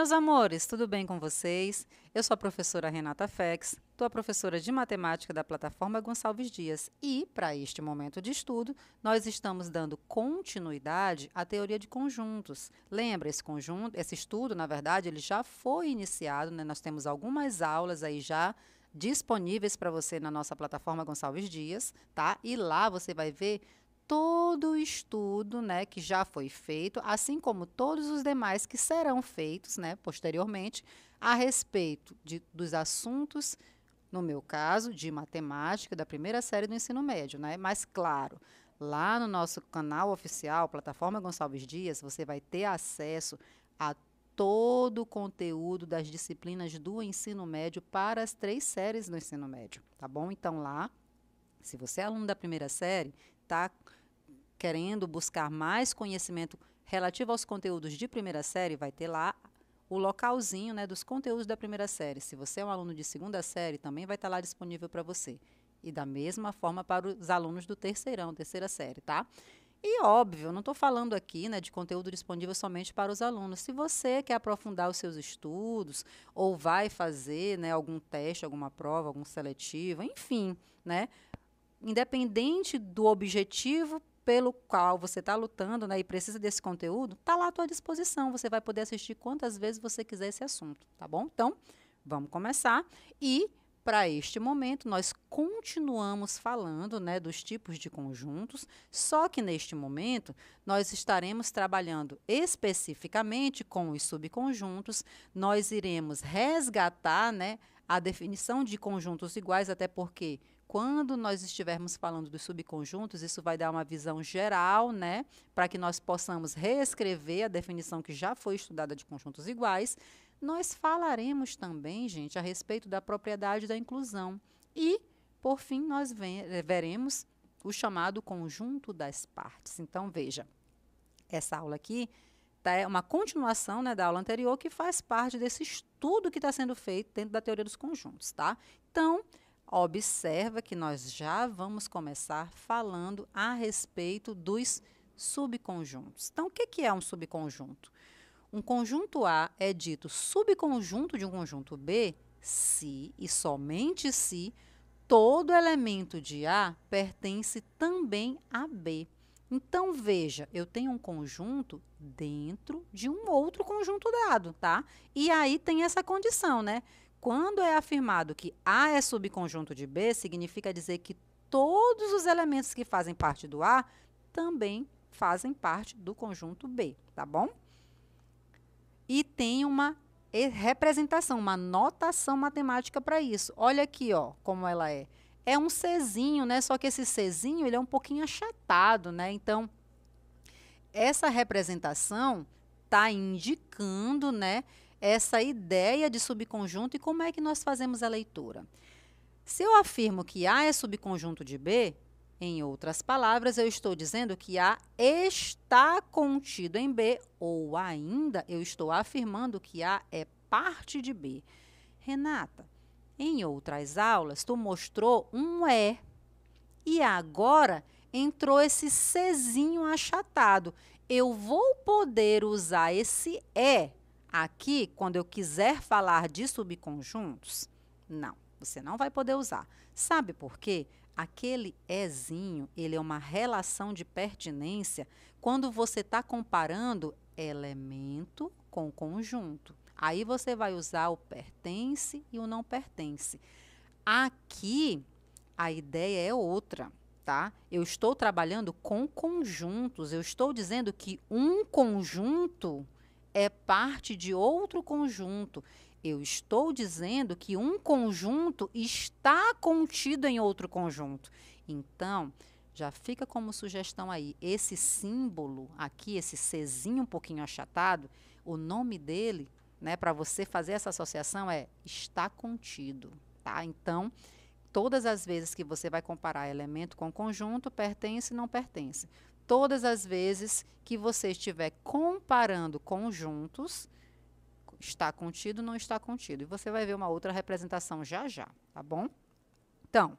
meus amores, tudo bem com vocês? Eu sou a professora Renata Fex, a professora de matemática da plataforma Gonçalves Dias e, para este momento de estudo, nós estamos dando continuidade à teoria de conjuntos. Lembra, esse conjunto, esse estudo, na verdade, ele já foi iniciado, né? nós temos algumas aulas aí já disponíveis para você na nossa plataforma Gonçalves Dias, tá? E lá você vai ver todo o estudo, né, que já foi feito, assim como todos os demais que serão feitos, né, posteriormente, a respeito de, dos assuntos, no meu caso, de matemática da primeira série do ensino médio, né? Mas claro, lá no nosso canal oficial, plataforma Gonçalves Dias, você vai ter acesso a todo o conteúdo das disciplinas do ensino médio para as três séries do ensino médio, tá bom? Então lá, se você é aluno da primeira série, tá querendo buscar mais conhecimento relativo aos conteúdos de primeira série, vai ter lá o localzinho né, dos conteúdos da primeira série. Se você é um aluno de segunda série, também vai estar lá disponível para você. E da mesma forma para os alunos do terceirão, terceira série, tá? E óbvio, eu não estou falando aqui né, de conteúdo disponível somente para os alunos. Se você quer aprofundar os seus estudos ou vai fazer né, algum teste, alguma prova, algum seletivo, enfim, né? Independente do objetivo pelo qual você está lutando né, e precisa desse conteúdo, está lá à tua disposição. Você vai poder assistir quantas vezes você quiser esse assunto, tá bom? Então, vamos começar. E, para este momento, nós continuamos falando né, dos tipos de conjuntos, só que neste momento nós estaremos trabalhando especificamente com os subconjuntos, nós iremos resgatar né, a definição de conjuntos iguais, até porque quando nós estivermos falando dos subconjuntos, isso vai dar uma visão geral, né, para que nós possamos reescrever a definição que já foi estudada de conjuntos iguais. Nós falaremos também, gente, a respeito da propriedade da inclusão. E, por fim, nós eh, veremos o chamado conjunto das partes. Então, veja, essa aula aqui tá, é uma continuação né, da aula anterior que faz parte desse estudo que está sendo feito dentro da teoria dos conjuntos, tá? Então, Observa que nós já vamos começar falando a respeito dos subconjuntos. Então, o que é um subconjunto? Um conjunto A é dito subconjunto de um conjunto B se e somente se todo elemento de A pertence também a B. Então, veja, eu tenho um conjunto dentro de um outro conjunto dado, tá? E aí tem essa condição, né? Quando é afirmado que A é subconjunto de B, significa dizer que todos os elementos que fazem parte do A também fazem parte do conjunto B, tá bom? E tem uma representação, uma notação matemática para isso. Olha aqui, ó, como ela é. É um Czinho, né? Só que esse Czinho, ele é um pouquinho achatado, né? Então, essa representação está indicando, né, essa ideia de subconjunto e como é que nós fazemos a leitura. Se eu afirmo que A é subconjunto de B, em outras palavras, eu estou dizendo que A está contido em B, ou ainda eu estou afirmando que A é parte de B. Renata, em outras aulas, tu mostrou um E. E agora entrou esse Czinho achatado. Eu vou poder usar esse E Aqui, quando eu quiser falar de subconjuntos, não, você não vai poder usar. Sabe por quê? Aquele ézinho, ele é uma relação de pertinência quando você está comparando elemento com conjunto. Aí você vai usar o pertence e o não pertence. Aqui, a ideia é outra. Tá? Eu estou trabalhando com conjuntos. Eu estou dizendo que um conjunto é parte de outro conjunto. Eu estou dizendo que um conjunto está contido em outro conjunto. Então, já fica como sugestão aí. Esse símbolo aqui, esse Czinho um pouquinho achatado, o nome dele, né, para você fazer essa associação é está contido, tá? Então, todas as vezes que você vai comparar elemento com conjunto, pertence e não pertence todas as vezes que você estiver comparando conjuntos, está contido, não está contido. E você vai ver uma outra representação já já, tá bom? Então,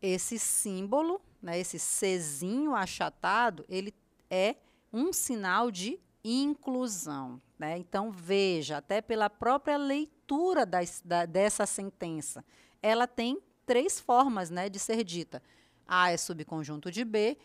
esse símbolo, né, esse Czinho achatado, ele é um sinal de inclusão. Né? Então, veja, até pela própria leitura das, da, dessa sentença, ela tem três formas né, de ser dita. A é subconjunto de B,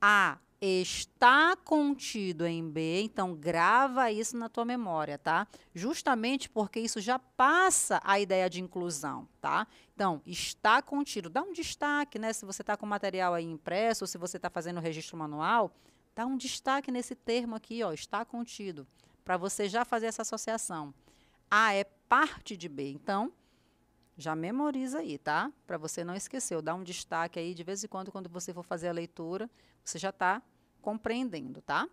A está contido em B, então grava isso na tua memória, tá? Justamente porque isso já passa a ideia de inclusão, tá? Então, está contido. Dá um destaque, né? Se você está com material aí impresso, ou se você está fazendo registro manual, dá um destaque nesse termo aqui, ó, está contido, para você já fazer essa associação. A é parte de B, então já memoriza aí, tá? Para você não esquecer, Dá um destaque aí de vez em quando quando você for fazer a leitura, você já está compreendendo, tá?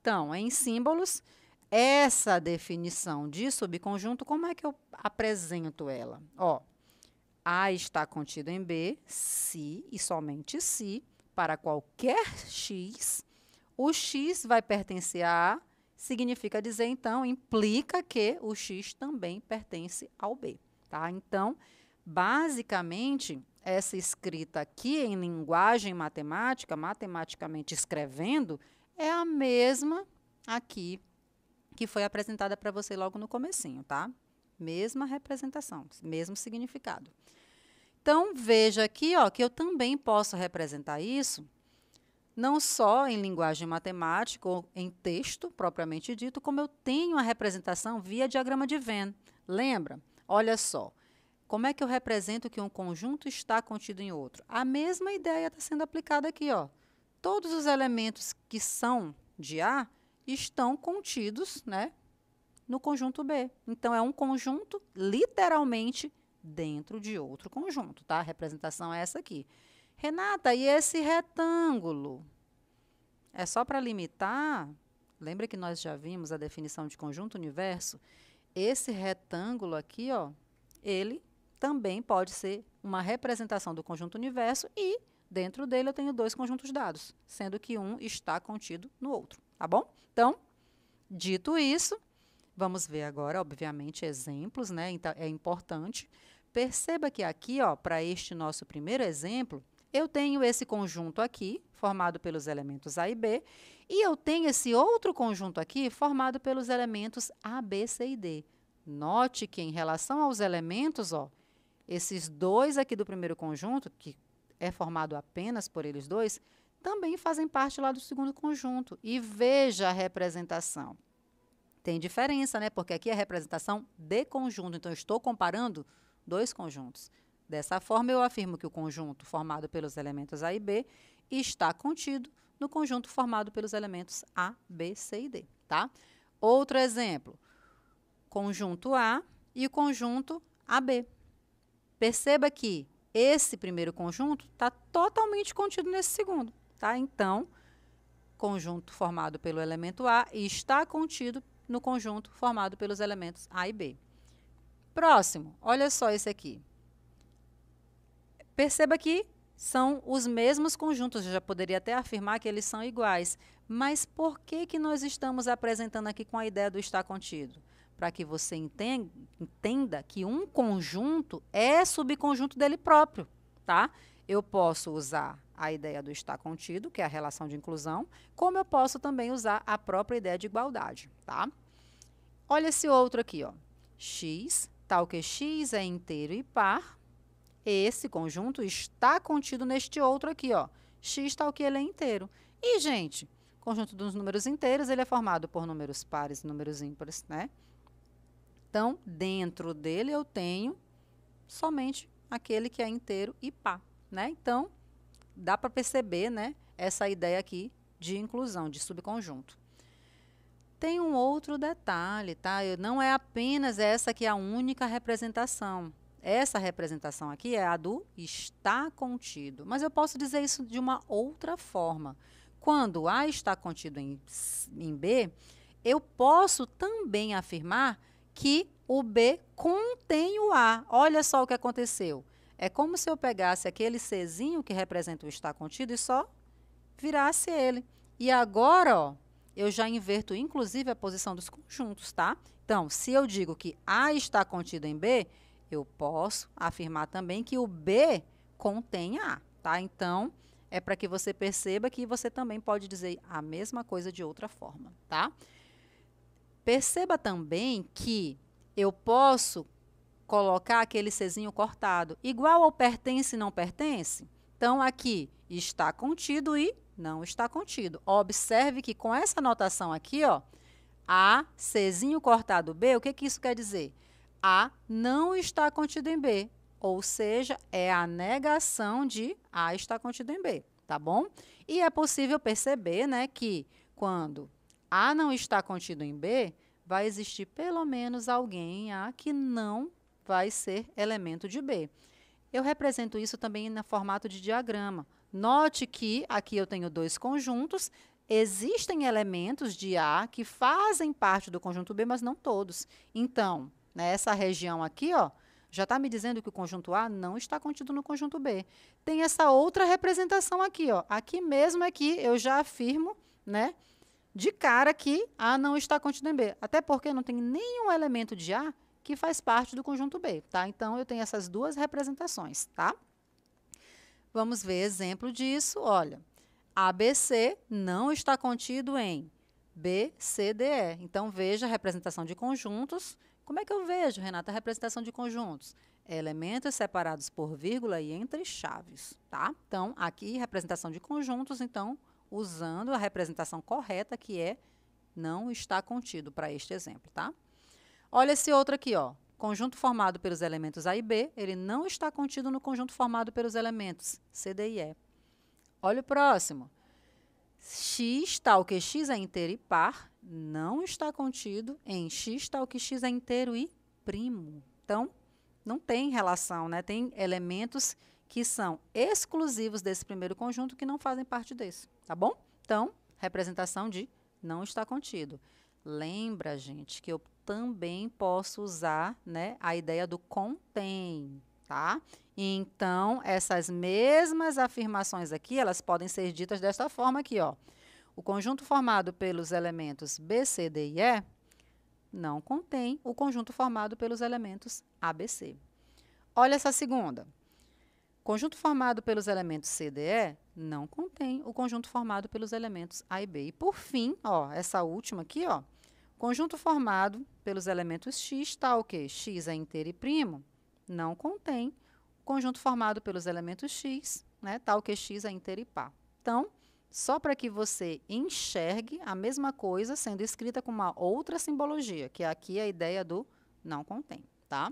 Então, é em símbolos, essa definição de subconjunto, como é que eu apresento ela? Ó, A está contido em B se e somente se para qualquer x, o x vai pertencer a A, significa dizer então, implica que o x também pertence ao B, tá? Então, basicamente, essa escrita aqui em linguagem matemática, matematicamente escrevendo, é a mesma aqui que foi apresentada para você logo no comecinho, tá? Mesma representação, mesmo significado. Então, veja aqui ó, que eu também posso representar isso não só em linguagem matemática ou em texto propriamente dito, como eu tenho a representação via diagrama de Venn. Lembra? Olha só, como é que eu represento que um conjunto está contido em outro? A mesma ideia está sendo aplicada aqui. Ó. Todos os elementos que são de A estão contidos né, no conjunto B. Então, é um conjunto literalmente dentro de outro conjunto. Tá? A representação é essa aqui. Renata, e esse retângulo? É só para limitar? Lembra que nós já vimos a definição de conjunto universo? Esse retângulo aqui, ó, ele também pode ser uma representação do conjunto universo e dentro dele eu tenho dois conjuntos dados, sendo que um está contido no outro, tá bom? Então, dito isso, vamos ver agora, obviamente, exemplos, né? Então, é importante. Perceba que aqui, ó, para este nosso primeiro exemplo, eu tenho esse conjunto aqui, formado pelos elementos A e B, e eu tenho esse outro conjunto aqui, formado pelos elementos A, B, C e D. Note que em relação aos elementos, ó, esses dois aqui do primeiro conjunto, que é formado apenas por eles dois, também fazem parte lá do segundo conjunto. E veja a representação. Tem diferença, né? Porque aqui é representação de conjunto. Então, eu estou comparando dois conjuntos. Dessa forma, eu afirmo que o conjunto formado pelos elementos A e B está contido no conjunto formado pelos elementos A, B, C e D, tá? Outro exemplo, conjunto A e o conjunto AB. Perceba que esse primeiro conjunto está totalmente contido nesse segundo, tá? Então, conjunto formado pelo elemento A está contido no conjunto formado pelos elementos A e B. Próximo, olha só esse aqui. Perceba que são os mesmos conjuntos, eu já poderia até afirmar que eles são iguais, mas por que, que nós estamos apresentando aqui com a ideia do está contido? para que você entenda que um conjunto é subconjunto dele próprio, tá? Eu posso usar a ideia do estar contido, que é a relação de inclusão, como eu posso também usar a própria ideia de igualdade, tá? Olha esse outro aqui, ó. X, tal que X é inteiro e par, esse conjunto está contido neste outro aqui, ó. X tal que ele é inteiro. E, gente, conjunto dos números inteiros, ele é formado por números pares e números ímpares, né? Então, dentro dele eu tenho somente aquele que é inteiro e pá, né? Então, dá para perceber, né, essa ideia aqui de inclusão, de subconjunto. Tem um outro detalhe, tá? Eu, não é apenas essa que é a única representação. Essa representação aqui é a do está contido. Mas eu posso dizer isso de uma outra forma. Quando A está contido em, em B, eu posso também afirmar que o B contém o A. Olha só o que aconteceu. É como se eu pegasse aquele Czinho que representa o está contido e só virasse ele. E agora, ó, eu já inverto inclusive a posição dos conjuntos, tá? Então, se eu digo que A está contido em B, eu posso afirmar também que o B contém A, tá? Então, é para que você perceba que você também pode dizer a mesma coisa de outra forma, tá? Perceba também que eu posso colocar aquele Czinho cortado, igual ao pertence e não pertence. Então, aqui está contido e não está contido. Observe que com essa notação aqui, ó, A, Czinho cortado B, o que, que isso quer dizer? A não está contido em B, ou seja, é a negação de A está contido em B, tá bom? E é possível perceber, né, que quando a não está contido em B, vai existir pelo menos alguém em A que não vai ser elemento de B. Eu represento isso também no formato de diagrama. Note que aqui eu tenho dois conjuntos, existem elementos de A que fazem parte do conjunto B, mas não todos. Então, nessa região aqui, ó, já está me dizendo que o conjunto A não está contido no conjunto B. Tem essa outra representação aqui, ó. Aqui mesmo é que eu já afirmo, né? de cara que A ah, não está contido em B, até porque não tem nenhum elemento de A que faz parte do conjunto B, tá? Então eu tenho essas duas representações, tá? Vamos ver exemplo disso. Olha, ABC não está contido em B, C, D, Então veja a representação de conjuntos. Como é que eu vejo, Renata, a representação de conjuntos? Elementos separados por vírgula e entre chaves, tá? Então aqui representação de conjuntos, então usando a representação correta, que é não está contido para este exemplo, tá? Olha esse outro aqui, ó. Conjunto formado pelos elementos A e B, ele não está contido no conjunto formado pelos elementos C, D e E. Olha o próximo. X tal que X é inteiro e par não está contido em X tal que X é inteiro e primo. Então, não tem relação, né? Tem elementos que são exclusivos desse primeiro conjunto que não fazem parte desse tá bom? Então, representação de não está contido. Lembra, gente, que eu também posso usar né, a ideia do contém, tá? Então, essas mesmas afirmações aqui, elas podem ser ditas desta forma aqui, ó. O conjunto formado pelos elementos B, C, D e E não contém o conjunto formado pelos elementos A, B, C. Olha essa segunda. Conjunto formado pelos elementos C, D, E não contém o conjunto formado pelos elementos A e B. E por fim, ó, essa última aqui, ó, conjunto formado pelos elementos x tal o quê? x é inteiro e primo, não contém o conjunto formado pelos elementos x, né, tal que x é inteiro e par. Então, só para que você enxergue a mesma coisa sendo escrita com uma outra simbologia, que aqui é a ideia do não contém, tá?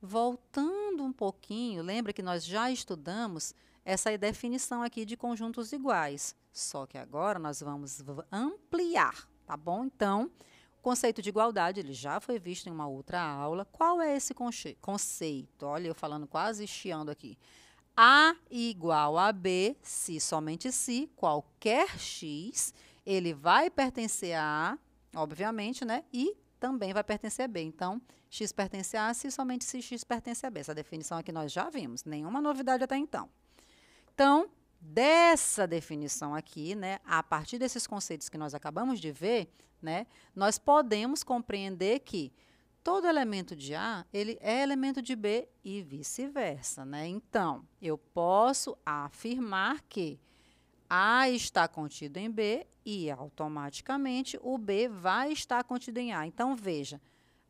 Voltando um pouquinho, lembra que nós já estudamos essa definição aqui de conjuntos iguais. Só que agora nós vamos ampliar, tá bom? Então, o conceito de igualdade ele já foi visto em uma outra aula. Qual é esse conceito? Olha, eu falando quase chiando aqui. A igual a B, se somente se qualquer x, ele vai pertencer a A, obviamente, né? E também vai pertencer a B. Então, x pertence a A se somente se x pertence a B. Essa definição aqui nós já vimos, nenhuma novidade até então. Então, dessa definição aqui, né, a partir desses conceitos que nós acabamos de ver, né, nós podemos compreender que todo elemento de A ele é elemento de B e vice-versa. Né? Então, eu posso afirmar que A está contido em B e automaticamente o B vai estar contido em A. Então, veja,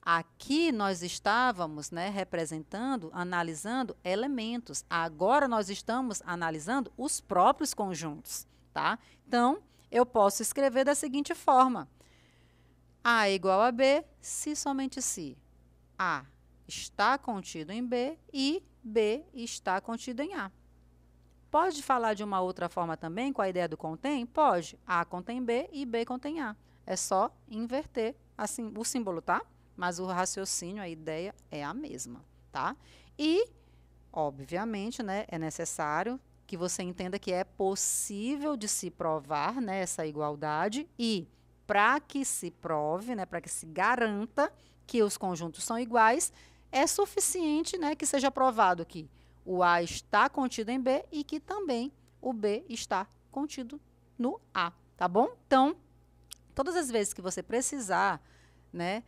Aqui nós estávamos né, representando, analisando elementos. Agora nós estamos analisando os próprios conjuntos. Tá? Então, eu posso escrever da seguinte forma: A é igual a B se somente se A está contido em B e B está contido em A. Pode falar de uma outra forma também com a ideia do contém? Pode. A contém B e B contém A. É só inverter assim o símbolo, tá? mas o raciocínio, a ideia é a mesma, tá? E, obviamente, né, é necessário que você entenda que é possível de se provar né, essa igualdade e para que se prove, né, para que se garanta que os conjuntos são iguais, é suficiente né, que seja provado que o A está contido em B e que também o B está contido no A, tá bom? Então, todas as vezes que você precisar, né,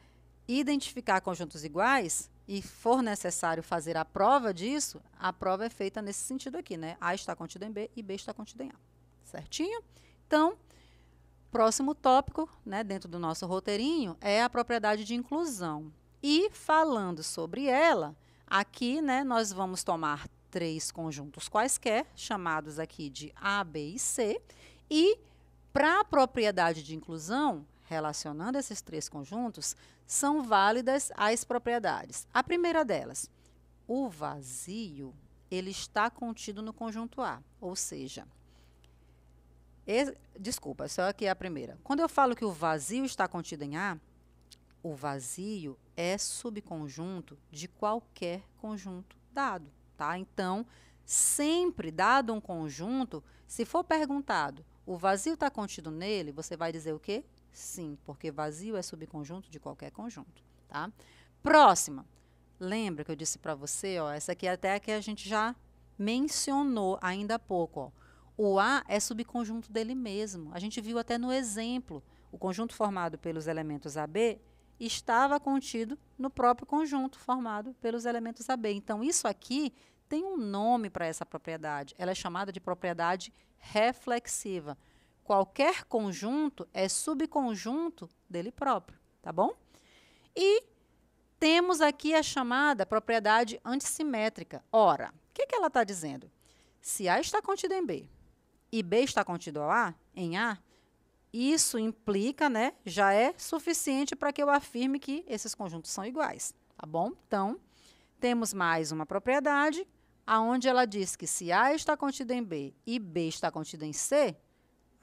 identificar conjuntos iguais e for necessário fazer a prova disso, a prova é feita nesse sentido aqui, né? A está contido em B e B está contido em A. Certinho? Então, próximo tópico, né, dentro do nosso roteirinho, é a propriedade de inclusão. E falando sobre ela, aqui, né, nós vamos tomar três conjuntos quaisquer, chamados aqui de A, B e C, e para a propriedade de inclusão, Relacionando esses três conjuntos, são válidas as propriedades. A primeira delas, o vazio, ele está contido no conjunto A, ou seja, e, desculpa, só aqui é a primeira. Quando eu falo que o vazio está contido em A, o vazio é subconjunto de qualquer conjunto dado, tá? Então, sempre dado um conjunto, se for perguntado, o vazio está contido nele, você vai dizer o quê? Sim, porque vazio é subconjunto de qualquer conjunto, tá? Próxima. Lembra que eu disse para você, ó, essa aqui é até que a gente já mencionou ainda há pouco, ó. O A é subconjunto dele mesmo. A gente viu até no exemplo. O conjunto formado pelos elementos AB estava contido no próprio conjunto formado pelos elementos AB. Então, isso aqui tem um nome para essa propriedade. Ela é chamada de propriedade reflexiva. Qualquer conjunto é subconjunto dele próprio, tá bom? E temos aqui a chamada propriedade antissimétrica. Ora, o que, que ela está dizendo? Se A está contido em B e B está contido A, em A, isso implica, né, já é suficiente para que eu afirme que esses conjuntos são iguais, tá bom? Então, temos mais uma propriedade aonde ela diz que se A está contido em B e B está contido em C,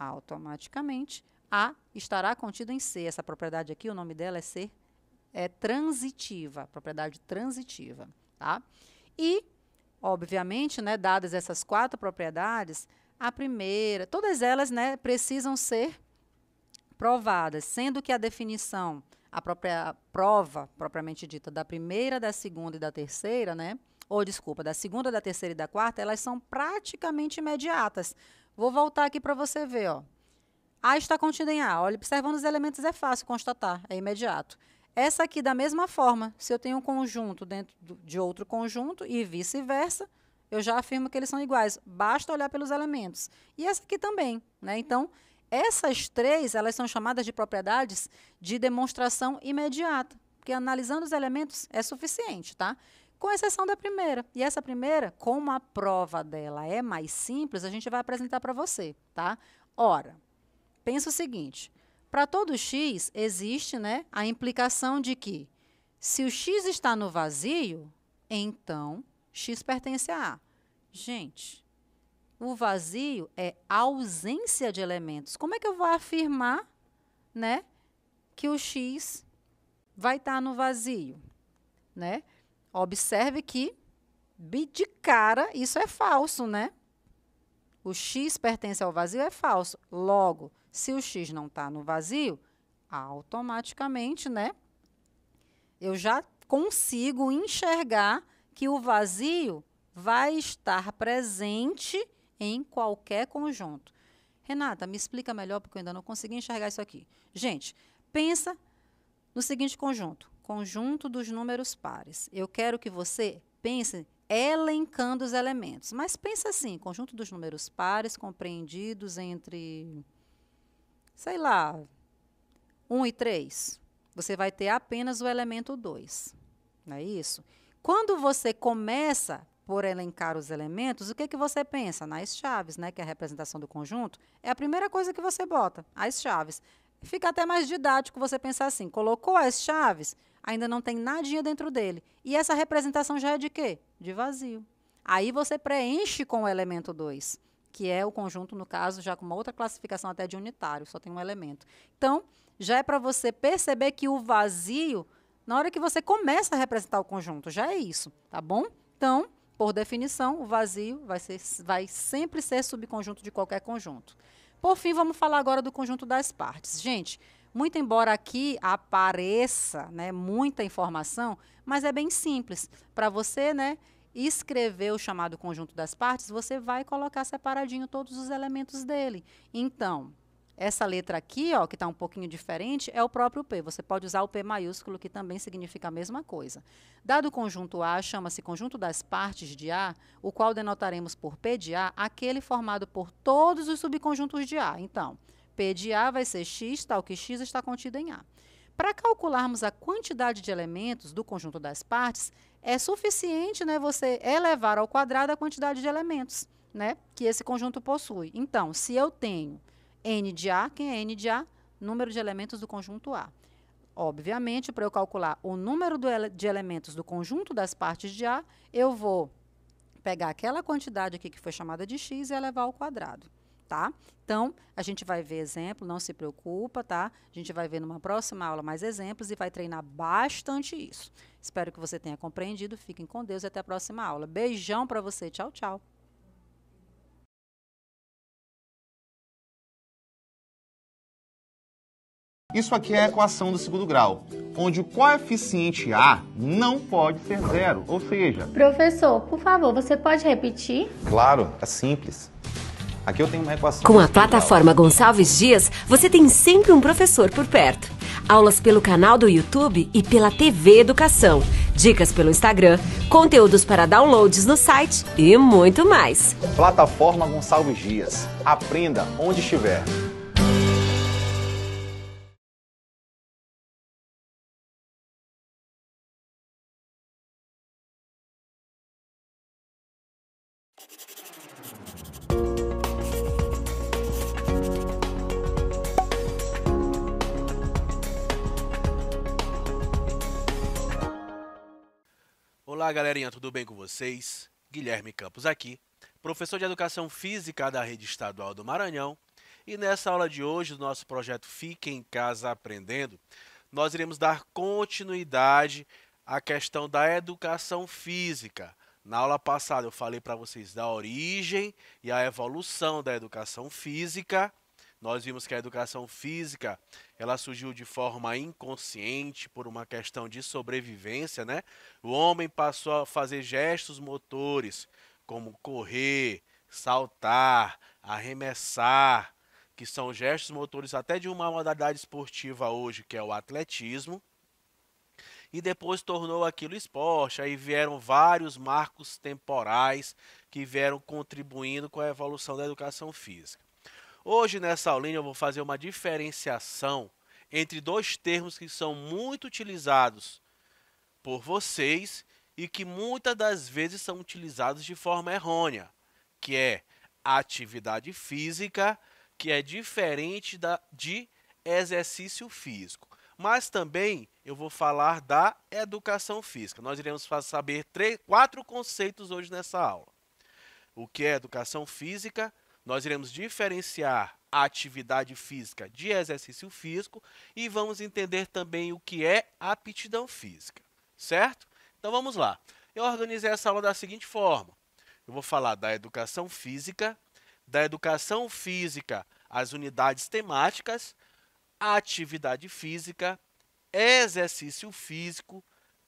automaticamente A estará contida em C. Essa propriedade aqui, o nome dela é ser é transitiva, propriedade transitiva, tá? E, obviamente, né, dadas essas quatro propriedades, a primeira, todas elas, né, precisam ser provadas, sendo que a definição, a própria prova propriamente dita da primeira, da segunda e da terceira, né, ou desculpa, da segunda, da terceira e da quarta, elas são praticamente imediatas, Vou voltar aqui para você ver, ó. A está contida em A. Olha, observando os elementos é fácil constatar, é imediato. Essa aqui, da mesma forma, se eu tenho um conjunto dentro de outro conjunto e vice-versa, eu já afirmo que eles são iguais. Basta olhar pelos elementos. E essa aqui também, né? Então, essas três, elas são chamadas de propriedades de demonstração imediata, porque analisando os elementos é suficiente, tá? com exceção da primeira. E essa primeira, como a prova dela é mais simples, a gente vai apresentar para você, tá? Ora, pensa o seguinte: para todo x existe, né, a implicação de que se o x está no vazio, então x pertence a A. Gente, o vazio é ausência de elementos. Como é que eu vou afirmar, né, que o x vai estar tá no vazio, né? Observe que, de cara, isso é falso, né? O x pertence ao vazio é falso. Logo, se o x não está no vazio, automaticamente, né? Eu já consigo enxergar que o vazio vai estar presente em qualquer conjunto. Renata, me explica melhor, porque eu ainda não consegui enxergar isso aqui. Gente, pensa no seguinte conjunto conjunto dos números pares. Eu quero que você pense elencando os elementos, mas pense assim, conjunto dos números pares compreendidos entre sei lá, 1 e 3. Você vai ter apenas o elemento 2. Não é isso? Quando você começa por elencar os elementos, o que, que você pensa? Nas chaves, né, que é a representação do conjunto, é a primeira coisa que você bota, as chaves. Fica até mais didático você pensar assim: colocou as chaves, ainda não tem nadinha dentro dele. E essa representação já é de quê? De vazio. Aí você preenche com o elemento 2, que é o conjunto, no caso, já com uma outra classificação até de unitário, só tem um elemento. Então, já é para você perceber que o vazio, na hora que você começa a representar o conjunto, já é isso, tá bom? Então, por definição, o vazio vai, ser, vai sempre ser subconjunto de qualquer conjunto. Por fim, vamos falar agora do conjunto das partes. Gente, muito embora aqui apareça né, muita informação, mas é bem simples. Para você né, escrever o chamado conjunto das partes, você vai colocar separadinho todos os elementos dele. Então, essa letra aqui, ó, que está um pouquinho diferente, é o próprio P. Você pode usar o P maiúsculo, que também significa a mesma coisa. Dado o conjunto A, chama-se conjunto das partes de A, o qual denotaremos por P de A, aquele formado por todos os subconjuntos de A. Então, P de A vai ser X, tal que X está contido em A. Para calcularmos a quantidade de elementos do conjunto das partes, é suficiente né, você elevar ao quadrado a quantidade de elementos né, que esse conjunto possui. Então, se eu tenho n de A, quem é n de A? Número de elementos do conjunto A. Obviamente, para eu calcular o número ele de elementos do conjunto das partes de A, eu vou pegar aquela quantidade aqui que foi chamada de x e elevar ao quadrado tá? Então, a gente vai ver exemplo, não se preocupa, tá? A gente vai ver numa próxima aula mais exemplos e vai treinar bastante isso. Espero que você tenha compreendido. Fiquem com Deus e até a próxima aula. Beijão para você. Tchau, tchau. Isso aqui é a equação do segundo grau, onde o coeficiente A não pode ser zero, ou seja... Professor, por favor, você pode repetir? Claro, é simples. Aqui eu tenho uma equação. Com a plataforma Gonçalves Dias, você tem sempre um professor por perto. Aulas pelo canal do YouTube e pela TV Educação, dicas pelo Instagram, conteúdos para downloads no site e muito mais. Plataforma Gonçalves Dias. Aprenda onde estiver. Olá, galerinha, tudo bem com vocês? Guilherme Campos aqui, professor de Educação Física da Rede Estadual do Maranhão. E nessa aula de hoje do nosso projeto Fique em Casa Aprendendo, nós iremos dar continuidade à questão da educação física. Na aula passada eu falei para vocês da origem e a evolução da educação física nós vimos que a educação física ela surgiu de forma inconsciente por uma questão de sobrevivência, né? O homem passou a fazer gestos motores como correr, saltar, arremessar, que são gestos motores até de uma modalidade esportiva hoje que é o atletismo. E depois tornou aquilo esporte. Aí vieram vários marcos temporais que vieram contribuindo com a evolução da educação física. Hoje nessa aulinha eu vou fazer uma diferenciação entre dois termos que são muito utilizados por vocês e que muitas das vezes são utilizados de forma errônea, que é atividade física, que é diferente da, de exercício físico. Mas também eu vou falar da educação física. Nós iremos saber três, quatro conceitos hoje nessa aula. O que é educação física, nós iremos diferenciar a atividade física de exercício físico e vamos entender também o que é aptidão física, certo? Então vamos lá. Eu organizei essa aula da seguinte forma: eu vou falar da educação física, da educação física, as unidades temáticas, atividade física, exercício físico,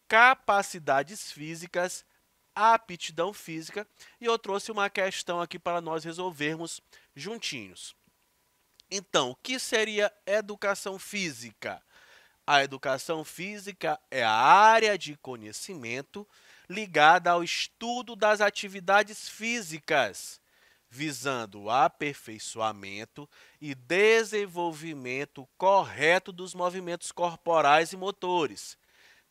capacidades físicas a aptidão física, e eu trouxe uma questão aqui para nós resolvermos juntinhos. Então, o que seria educação física? A educação física é a área de conhecimento ligada ao estudo das atividades físicas, visando o aperfeiçoamento e desenvolvimento correto dos movimentos corporais e motores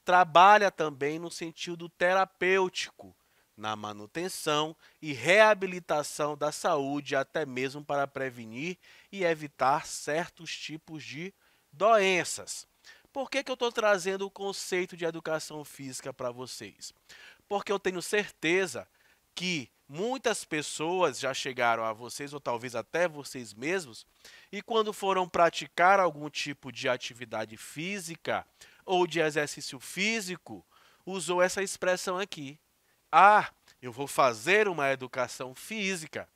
trabalha também no sentido terapêutico, na manutenção e reabilitação da saúde, até mesmo para prevenir e evitar certos tipos de doenças. Por que, que eu estou trazendo o conceito de educação física para vocês? Porque eu tenho certeza que muitas pessoas já chegaram a vocês, ou talvez até vocês mesmos, e quando foram praticar algum tipo de atividade física, ou de exercício físico, usou essa expressão aqui. Ah, eu vou fazer uma educação física.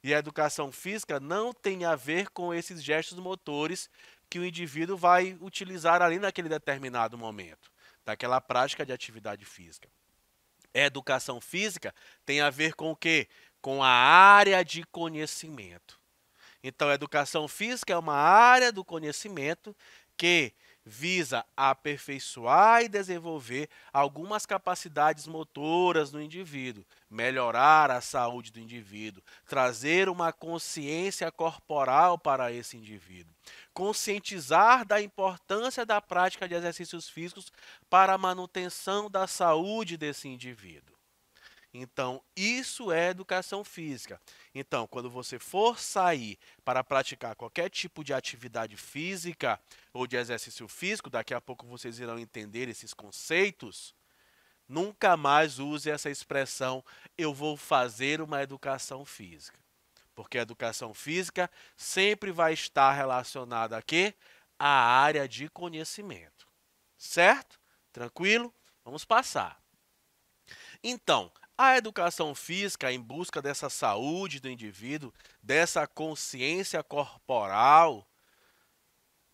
E a educação física não tem a ver com esses gestos motores que o indivíduo vai utilizar ali naquele determinado momento, daquela prática de atividade física. A educação física tem a ver com o quê? Com a área de conhecimento. Então, a educação física é uma área do conhecimento que visa aperfeiçoar e desenvolver algumas capacidades motoras no indivíduo, melhorar a saúde do indivíduo, trazer uma consciência corporal para esse indivíduo, conscientizar da importância da prática de exercícios físicos para a manutenção da saúde desse indivíduo. Então, isso é educação física. Então, quando você for sair para praticar qualquer tipo de atividade física ou de exercício físico, daqui a pouco vocês irão entender esses conceitos. Nunca mais use essa expressão eu vou fazer uma educação física. Porque a educação física sempre vai estar relacionada a quê? A área de conhecimento. Certo? Tranquilo? Vamos passar. Então, a educação física, em busca dessa saúde do indivíduo, dessa consciência corporal,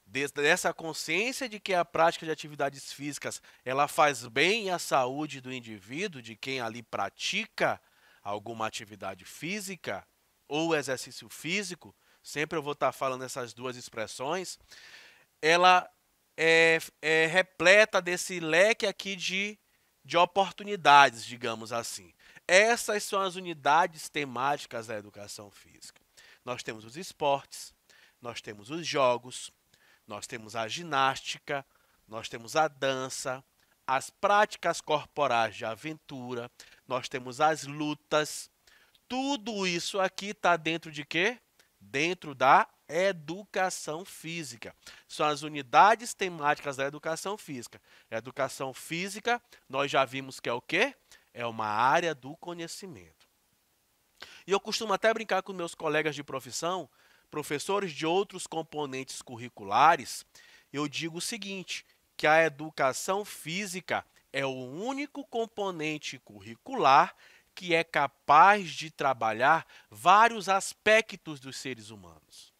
dessa consciência de que a prática de atividades físicas ela faz bem à saúde do indivíduo, de quem ali pratica alguma atividade física ou exercício físico, sempre eu vou estar tá falando essas duas expressões, ela é, é repleta desse leque aqui de de oportunidades, digamos assim. Essas são as unidades temáticas da educação física. Nós temos os esportes, nós temos os jogos, nós temos a ginástica, nós temos a dança, as práticas corporais de aventura, nós temos as lutas. Tudo isso aqui está dentro de quê? Dentro da educação física. São as unidades temáticas da educação física. educação física, nós já vimos que é o quê? É uma área do conhecimento. E eu costumo até brincar com meus colegas de profissão, professores de outros componentes curriculares, eu digo o seguinte, que a educação física é o único componente curricular que é capaz de trabalhar vários aspectos dos seres humanos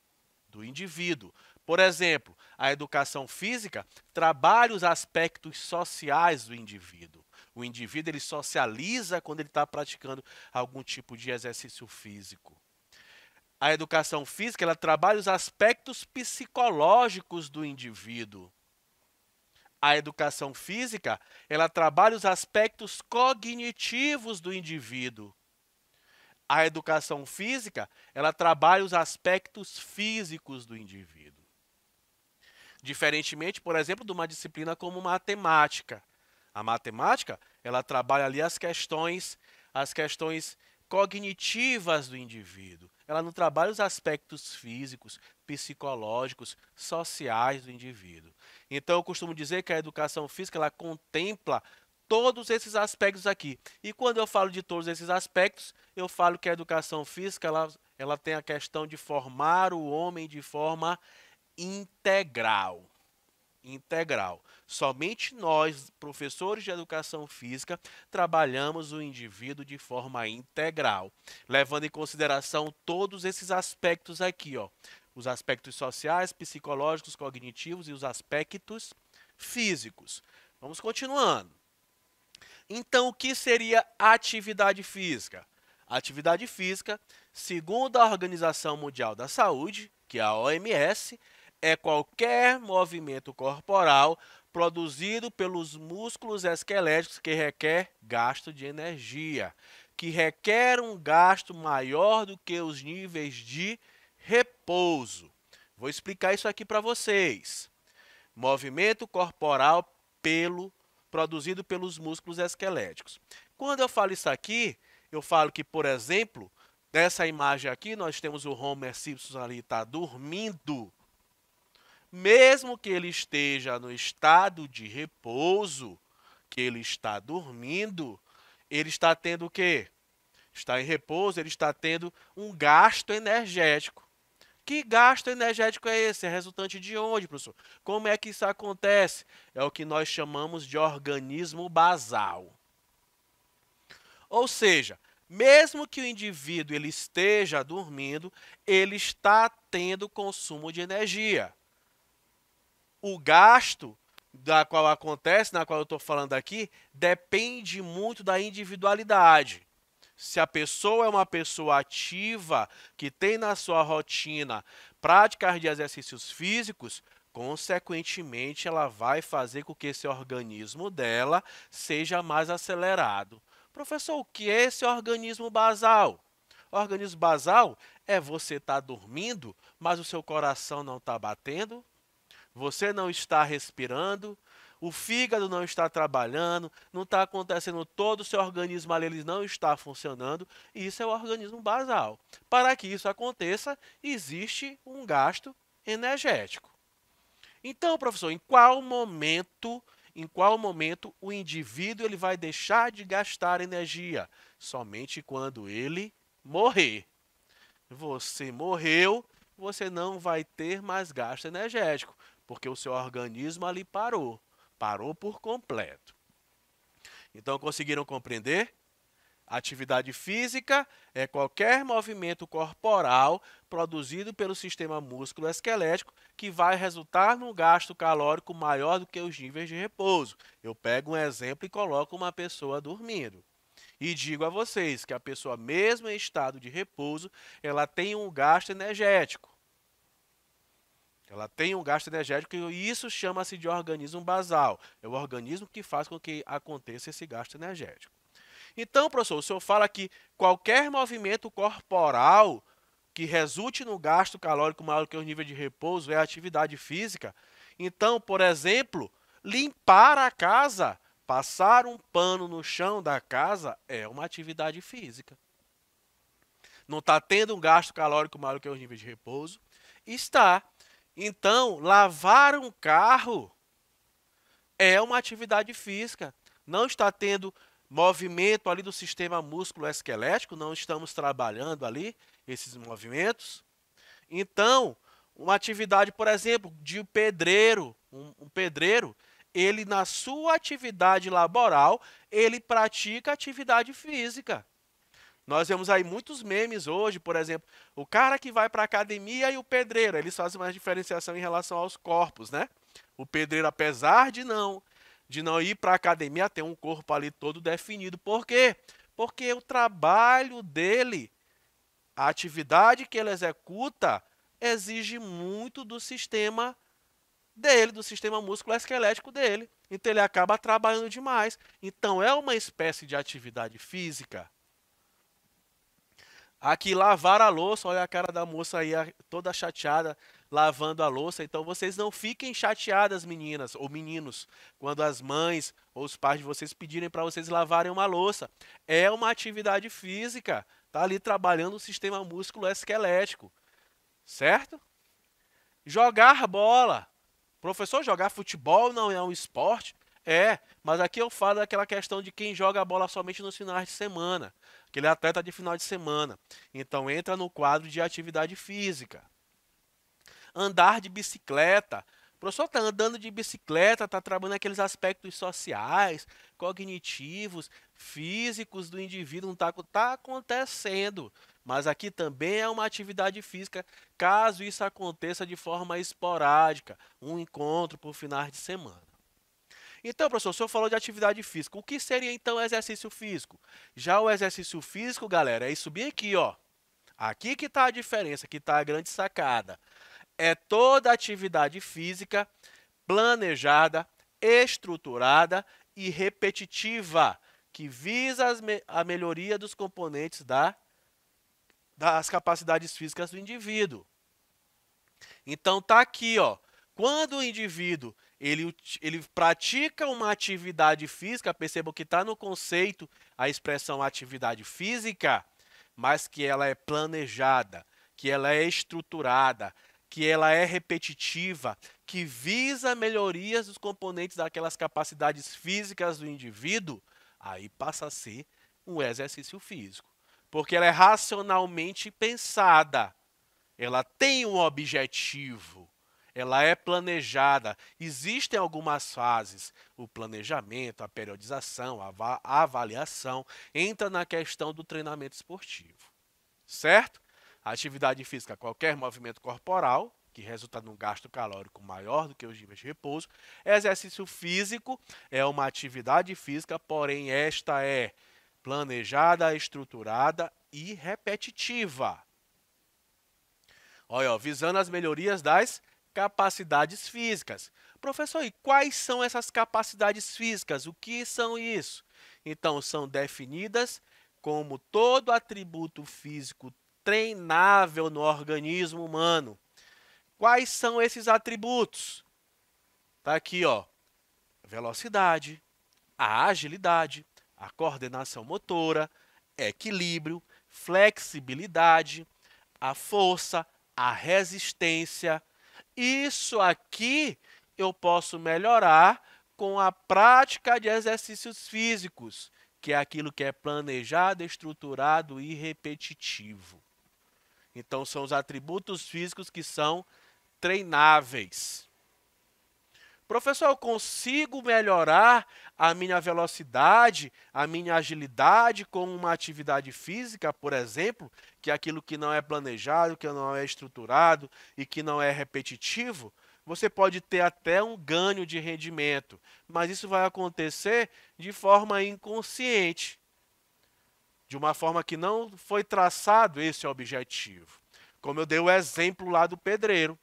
do indivíduo. Por exemplo, a educação física trabalha os aspectos sociais do indivíduo. O indivíduo ele socializa quando ele está praticando algum tipo de exercício físico. A educação física ela trabalha os aspectos psicológicos do indivíduo. A educação física ela trabalha os aspectos cognitivos do indivíduo. A educação física, ela trabalha os aspectos físicos do indivíduo. Diferentemente, por exemplo, de uma disciplina como matemática. A matemática, ela trabalha ali as questões, as questões cognitivas do indivíduo. Ela não trabalha os aspectos físicos, psicológicos, sociais do indivíduo. Então eu costumo dizer que a educação física ela contempla todos esses aspectos aqui. E quando eu falo de todos esses aspectos, eu falo que a educação física ela, ela tem a questão de formar o homem de forma integral. Integral. Somente nós, professores de educação física, trabalhamos o indivíduo de forma integral, levando em consideração todos esses aspectos aqui, ó. Os aspectos sociais, psicológicos, cognitivos e os aspectos físicos. Vamos continuando. Então, o que seria atividade física? Atividade física, segundo a Organização Mundial da Saúde, que é a OMS, é qualquer movimento corporal produzido pelos músculos esqueléticos que requer gasto de energia, que requer um gasto maior do que os níveis de repouso. Vou explicar isso aqui para vocês. Movimento corporal pelo produzido pelos músculos esqueléticos. Quando eu falo isso aqui, eu falo que, por exemplo, nessa imagem aqui, nós temos o Homer Simpson ali, está dormindo. Mesmo que ele esteja no estado de repouso, que ele está dormindo, ele está tendo o quê? Está em repouso, ele está tendo um gasto energético. Que gasto energético é esse? É resultante de onde, professor? Como é que isso acontece? É o que nós chamamos de organismo basal. Ou seja, mesmo que o indivíduo ele esteja dormindo, ele está tendo consumo de energia. O gasto da qual acontece, na qual eu estou falando aqui, depende muito da individualidade. Se a pessoa é uma pessoa ativa, que tem na sua rotina práticas de exercícios físicos, consequentemente ela vai fazer com que esse organismo dela seja mais acelerado. Professor, o que é esse organismo basal? O organismo basal é você estar tá dormindo, mas o seu coração não está batendo, você não está respirando, o fígado não está trabalhando, não está acontecendo todo o seu organismo ali, ele não está funcionando, e isso é o organismo basal. Para que isso aconteça, existe um gasto energético. Então, professor, em qual momento, em qual momento o indivíduo ele vai deixar de gastar energia? Somente quando ele morrer. Você morreu, você não vai ter mais gasto energético, porque o seu organismo ali parou. Parou por completo. Então conseguiram compreender? Atividade física é qualquer movimento corporal produzido pelo sistema músculo-esquelético que vai resultar num gasto calórico maior do que os níveis de repouso. Eu pego um exemplo e coloco uma pessoa dormindo. E digo a vocês que a pessoa, mesmo em estado de repouso, ela tem um gasto energético. Ela tem um gasto energético e isso chama-se de organismo basal. É o organismo que faz com que aconteça esse gasto energético. Então, professor, o senhor fala que qualquer movimento corporal que resulte no gasto calórico maior que o nível de repouso é atividade física. Então, por exemplo, limpar a casa, passar um pano no chão da casa é uma atividade física. Não está tendo um gasto calórico maior que o nível de repouso? Está. Então, lavar um carro é uma atividade física. Não está tendo movimento ali do sistema músculo esquelético, não estamos trabalhando ali esses movimentos. Então, uma atividade, por exemplo, de pedreiro, um pedreiro, ele na sua atividade laboral, ele pratica atividade física. Nós vemos aí muitos memes hoje, por exemplo, o cara que vai para a academia e o pedreiro, eles fazem uma diferenciação em relação aos corpos, né? O pedreiro, apesar de não de não ir para a academia, tem um corpo ali todo definido. Por quê? Porque o trabalho dele, a atividade que ele executa, exige muito do sistema dele, do sistema músculo-esquelético dele. Então ele acaba trabalhando demais. Então é uma espécie de atividade física aqui lavar a louça. Olha a cara da moça aí toda chateada lavando a louça. Então vocês não fiquem chateadas, meninas ou meninos, quando as mães ou os pais de vocês pedirem para vocês lavarem uma louça. É uma atividade física, tá ali trabalhando o sistema músculo esquelético. Certo? Jogar bola. Professor, jogar futebol não é um esporte? É, mas aqui eu falo daquela questão de quem joga a bola somente nos finais de semana que ele é atleta de final de semana. Então entra no quadro de atividade física. Andar de bicicleta. O professor está andando de bicicleta, está trabalhando aqueles aspectos sociais, cognitivos, físicos do indivíduo, não está tá acontecendo. Mas aqui também é uma atividade física, caso isso aconteça de forma esporádica, um encontro por finais de semana. Então, professor, o senhor falou de atividade física. O que seria então exercício físico? Já o exercício físico, galera, é isso subir aqui, ó. Aqui que está a diferença, que está a grande sacada. É toda atividade física planejada, estruturada e repetitiva, que visa me a melhoria dos componentes da, das capacidades físicas do indivíduo. Então tá aqui, ó. Quando o indivíduo ele, ele pratica uma atividade física, percebam que está no conceito a expressão atividade física, mas que ela é planejada, que ela é estruturada, que ela é repetitiva, que visa melhorias dos componentes daquelas capacidades físicas do indivíduo, aí passa a ser um exercício físico. Porque ela é racionalmente pensada, ela tem um objetivo ela é planejada. Existem algumas fases, o planejamento, a periodização, a avaliação, entra na questão do treinamento esportivo, certo? A atividade física, qualquer movimento corporal, que resulta num gasto calórico maior do que os dias de repouso. Exercício físico é uma atividade física, porém esta é planejada, estruturada e repetitiva. Olha, ó, visando as melhorias das capacidades físicas. Professor, e quais são essas capacidades físicas? O que são isso? Então, são definidas como todo atributo físico treinável no organismo humano. Quais são esses atributos? Tá aqui, ó. Velocidade, a agilidade, a coordenação motora, equilíbrio, flexibilidade, a força, a resistência, isso aqui eu posso melhorar com a prática de exercícios físicos, que é aquilo que é planejado, estruturado e repetitivo. Então, são os atributos físicos que são treináveis. Professor, eu consigo melhorar a minha velocidade, a minha agilidade com uma atividade física, por exemplo, que é aquilo que não é planejado, que não é estruturado e que não é repetitivo? Você pode ter até um ganho de rendimento, mas isso vai acontecer de forma inconsciente, de uma forma que não foi traçado esse objetivo. Como eu dei o exemplo lá do pedreiro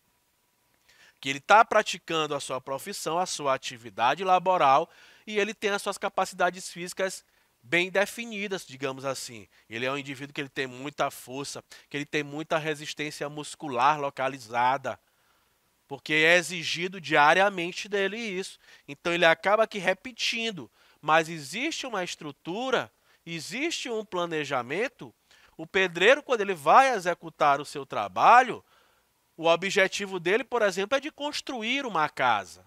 que ele está praticando a sua profissão, a sua atividade laboral e ele tem as suas capacidades físicas bem definidas, digamos assim. Ele é um indivíduo que ele tem muita força, que ele tem muita resistência muscular localizada, porque é exigido diariamente dele isso. Então ele acaba que repetindo, mas existe uma estrutura, existe um planejamento. O pedreiro quando ele vai executar o seu trabalho, o objetivo dele, por exemplo, é de construir uma casa.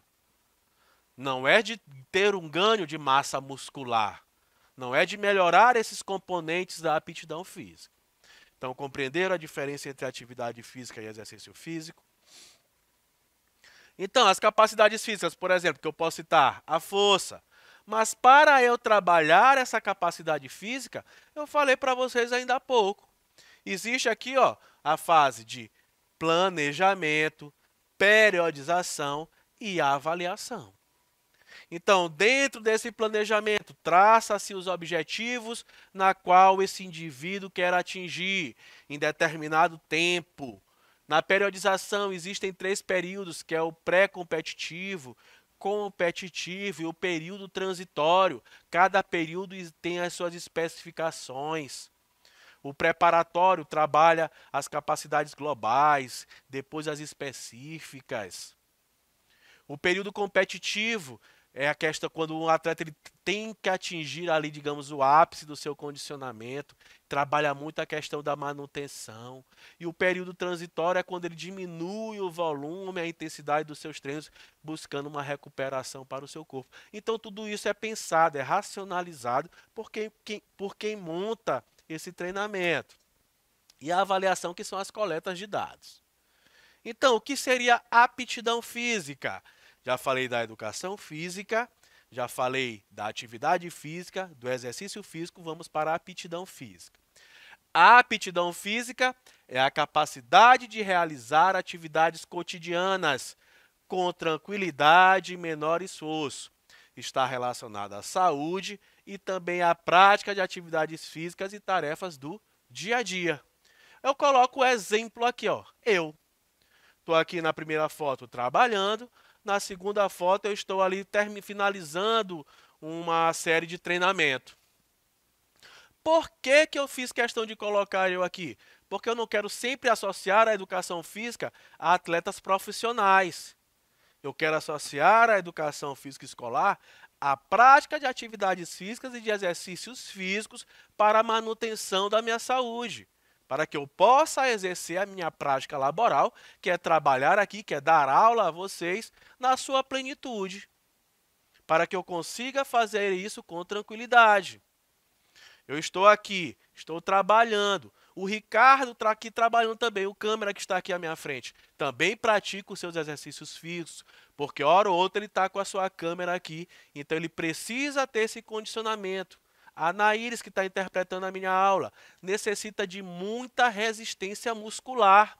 Não é de ter um ganho de massa muscular. Não é de melhorar esses componentes da aptidão física. Então, compreenderam a diferença entre atividade física e exercício físico? Então, as capacidades físicas, por exemplo, que eu posso citar, a força. Mas para eu trabalhar essa capacidade física, eu falei para vocês ainda há pouco. Existe aqui ó, a fase de planejamento, periodização e avaliação. Então, dentro desse planejamento, traça-se os objetivos na qual esse indivíduo quer atingir em determinado tempo. Na periodização existem três períodos, que é o pré-competitivo, competitivo e o período transitório. Cada período tem as suas especificações. O preparatório trabalha as capacidades globais, depois as específicas. O período competitivo é a questão quando um atleta ele tem que atingir ali, digamos, o ápice do seu condicionamento, trabalha muito a questão da manutenção. E o período transitório é quando ele diminui o volume, a intensidade dos seus treinos, buscando uma recuperação para o seu corpo. Então tudo isso é pensado, é racionalizado por quem, quem por quem monta esse treinamento. E a avaliação, que são as coletas de dados. Então, o que seria aptidão física? Já falei da educação física, já falei da atividade física, do exercício físico, vamos para a aptidão física. A aptidão física é a capacidade de realizar atividades cotidianas com tranquilidade e menor esforço. Está relacionada à saúde e também a prática de atividades físicas e tarefas do dia a dia. Eu coloco o exemplo aqui, ó. Eu estou aqui na primeira foto trabalhando, na segunda foto eu estou ali finalizando uma série de treinamento. Por que, que eu fiz questão de colocar eu aqui? Porque eu não quero sempre associar a educação física a atletas profissionais. Eu quero associar a educação física escolar a prática de atividades físicas e de exercícios físicos para a manutenção da minha saúde, para que eu possa exercer a minha prática laboral, que é trabalhar aqui, que é dar aula a vocês na sua plenitude, para que eu consiga fazer isso com tranquilidade. Eu estou aqui, estou trabalhando, o Ricardo tá aqui trabalhando também, o câmera que está aqui à minha frente. Também pratica os seus exercícios fixos, porque hora ou outra ele está com a sua câmera aqui, então ele precisa ter esse condicionamento. A Naíris, que está interpretando a minha aula, necessita de muita resistência muscular,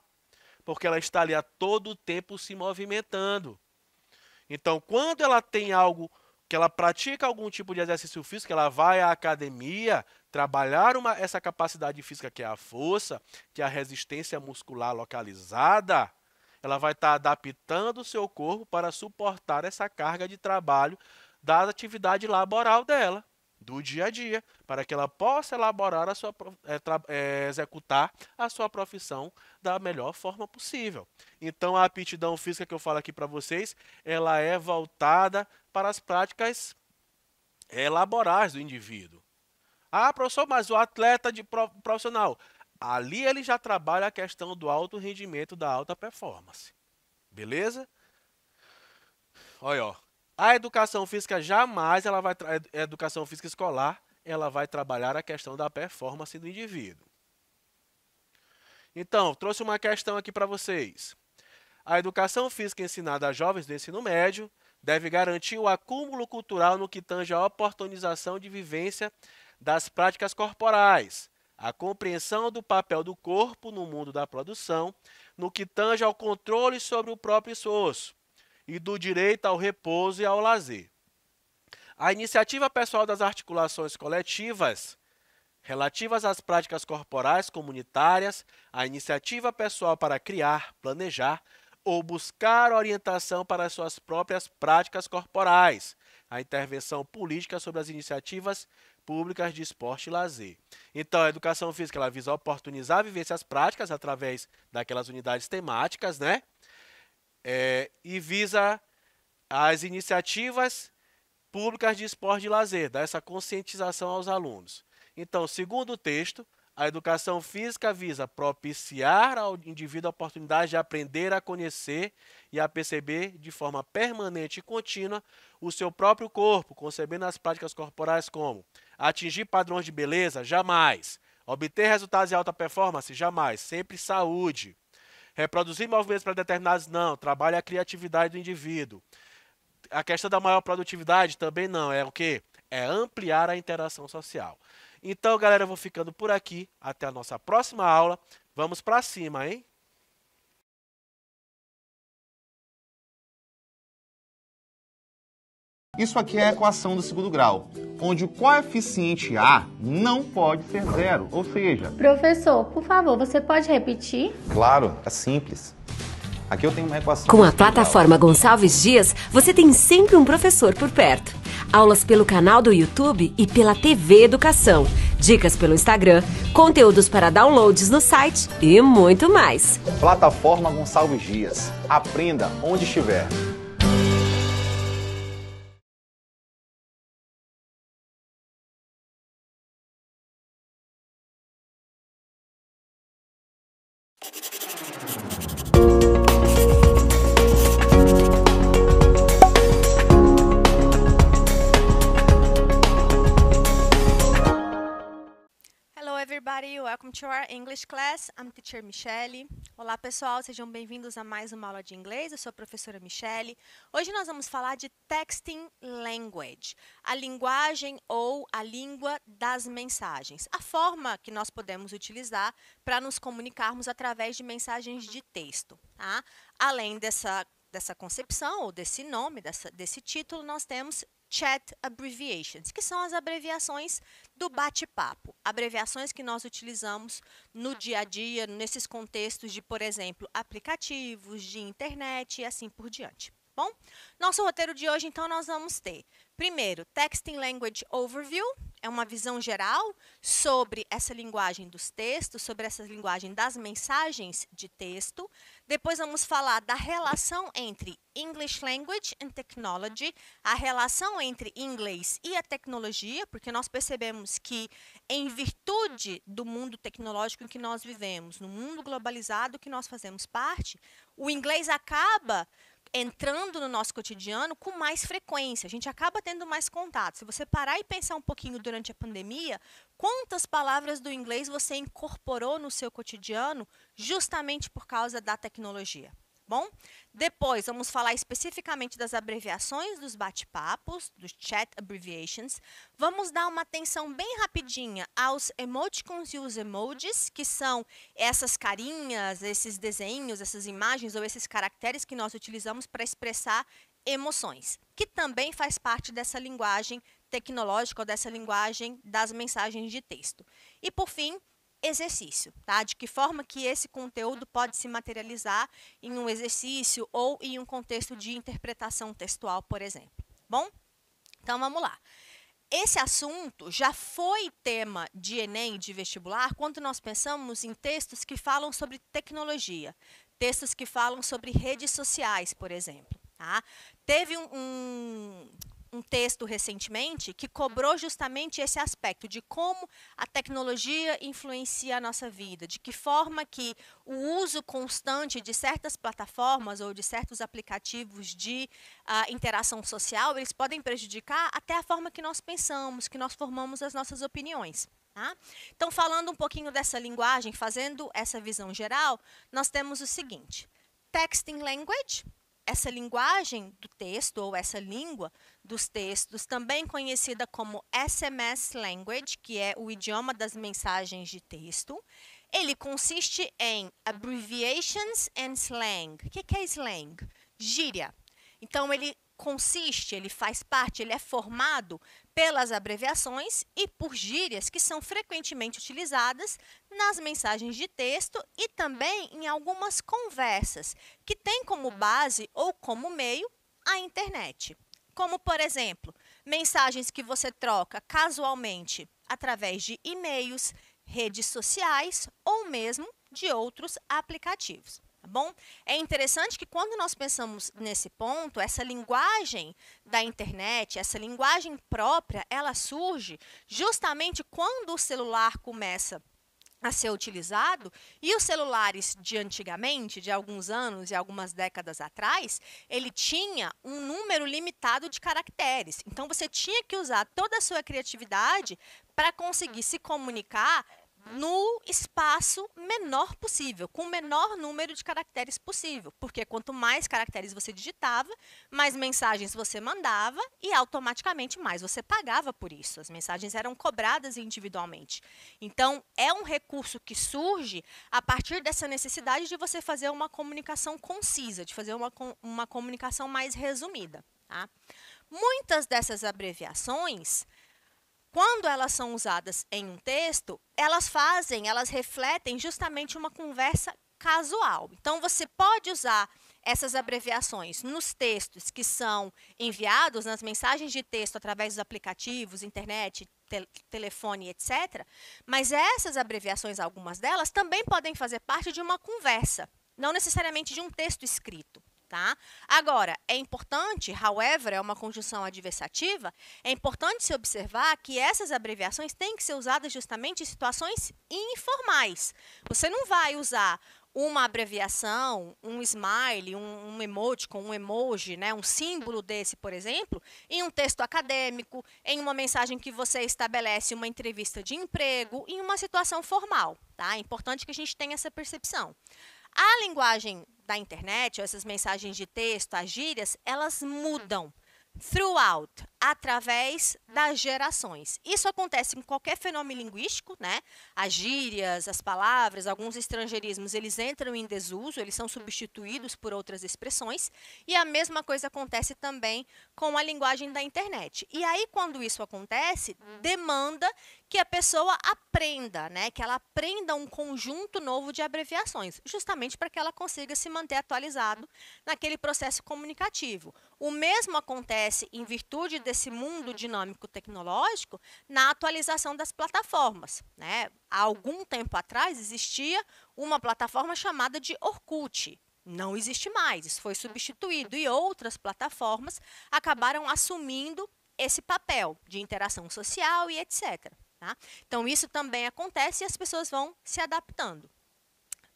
porque ela está ali a todo tempo se movimentando. Então, quando ela tem algo que ela pratica algum tipo de exercício físico, ela vai à academia trabalhar uma, essa capacidade física que é a força, que é a resistência muscular localizada, ela vai estar tá adaptando o seu corpo para suportar essa carga de trabalho da atividade laboral dela do dia a dia, para que ela possa elaborar a sua é, executar a sua profissão da melhor forma possível. Então a aptidão física que eu falo aqui para vocês, ela é voltada para as práticas elaboradas do indivíduo. Ah, professor, mas o atleta de profissional, ali ele já trabalha a questão do alto rendimento, da alta performance. Beleza? Olha, ó. A educação física jamais ela vai a educação física escolar, ela vai trabalhar a questão da performance do indivíduo. Então, trouxe uma questão aqui para vocês. A educação física ensinada a jovens do ensino médio deve garantir o acúmulo cultural no que tange à oportunização de vivência das práticas corporais, a compreensão do papel do corpo no mundo da produção, no que tange ao controle sobre o próprio esforço, e do direito ao repouso e ao lazer. A iniciativa pessoal das articulações coletivas relativas às práticas corporais comunitárias, a iniciativa pessoal para criar, planejar ou buscar orientação para suas próprias práticas corporais, a intervenção política sobre as iniciativas públicas de esporte e lazer. Então, a educação física ela visa oportunizar a vivência das práticas através daquelas unidades temáticas, né? é, e visa as iniciativas públicas de esporte e lazer, dá essa conscientização aos alunos. Então, segundo o texto, a educação física visa propiciar ao indivíduo a oportunidade de aprender a conhecer e a perceber de forma permanente e contínua o seu próprio corpo, concebendo as práticas corporais como atingir padrões de beleza? Jamais. Obter resultados de alta performance? Jamais. Sempre saúde reproduzir movimentos para determinados, não. Trabalha a criatividade do indivíduo. A questão da maior produtividade também não. É o quê? É ampliar a interação social. Então, galera, eu vou ficando por aqui. Até a nossa próxima aula. Vamos para cima, hein? Isso aqui é a equação do segundo grau, onde o coeficiente A não pode ser zero, ou seja... Professor, por favor, você pode repetir? Claro, é simples. Aqui eu tenho uma equação... Com a plataforma Gonçalves Dias, você tem sempre um professor por perto. Aulas pelo canal do YouTube e pela TV Educação, dicas pelo Instagram, conteúdos para downloads no site e muito mais. Plataforma Gonçalves Dias. Aprenda onde estiver. Welcome to our English class. I'm teacher Michelle. Olá, pessoal. Sejam bem-vindos a mais uma aula de inglês. Eu sou a professora Michelle. Hoje nós vamos falar de texting language, a linguagem ou a língua das mensagens, a forma que nós podemos utilizar para nos comunicarmos através de mensagens de texto. Tá? Além dessa dessa concepção ou desse nome, dessa, desse título, nós temos chat abbreviations, que são as abreviações do bate-papo, abreviações que nós utilizamos no dia a dia, nesses contextos de, por exemplo, aplicativos, de internet e assim por diante. Bom, nosso roteiro de hoje, então, nós vamos ter, primeiro, Texting Language Overview, é uma visão geral sobre essa linguagem dos textos, sobre essa linguagem das mensagens de texto. Depois vamos falar da relação entre English Language and Technology, a relação entre inglês e a tecnologia, porque nós percebemos que, em virtude do mundo tecnológico em que nós vivemos, no mundo globalizado que nós fazemos parte, o inglês acaba entrando no nosso cotidiano com mais frequência. A gente acaba tendo mais contato. Se você parar e pensar um pouquinho durante a pandemia, quantas palavras do inglês você incorporou no seu cotidiano justamente por causa da tecnologia? bom? Depois vamos falar especificamente das abreviações dos bate-papos, dos chat abbreviations. Vamos dar uma atenção bem rapidinha aos emoticons e os emojis, que são essas carinhas, esses desenhos, essas imagens ou esses caracteres que nós utilizamos para expressar emoções, que também faz parte dessa linguagem tecnológica ou dessa linguagem das mensagens de texto. E por fim, exercício, tá? De que forma que esse conteúdo pode se materializar em um exercício ou em um contexto de interpretação textual, por exemplo. Bom? Então vamos lá. Esse assunto já foi tema de Enem, de vestibular, quando nós pensamos em textos que falam sobre tecnologia, textos que falam sobre redes sociais, por exemplo. Tá? Teve um, um, um texto recentemente que cobrou justamente esse aspecto de como a tecnologia influencia a nossa vida, de que forma que o uso constante de certas plataformas ou de certos aplicativos de uh, interação social, eles podem prejudicar até a forma que nós pensamos, que nós formamos as nossas opiniões. Tá? Então, falando um pouquinho dessa linguagem, fazendo essa visão geral, nós temos o seguinte: texting language, essa linguagem do texto ou essa língua dos textos, também conhecida como SMS Language, que é o idioma das mensagens de texto. Ele consiste em abbreviations and slang. O que, é slang? Gíria. Então, ele consiste, ele faz parte, ele é formado pelas abreviações e por gírias que são frequentemente utilizadas nas mensagens de texto e também em algumas conversas que têm como base ou como meio a internet como, por exemplo, mensagens que você troca casualmente através de e-mails, redes sociais ou mesmo de outros aplicativos. Tá bom? É interessante que quando nós pensamos nesse ponto, essa linguagem da internet, essa linguagem própria, ela surge justamente quando o celular começa a a ser utilizado. E os celulares de antigamente, de alguns anos e algumas décadas atrás, ele tinha um número limitado de caracteres. Então você tinha que usar toda a sua criatividade para conseguir se comunicar no espaço menor possível, com o menor número de caracteres possível, porque quanto mais caracteres você digitava, mais mensagens você mandava e automaticamente mais você pagava por isso. As mensagens eram cobradas individualmente. Então, é um recurso que surge a partir dessa necessidade de você fazer uma comunicação concisa, de fazer uma, uma comunicação mais resumida. Tá? Muitas dessas abreviações quando elas são usadas em um texto, elas fazem, elas refletem justamente uma conversa casual. Então, você pode usar essas abreviações nos textos que são enviados, nas mensagens de texto através dos aplicativos, internet, te telefone, etc. Mas essas abreviações, algumas delas, também podem fazer parte de uma conversa, não necessariamente de um texto escrito. Tá? Agora, é importante, however, é uma conjunção adversativa, é importante se observar que essas abreviações têm que ser usadas justamente em situações informais. Você não vai usar uma abreviação, um smile, um, um emoticon, um emoji, né, um símbolo desse, por exemplo, em um texto acadêmico, em uma mensagem que você estabelece uma entrevista de emprego, em uma situação formal. Tá? É importante que a gente tenha essa percepção. A linguagem da internet, essas mensagens de texto, as gírias, elas mudam. Throughout, através das gerações. Isso acontece em qualquer fenômeno linguístico, né? As gírias, as palavras, alguns estrangeirismos, eles entram em desuso, eles são substituídos por outras expressões, e a mesma coisa acontece também com a linguagem da internet. E aí quando isso acontece, demanda que a pessoa aprenda, né? Que ela aprenda um conjunto novo de abreviações, justamente para que ela consiga se manter atualizado naquele processo comunicativo. O mesmo acontece em virtude desse desse mundo dinâmico tecnológico na atualização das plataformas. Né? Há algum tempo atrás existia uma plataforma chamada de Orkut. Não existe mais, isso foi substituído e outras plataformas acabaram assumindo esse papel de interação social e etc. Tá? Então, isso também acontece e as pessoas vão se adaptando.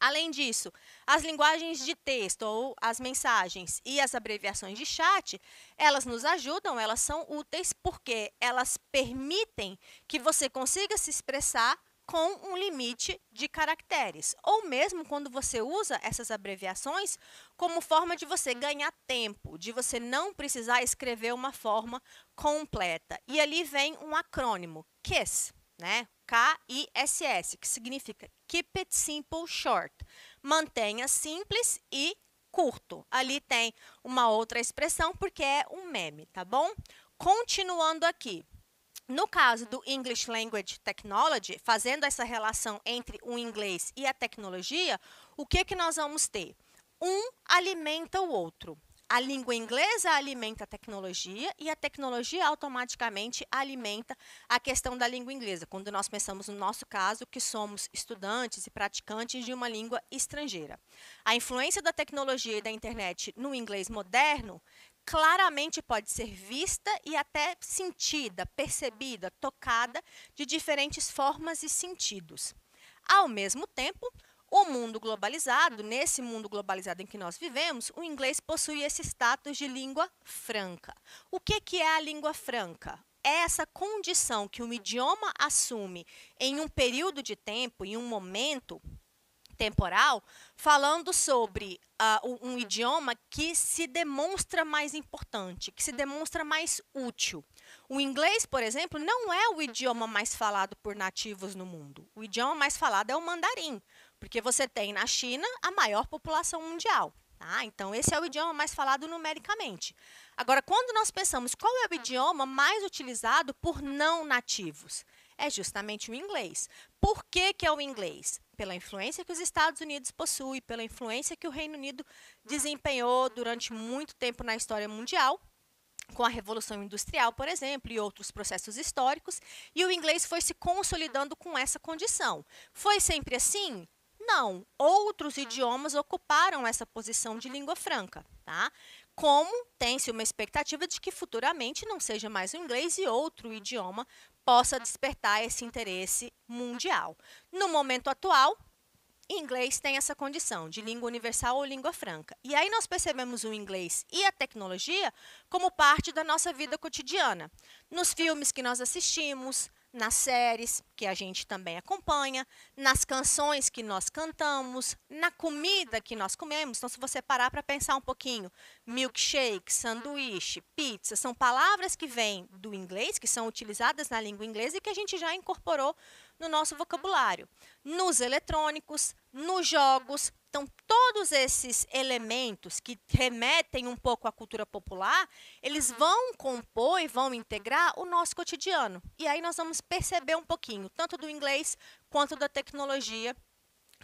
Além disso, as linguagens de texto ou as mensagens e as abreviações de chat, elas nos ajudam, elas são úteis porque elas permitem que você consiga se expressar com um limite de caracteres, ou mesmo quando você usa essas abreviações como forma de você ganhar tempo, de você não precisar escrever uma forma completa. E ali vem um acrônimo, Kiss né? KISS, que significa Keep It Simple Short. Mantenha simples e curto. Ali tem uma outra expressão porque é um meme, tá bom? Continuando aqui. No caso do English Language Technology, fazendo essa relação entre o inglês e a tecnologia, o que, que nós vamos ter? Um alimenta o outro a língua inglesa alimenta a tecnologia e a tecnologia automaticamente alimenta a questão da língua inglesa, quando nós pensamos no nosso caso, que somos estudantes e praticantes de uma língua estrangeira. A influência da tecnologia e da internet no inglês moderno claramente pode ser vista e até sentida, percebida, tocada de diferentes formas e sentidos. Ao mesmo tempo, o mundo globalizado, nesse mundo globalizado em que nós vivemos, o inglês possui esse status de língua franca. O que, que é a língua franca? É essa condição que um idioma assume em um período de tempo, em um momento temporal, falando sobre uh, um idioma que se demonstra mais importante, que se demonstra mais útil. O inglês, por exemplo, não é o idioma mais falado por nativos no mundo. O idioma mais falado é o mandarim. Porque você tem na China a maior população mundial. Tá? Então, esse é o idioma mais falado numericamente. Agora, quando nós pensamos qual é o idioma mais utilizado por não nativos, é justamente o inglês. Por que, que é o inglês? Pela influência que os Estados Unidos possuem, pela influência que o Reino Unido desempenhou durante muito tempo na história mundial, com a Revolução Industrial, por exemplo, e outros processos históricos, e o inglês foi se consolidando com essa condição. Foi sempre assim? Não, outros idiomas ocuparam essa posição de língua franca, tá? Como tem-se uma expectativa de que futuramente não seja mais o inglês e outro idioma possa despertar esse interesse mundial. No momento atual, inglês tem essa condição de língua universal ou língua franca. E aí nós percebemos o inglês e a tecnologia como parte da nossa vida cotidiana. Nos filmes que nós assistimos, nas séries que a gente também acompanha, nas canções que nós cantamos, na comida que nós comemos. Então, se você parar para pensar um pouquinho, milkshake, sanduíche, pizza, são palavras que vêm do inglês, que são utilizadas na língua inglesa e que a gente já incorporou no nosso vocabulário. Nos eletrônicos, nos jogos, então, todos esses elementos que remetem um pouco à cultura popular, eles vão compor e vão integrar o nosso cotidiano. E aí nós vamos perceber um pouquinho, tanto do inglês quanto da tecnologia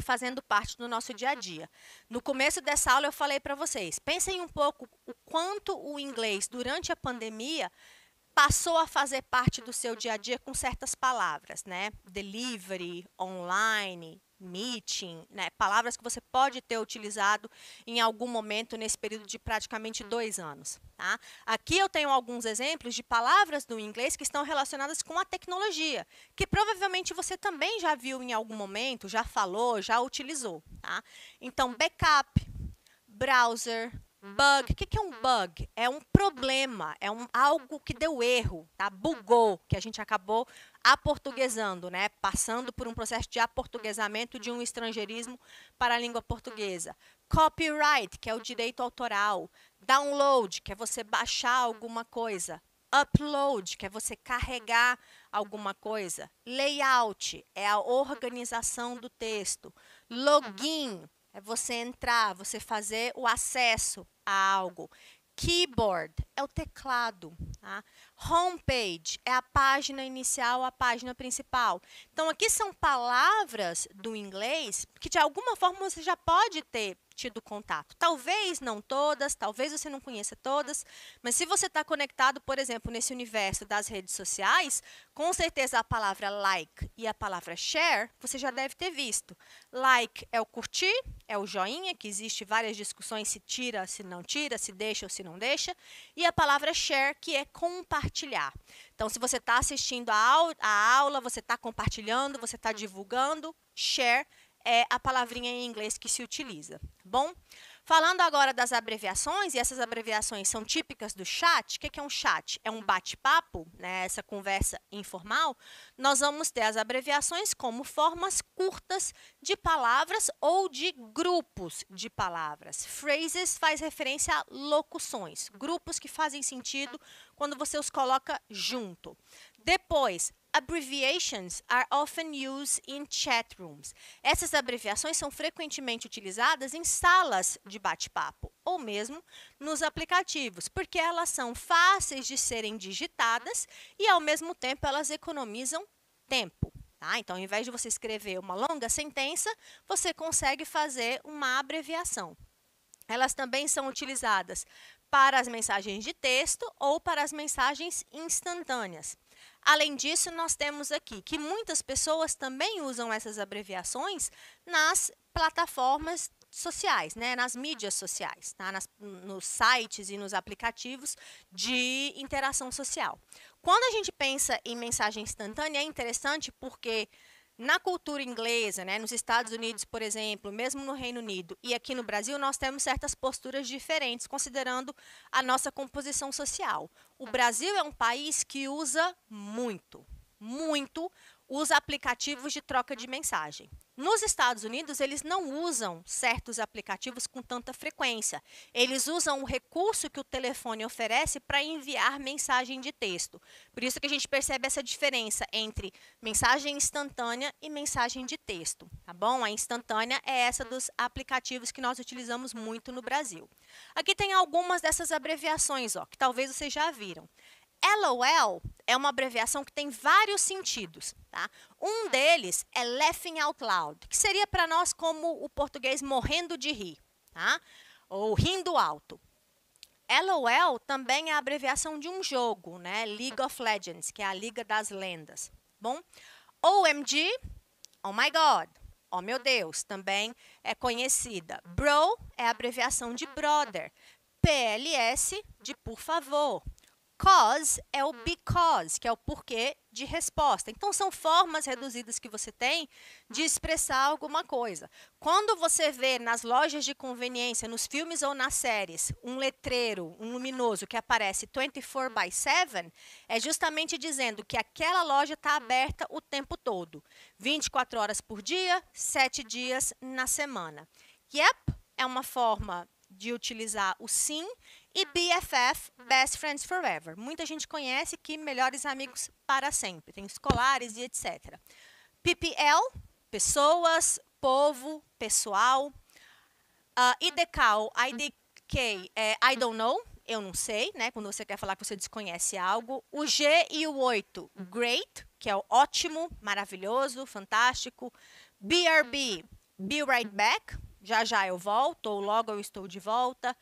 fazendo parte do nosso dia a dia. No começo dessa aula eu falei para vocês, pensem um pouco o quanto o inglês durante a pandemia passou a fazer parte do seu dia a dia com certas palavras, né? Delivery, online, meeting, né? Palavras que você pode ter utilizado em algum momento nesse período de praticamente uhum. dois anos. Tá? Aqui eu tenho alguns exemplos de palavras do inglês que estão relacionadas com a tecnologia, que provavelmente você também já viu em algum momento, já falou, já utilizou. Tá? Então, backup, browser, Bug. O que é um bug? É um problema, é um, algo que deu erro, tá? bugou, que a gente acabou aportuguesando, né? passando por um processo de aportuguesamento de um estrangeirismo para a língua portuguesa. Copyright, que é o direito autoral. Download, que é você baixar alguma coisa. Upload, que é você carregar alguma coisa. Layout, é a organização do texto. Login, é você entrar, você fazer o acesso a algo. Keyboard é o teclado. Tá? Homepage é a página inicial, a página principal. Então, aqui são palavras do inglês que, de alguma forma, você já pode ter tido contato. Talvez não todas, talvez você não conheça todas, mas se você está conectado, por exemplo, nesse universo das redes sociais, com certeza a palavra like e a palavra share você já deve ter visto. Like é o curtir, é o joinha, que existe várias discussões se tira, se não tira, se deixa ou se não deixa, e a palavra share, que é compartilhar. Então, se você está assistindo a, a aula, você está compartilhando, você está divulgando, share é a palavrinha em inglês que se utiliza. Bom, falando agora das abreviações, e essas abreviações são típicas do chat, o que é um chat? É um bate-papo, né, essa conversa informal. Nós vamos ter as abreviações como formas curtas de palavras ou de grupos de palavras. Phrases faz referência a locuções, grupos que fazem sentido quando você os coloca junto. Depois, abbreviations are often used in chat rooms. Essas abreviações são frequentemente utilizadas em salas de bate-papo ou mesmo nos aplicativos, porque elas são fáceis de serem digitadas e, ao mesmo tempo, elas economizam tempo. Tá? Então, ao invés de você escrever uma longa sentença, você consegue fazer uma abreviação. Elas também são utilizadas para as mensagens de texto ou para as mensagens instantâneas. Além disso, nós temos aqui que muitas pessoas também usam essas abreviações nas plataformas sociais, né, nas mídias sociais, tá? Nas, nos sites e nos aplicativos de interação social. Quando a gente pensa em mensagem instantânea, é interessante porque na cultura inglesa, né, nos Estados Unidos, por exemplo, mesmo no Reino Unido e aqui no Brasil, nós temos certas posturas diferentes, considerando a nossa composição social. O Brasil é um país que usa muito, muito, os aplicativos de troca de mensagem. Nos Estados Unidos, eles não usam certos aplicativos com tanta frequência. Eles usam o recurso que o telefone oferece para enviar mensagem de texto. Por isso que a gente percebe essa diferença entre mensagem instantânea e mensagem de texto, tá bom? A instantânea é essa dos aplicativos que nós utilizamos muito no Brasil. Aqui tem algumas dessas abreviações, ó, que talvez vocês já viram. LOL é uma abreviação que tem vários sentidos. Tá? Um deles é laughing out loud, que seria para nós como o português morrendo de rir, tá? ou rindo alto. LOL também é a abreviação de um jogo, né? League of Legends, que é a Liga das Lendas. Bom, OMG, oh my god, oh meu Deus, também é conhecida. Bro é a abreviação de brother. PLS de por favor. Cause é o uhum. because, que é o porquê de resposta. Então, são formas uhum. reduzidas que você tem de expressar alguma coisa. Quando você vê nas lojas de conveniência, nos filmes ou nas séries, um letreiro, um luminoso que aparece 24 by 7, uhum. é justamente dizendo que aquela loja está aberta o tempo todo 24 horas por dia, 7 dias na semana. Yep é uma forma de utilizar o sim e ah. BFF, uhum. Best Friends Forever. Muita gente conhece que melhores amigos para sempre, tem escolares e etc. PPL, pessoas, povo, pessoal. Uh, ah, IDK, uhum. é, I don't uhum. know, eu não sei, né? Quando você quer falar que você desconhece algo. O G e o 8, great, que é o ótimo, maravilhoso, fantástico. BRB, be right back, já já eu volto, ou logo eu estou de volta.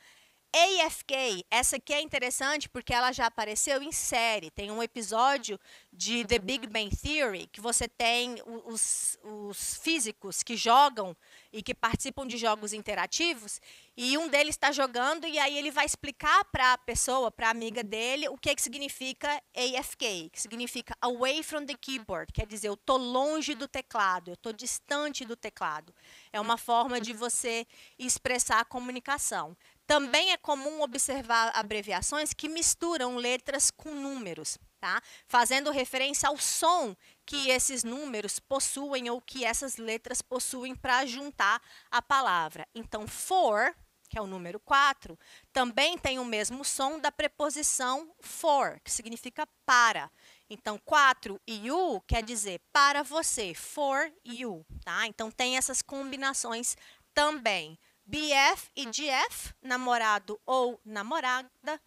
AFK, essa aqui é interessante porque ela já apareceu em série. Tem um episódio de é The Big Bang Theory que você tem os, os físicos que jogam e que participam de jogos interativos, e um deles está jogando e aí ele vai explicar para a pessoa, para a amiga dele, o que, que significa AFK, que significa Away from the Keyboard, quer dizer, eu estou longe do teclado, eu estou distante do teclado. É uma forma de você expressar a comunicação. Também é comum observar abreviações que misturam letras com números tá? Fazendo referência ao som que esses números possuem ou que essas letras possuem para juntar a palavra. Então, for, que é o número 4, também tem o mesmo som da preposição for, que significa para. Então, 4 e you quer dizer para você, for you, tá? Então, tem essas combinações também. BF e GF, namorado ou namorada,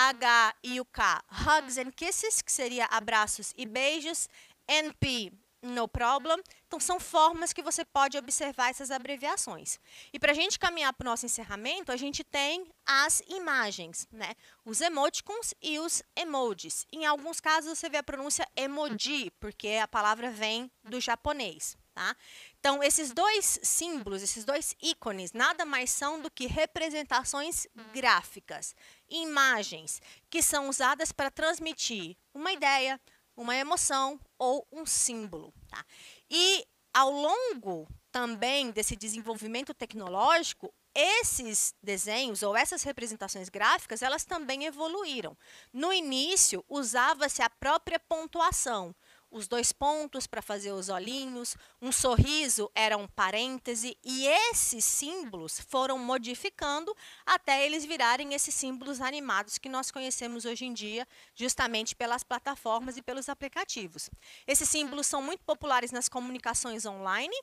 H e o K, hugs and kisses, que seria abraços e beijos, NP no problem. Então, são formas que você pode observar essas abreviações. E para a gente caminhar para o nosso encerramento, a gente tem as imagens, né? Os emoticons e os emojis. Em alguns casos, você vê a pronúncia emoji, porque a palavra vem do japonês. Tá? Então, esses dois símbolos, esses dois ícones, nada mais são do que representações hum. gráficas, imagens, que são usadas para transmitir uma ideia, uma emoção ou um símbolo. Tá? E ao longo também desse desenvolvimento tecnológico, esses desenhos ou essas representações gráficas, elas também evoluíram. No início, usava-se a própria pontuação os dois pontos para fazer os olhinhos, um sorriso era um parêntese, e esses símbolos foram modificando até eles virarem esses símbolos animados que nós conhecemos hoje em dia, justamente pelas plataformas e pelos aplicativos. Esses símbolos são muito populares nas comunicações online,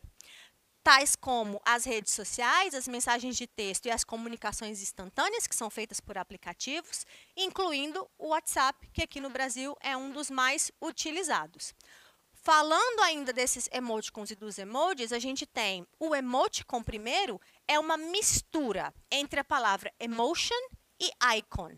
tais como as redes sociais, as mensagens de texto e as comunicações instantâneas que são feitas por aplicativos, incluindo o WhatsApp, que aqui no Brasil é um dos mais utilizados. Falando ainda desses emoticons e dos emojis, a gente tem o emoticon primeiro, é uma mistura entre a palavra emotion e icon,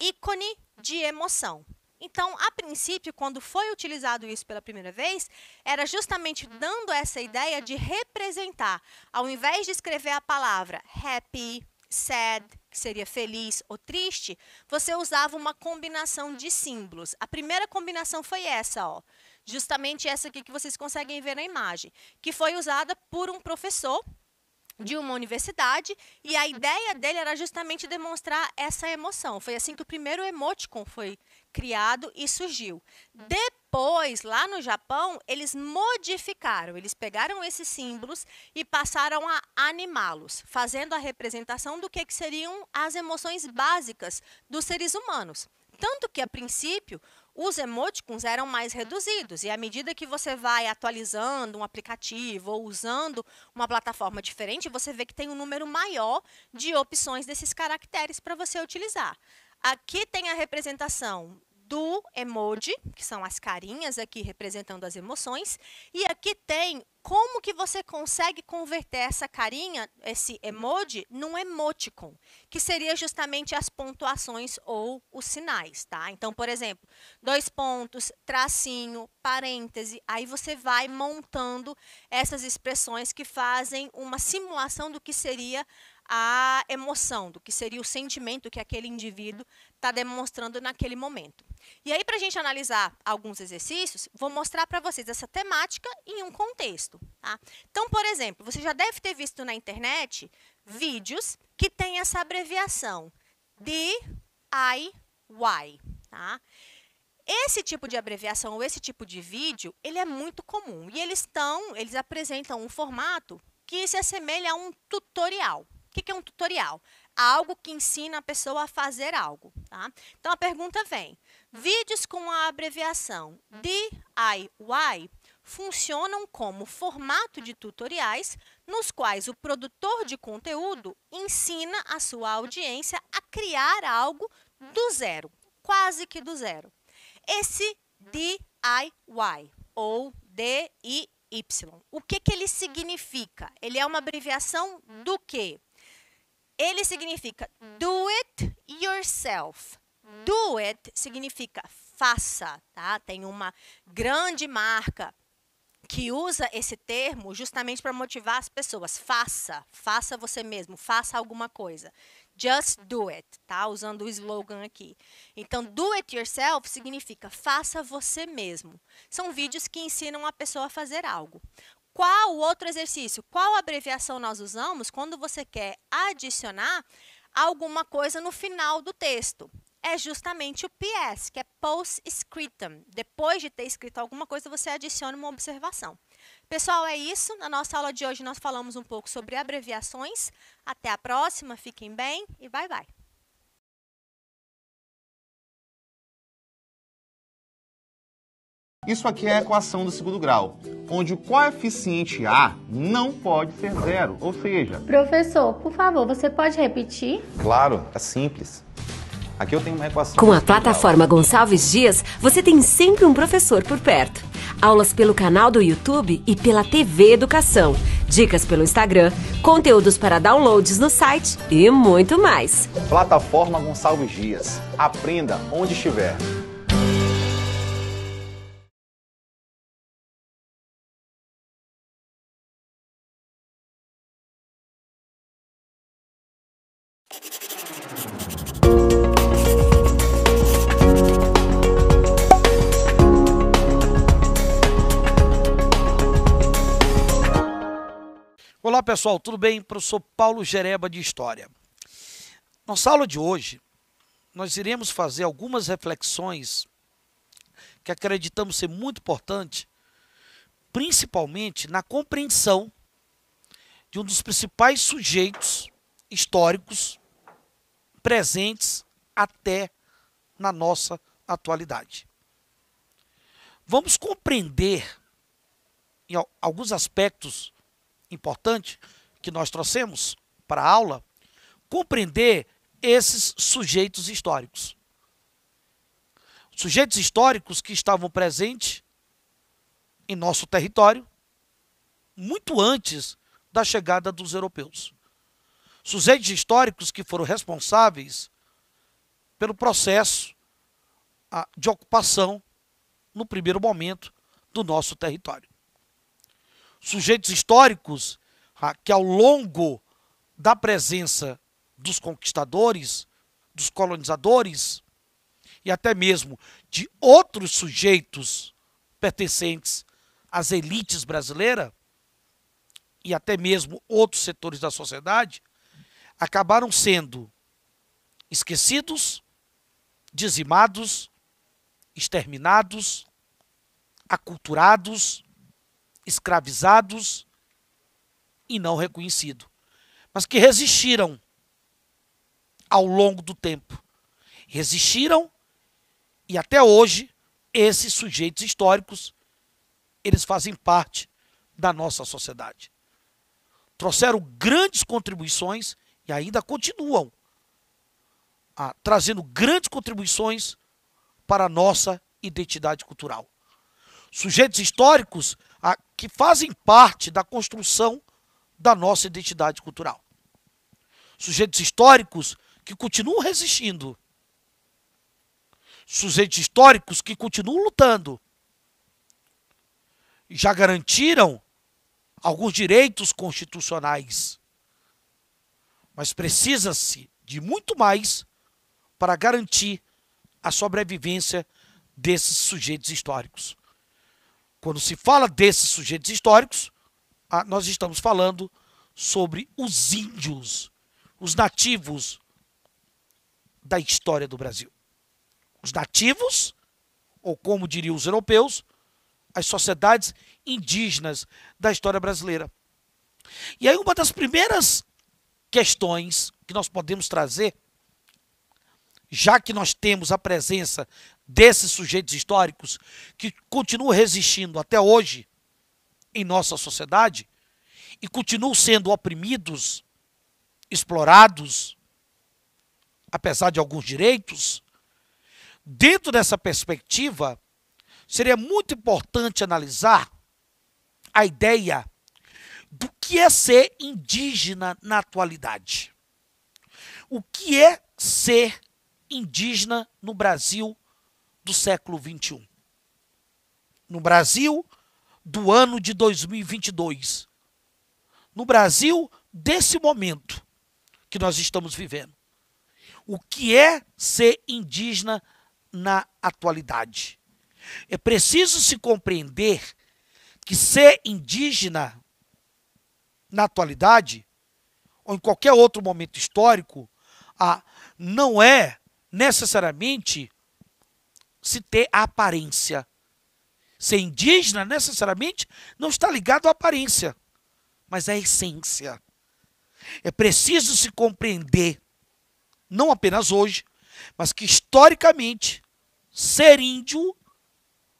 ícone de emoção. Então, a princípio, quando foi utilizado isso pela primeira vez, era justamente uhum. dando essa ideia de uhum. representar. Ao invés de escrever a palavra happy, sad, que seria feliz ou triste, você usava uma combinação de uhum. símbolos. A primeira combinação foi essa, ó. Justamente essa aqui que vocês conseguem ver na imagem, que foi usada por um professor de uma universidade e a ideia dele era justamente demonstrar essa emoção. Foi assim que o primeiro emoticon foi criado e surgiu. Depois, lá no Japão, eles modificaram, eles pegaram esses símbolos e passaram a animá-los, fazendo a representação do que, que seriam as emoções básicas dos seres humanos. Tanto que, a princípio, os emoticons eram mais reduzidos e à medida que você vai atualizando um aplicativo ou usando uma plataforma diferente, você vê que tem um número maior de opções desses caracteres para você utilizar. Aqui tem a representação do emoji, que são as carinhas aqui representando as emoções, e aqui tem como que você consegue converter essa carinha, esse emoji, num emoticon, que seria justamente as pontuações ou os sinais, tá? Então, por exemplo, dois pontos, tracinho, parêntese, aí você vai montando essas expressões que fazem uma simulação do que seria a emoção, do que seria o sentimento que aquele indivíduo está uhum. demonstrando naquele momento. E aí, para a gente analisar alguns exercícios, vou mostrar para vocês essa temática em um contexto. Tá? Então, por exemplo, você já deve ter visto na internet vídeos que têm essa abreviação DIY. Tá? Esse tipo de abreviação ou esse tipo de vídeo, ele é muito comum. E eles estão, eles apresentam um formato que se assemelha a um tutorial. O que é um tutorial? Algo que ensina a pessoa a fazer algo. Tá? Então, a pergunta vem. Vídeos com a abreviação DIY funcionam como formato de tutoriais nos quais o produtor de conteúdo ensina a sua audiência a criar algo do zero, quase que do zero. Esse DIY ou DIY, o que, que ele significa? Ele é uma abreviação do quê? Ele significa hum. do it yourself. Hum. Do it significa faça, tá? Tem uma grande marca que usa esse termo justamente para motivar as pessoas. Faça, faça você mesmo, faça alguma coisa. Just do it, tá? Usando o slogan aqui. Então, uhum. do it yourself significa faça você mesmo. São vídeos que ensinam a pessoa a fazer algo. Qual o outro exercício? Qual abreviação nós usamos quando você quer adicionar alguma coisa no final do texto? É justamente o PS, que é post-scriptum. Depois de ter escrito alguma coisa, você adiciona uma observação. Pessoal, é isso. Na nossa aula de hoje, nós falamos um pouco sobre abreviações. Até a próxima, fiquem bem e bye bye. Isso aqui é a equação do segundo grau, onde o coeficiente A não pode ser zero, ou seja... Professor, por favor, você pode repetir? Claro, é simples. Aqui eu tenho uma equação. Com a plataforma Gonçalves Dias, você tem sempre um professor por perto. Aulas pelo canal do YouTube e pela TV Educação, dicas pelo Instagram, conteúdos para downloads no site e muito mais. Plataforma Gonçalves Dias. Aprenda onde estiver. pessoal, tudo bem? Professor Paulo Gereba de História. Nossa aula de hoje, nós iremos fazer algumas reflexões que acreditamos ser muito importante, principalmente na compreensão de um dos principais sujeitos históricos presentes até na nossa atualidade. Vamos compreender em alguns aspectos importante que nós trouxemos para a aula, compreender esses sujeitos históricos. Sujeitos históricos que estavam presentes em nosso território muito antes da chegada dos europeus. Sujeitos históricos que foram responsáveis pelo processo ah, de ocupação, no primeiro momento, do nosso território sujeitos históricos ah, que ao longo da presença dos conquistadores, dos colonizadores e até mesmo de outros sujeitos pertencentes às elites brasileiras e até mesmo outros setores da sociedade acabaram sendo esquecidos, dizimados, exterminados, aculturados escravizados e não reconhecido, mas que resistiram ao longo do tempo. Resistiram e até hoje esses sujeitos históricos eles fazem parte da nossa sociedade. Trouxeram grandes contribuições e ainda continuam a ah, trazendo grandes contribuições para a nossa identidade cultural. Sujeitos históricos a ah, que fazem parte da construção da nossa identidade cultural. Sujeitos históricos que continuam resistindo. Sujeitos históricos que continuam lutando. Já garantiram alguns direitos constitucionais. Mas precisa-se de muito mais para garantir a sobrevivência desses sujeitos históricos. Quando se fala desses sujeitos históricos, ah, nós estamos falando sobre os índios, os nativos da história do Brasil. Os nativos, ou como diriam os europeus, as sociedades indígenas da história brasileira. E aí, uma das primeiras questões que nós podemos trazer, já que nós temos a presença desses sujeitos históricos que continuam resistindo até hoje em nossa sociedade e continuam sendo oprimidos, explorados, apesar de alguns direitos, dentro dessa perspectiva, seria muito importante analisar a ideia do que é ser indígena na atualidade. O que é ser indígena no Brasil do século 21. No Brasil do ano de 2022. No Brasil desse momento que nós estamos vivendo. O que é ser indígena na atualidade? É preciso se compreender que ser indígena na atualidade ou em qualquer outro momento histórico, ah, não é necessariamente se ter a aparência. Ser indígena necessariamente não está ligado à aparência, mas à essência. É preciso se compreender, não apenas hoje, mas que historicamente ser índio,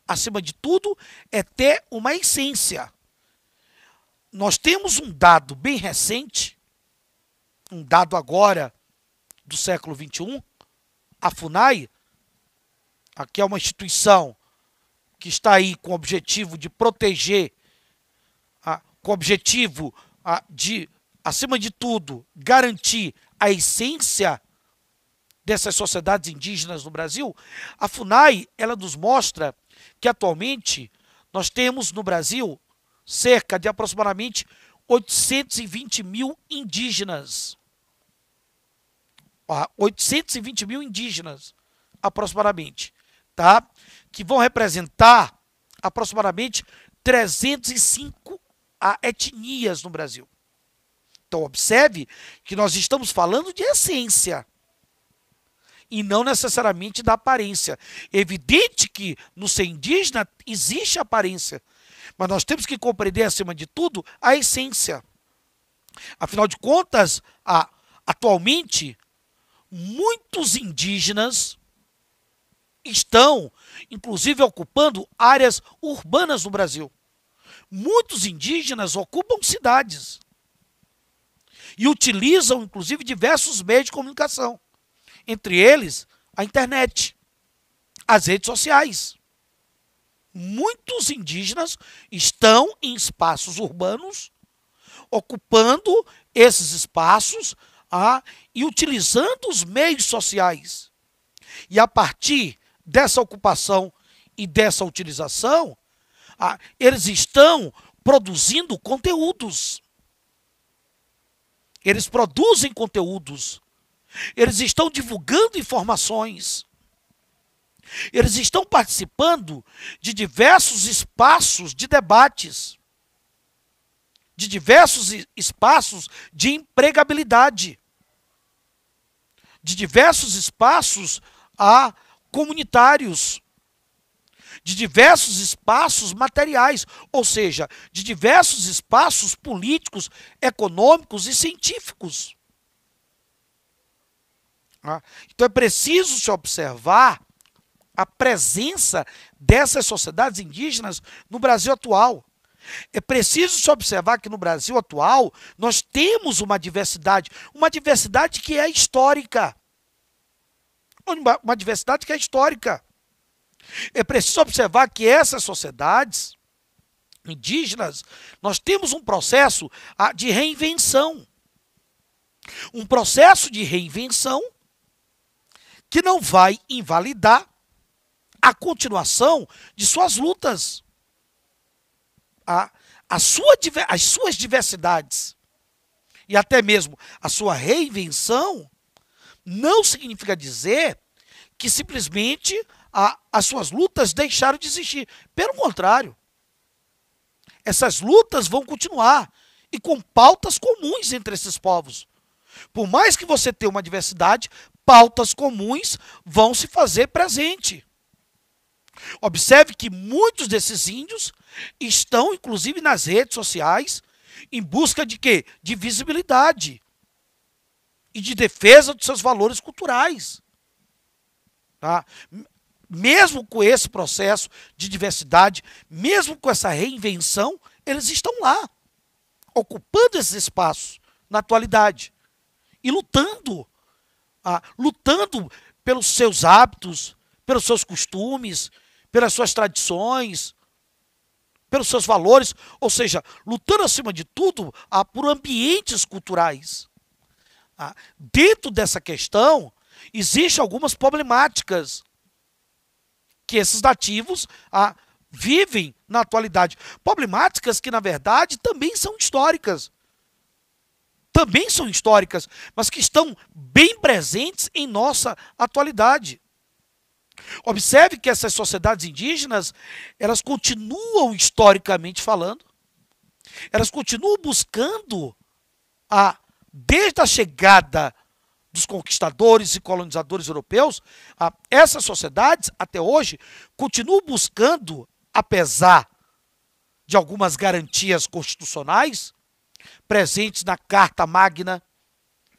acima de tudo, é ter uma essência. Nós temos um dado bem recente, um dado agora do século XXI, a FUNAI Aqui é uma instituição que está aí com o objetivo de proteger, com o objetivo de, acima de tudo, garantir a essência dessas sociedades indígenas no Brasil, a FUNAI ela nos mostra que atualmente nós temos no Brasil cerca de aproximadamente 820 mil indígenas. 820 ah, mil indígenas, aproximadamente tá? que vão representar aproximadamente 305 etnias no Brasil. Então, observe que nós estamos falando de essência e não necessariamente da aparência. evidente que no ser indígena existe aparência, mas nós temos que compreender, acima de tudo, a essência. Afinal de contas, a, atualmente, muitos indígenas estão, inclusive, ocupando áreas urbanas do Brasil. Muitos indígenas ocupam cidades e utilizam, inclusive, diversos meios de comunicação, entre eles a internet, as redes sociais. Muitos indígenas estão em espaços urbanos, ocupando esses espaços ah, e utilizando os meios sociais. E a partir dessa ocupação e dessa utilização, eles estão produzindo conteúdos. Eles produzem conteúdos. Eles estão divulgando informações. Eles estão participando de diversos espaços de debates, de diversos espaços de empregabilidade, de diversos espaços a comunitários, de diversos espaços materiais, ou seja, de diversos espaços políticos, econômicos e científicos. Tá? Então é preciso se observar a presença dessas sociedades indígenas no Brasil atual. É preciso se observar que no Brasil atual nós temos uma diversidade, uma diversidade que é histórica uma diversidade que é histórica. É preciso observar que essas sociedades indígenas, nós temos um processo ah, de reinvenção. Um processo de reinvenção que não vai invalidar a continuação de suas lutas, a, a sua, as suas diversidades e até mesmo a sua reinvenção não significa dizer que simplesmente a, as suas lutas deixaram de existir. Pelo contrário, essas lutas vão continuar e com pautas comuns entre esses povos. Por mais que você tenha uma diversidade, pautas comuns vão se fazer presente. Observe que muitos desses índios estão, inclusive, nas redes sociais, em busca de quê? De visibilidade, e de defesa dos seus valores culturais. Tá? Mesmo com esse processo de diversidade, mesmo com essa reinvenção, eles estão lá, ocupando esses espaços na atualidade e lutando, ah, lutando pelos seus hábitos, pelos seus costumes, pelas suas tradições, pelos seus valores, ou seja, lutando acima de tudo ah, por ambientes culturais. Ah, dentro dessa questão, existem algumas problemáticas que esses nativos ah, vivem na atualidade. Problemáticas que, na verdade, também são históricas. Também são históricas, mas que estão bem presentes em nossa atualidade. Observe que essas sociedades indígenas, elas continuam historicamente falando, elas continuam buscando a desde a chegada dos conquistadores e colonizadores europeus, essas sociedades, até hoje, continuam buscando, apesar de algumas garantias constitucionais, presentes na Carta Magna,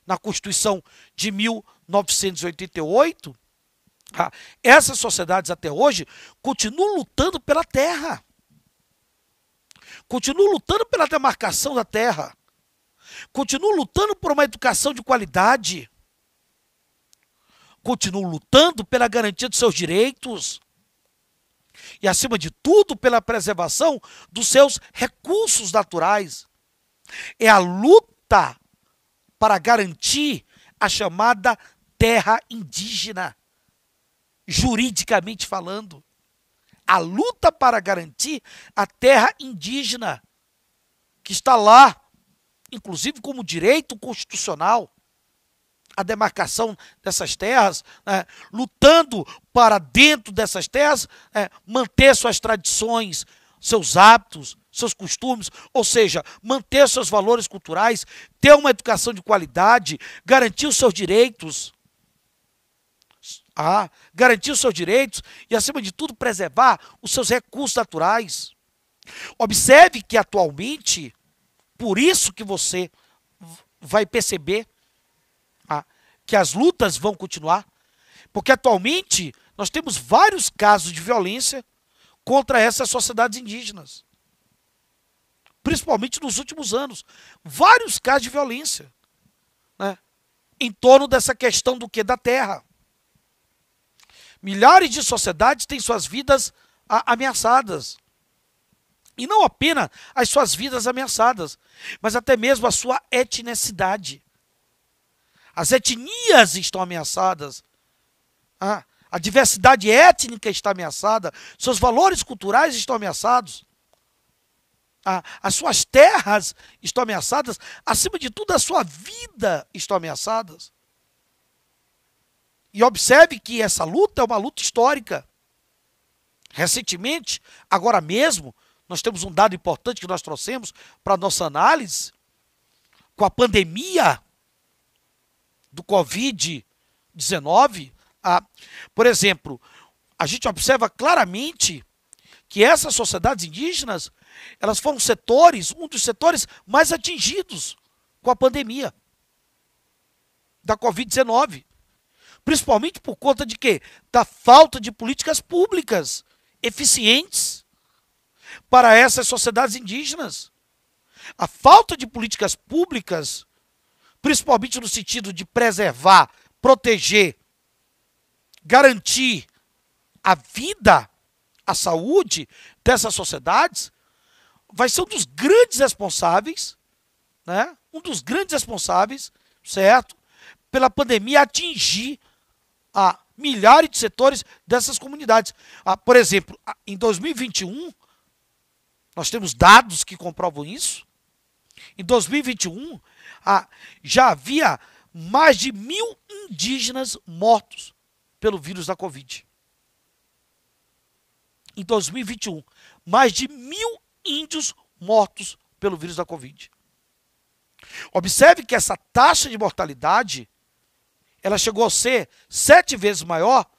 na Constituição de 1988, essas sociedades até hoje continuam lutando pela terra. Continuam lutando pela demarcação da terra. Continuo lutando por uma educação de qualidade. Continuo lutando pela garantia dos seus direitos. E, acima de tudo, pela preservação dos seus recursos naturais. É a luta para garantir a chamada terra indígena, juridicamente falando. A luta para garantir a terra indígena que está lá inclusive como direito constitucional, a demarcação dessas terras, né, lutando para dentro dessas terras né, manter suas tradições, seus hábitos, seus costumes, ou seja, manter seus valores culturais, ter uma educação de qualidade, garantir os seus direitos. Ah, garantir os seus direitos e, acima de tudo, preservar os seus recursos naturais. Observe que atualmente por isso que você vai perceber ah, que as lutas vão continuar, porque atualmente nós temos vários casos de violência contra essas sociedades indígenas. Principalmente nos últimos anos. Vários casos de violência. Né? Em torno dessa questão do que? Da terra. Milhares de sociedades têm suas vidas ah, ameaçadas. E não apenas as suas vidas ameaçadas, mas até mesmo a sua etnicidade. As etnias estão ameaçadas. Ah, a diversidade étnica está ameaçada. Seus valores culturais estão ameaçados. Ah, as suas terras estão ameaçadas. Acima de tudo, a sua vida está ameaçada. E observe que essa luta é uma luta histórica. Recentemente, agora mesmo, nós temos um dado importante que nós trouxemos para nossa análise. Com a pandemia do Covid-19, por exemplo, a gente observa claramente que essas sociedades indígenas, elas foram setores, um dos setores mais atingidos com a pandemia da Covid-19. Principalmente por conta de quê? Da falta de políticas públicas eficientes para essas sociedades indígenas. A falta de políticas públicas, principalmente no sentido de preservar, proteger, garantir a vida, a saúde dessas sociedades, vai ser um dos grandes responsáveis, né? Um dos grandes responsáveis, certo? Pela pandemia atingir a milhares de setores dessas comunidades. Ah, por exemplo, em 2021, nós temos dados que comprovam isso. Em 2021, já havia mais de mil indígenas mortos pelo vírus da Covid. Em 2021, mais de mil índios mortos pelo vírus da Covid. Observe que essa taxa de mortalidade ela chegou a ser sete vezes maior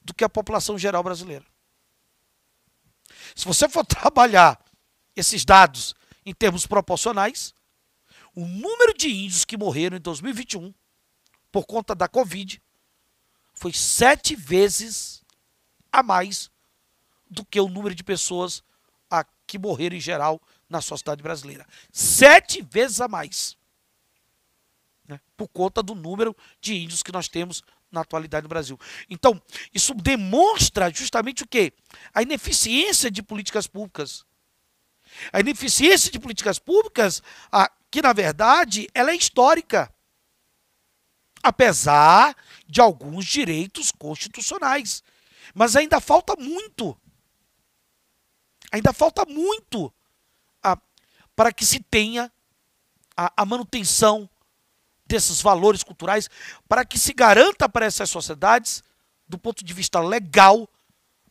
do que a população geral brasileira. Se você for trabalhar esses dados em termos proporcionais, o número de índios que morreram em 2021 por conta da Covid foi sete vezes a mais do que o número de pessoas a, que morreram em geral na sociedade brasileira. Sete vezes a mais. Né, por conta do número de índios que nós temos na atualidade no Brasil. Então, isso demonstra justamente o quê? A ineficiência de políticas públicas a ineficiência de políticas públicas, a, que na verdade ela é histórica, apesar de alguns direitos constitucionais. Mas ainda falta muito. Ainda falta muito a, para que se tenha a, a manutenção desses valores culturais, para que se garanta para essas sociedades, do ponto de vista legal,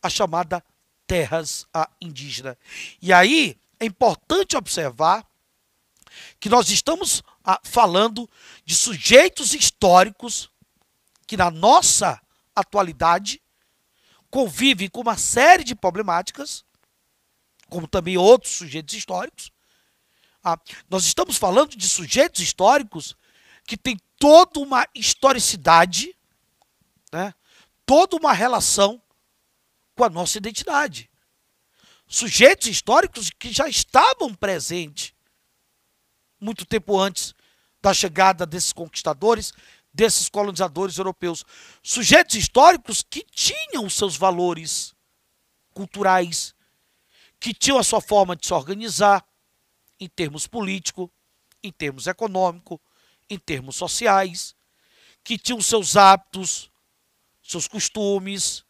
a chamada terras indígena. E aí é importante observar que nós estamos ah, falando de sujeitos históricos que, na nossa atualidade, convivem com uma série de problemáticas, como também outros sujeitos históricos. Ah, nós estamos falando de sujeitos históricos que têm toda uma historicidade, né? toda uma relação com a nossa identidade sujeitos históricos que já estavam presentes muito tempo antes da chegada desses conquistadores, desses colonizadores europeus. Sujeitos históricos que tinham seus valores culturais, que tinham a sua forma de se organizar em termos político, em termos econômico, em termos sociais, que tinham seus hábitos, seus costumes,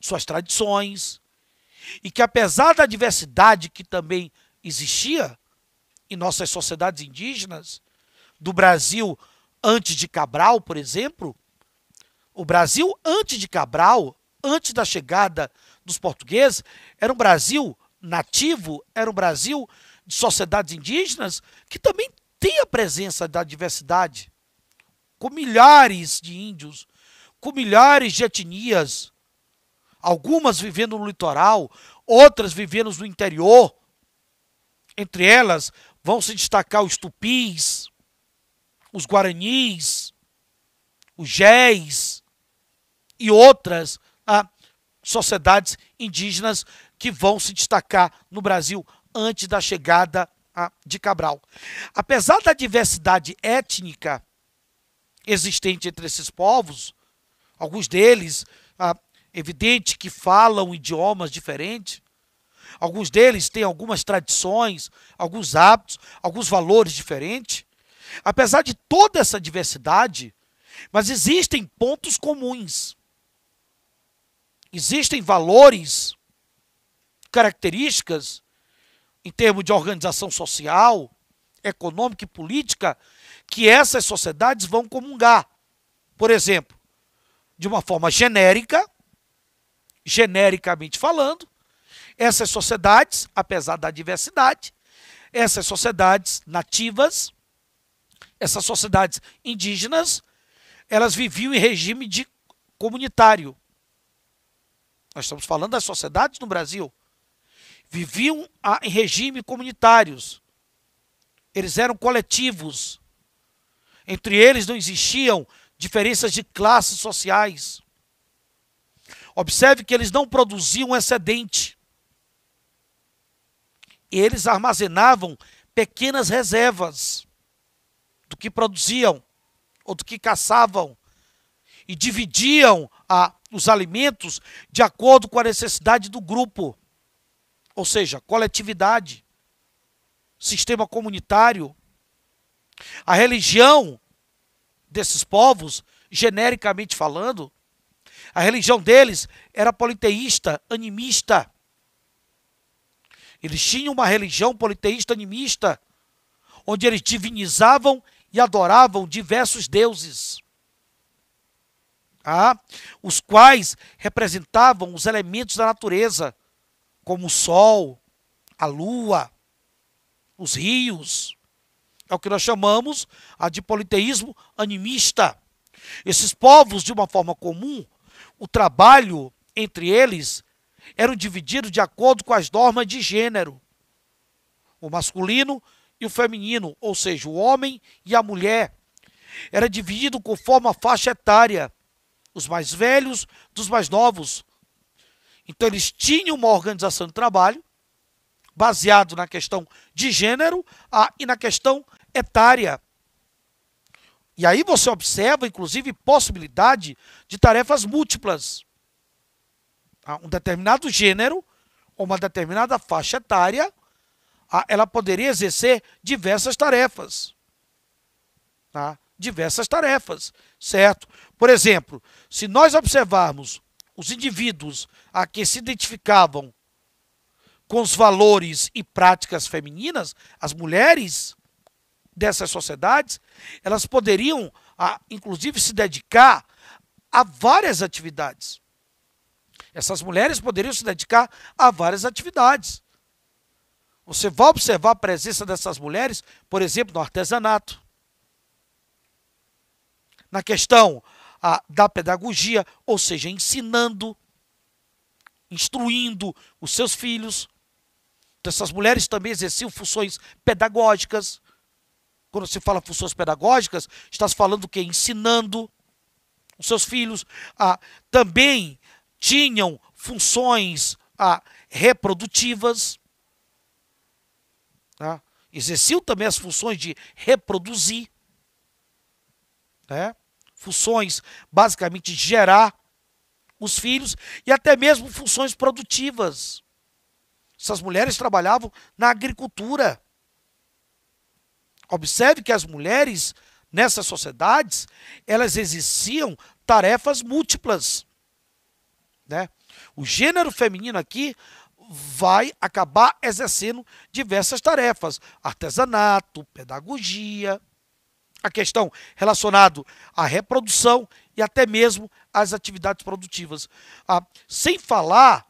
suas tradições, e que apesar da diversidade que também existia em nossas sociedades indígenas, do Brasil antes de Cabral, por exemplo, o Brasil antes de Cabral, antes da chegada dos portugueses, era um Brasil nativo, era um Brasil de sociedades indígenas que também tem a presença da diversidade, com milhares de índios, com milhares de etnias, algumas vivendo no litoral, outras vivendo no interior. Entre elas vão se destacar os tupis, os guaranis, os géis e outras ah, sociedades indígenas que vão se destacar no Brasil antes da chegada ah, de Cabral. Apesar da diversidade étnica existente entre esses povos, alguns deles ah, Evidente que falam idiomas diferentes. Alguns deles têm algumas tradições, alguns hábitos, alguns valores diferentes. Apesar de toda essa diversidade, mas existem pontos comuns. Existem valores, características, em termos de organização social, econômica e política, que essas sociedades vão comungar. Por exemplo, de uma forma genérica, genericamente falando, essas sociedades, apesar da diversidade, essas sociedades nativas, essas sociedades indígenas, elas viviam em regime de comunitário. Nós estamos falando das sociedades no Brasil. Viviam em regime comunitários. Eles eram coletivos. Entre eles não existiam diferenças de classes sociais. Observe que eles não produziam excedente. Eles armazenavam pequenas reservas do que produziam ou do que caçavam e dividiam a, ah, os alimentos de acordo com a necessidade do grupo, ou seja, coletividade, sistema comunitário. A religião desses povos, genericamente falando, a religião deles era politeísta, animista. Eles tinham uma religião politeísta, animista, onde eles divinizavam e adoravam diversos deuses, ah, os quais representavam os elementos da natureza, como o sol, a lua, os rios. É o que nós chamamos de politeísmo animista. Esses povos, de uma forma comum, o trabalho entre eles era dividido de acordo com as normas de gênero, o masculino e o feminino, ou seja, o homem e a mulher. Era dividido conforme a faixa etária, os mais velhos dos mais novos. Então eles tinham uma organização de trabalho baseado na questão de gênero ah, e na questão etária. E aí você observa, inclusive, possibilidade de tarefas múltiplas. Ah, um determinado gênero, ou uma determinada faixa etária, ah, ela poderia exercer diversas tarefas. Tá? Diversas tarefas, certo? Por exemplo, se nós observarmos os indivíduos a que se identificavam com os valores e práticas femininas, as mulheres, dessas sociedades, elas poderiam, inclusive, se dedicar a várias atividades. Essas mulheres poderiam se dedicar a várias atividades. Você vai observar a presença dessas mulheres, por exemplo, no artesanato, na questão a, da pedagogia, ou seja, ensinando, instruindo os seus filhos. Então, essas mulheres também exerciam funções pedagógicas. Quando se fala funções pedagógicas, está se falando o quê? Ensinando os seus filhos. Ah, também tinham funções ah, reprodutivas. Tá? Exerciam também as funções de reproduzir. Né? Funções, basicamente, de gerar os filhos e até mesmo funções produtivas. Essas mulheres trabalhavam na agricultura. Observe que as mulheres nessas sociedades, elas exerciam tarefas múltiplas, né? O gênero feminino aqui vai acabar exercendo diversas tarefas: artesanato, pedagogia, a questão relacionada à reprodução e até mesmo às atividades produtivas. Ah, sem falar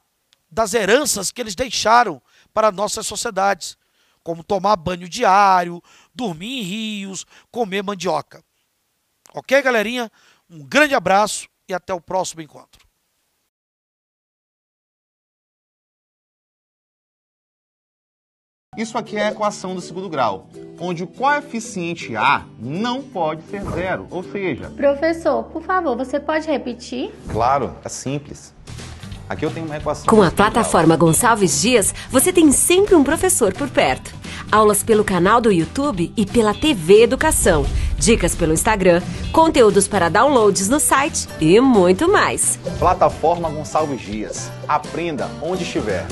das heranças que eles deixaram para nossas sociedades como tomar banho diário, dormir em rios, comer mandioca. Ok, galerinha? Um grande abraço e até o próximo encontro. Isso aqui é a equação do segundo grau, onde o coeficiente A não pode ser zero, ou seja... Professor, por favor, você pode repetir? Claro, é simples. Aqui eu tenho uma equação. Com a plataforma Gonçalves Dias, você tem sempre um professor por perto. Aulas pelo canal do YouTube e pela TV Educação, dicas pelo Instagram, conteúdos para downloads no site e muito mais. Plataforma Gonçalves Dias. Aprenda onde estiver.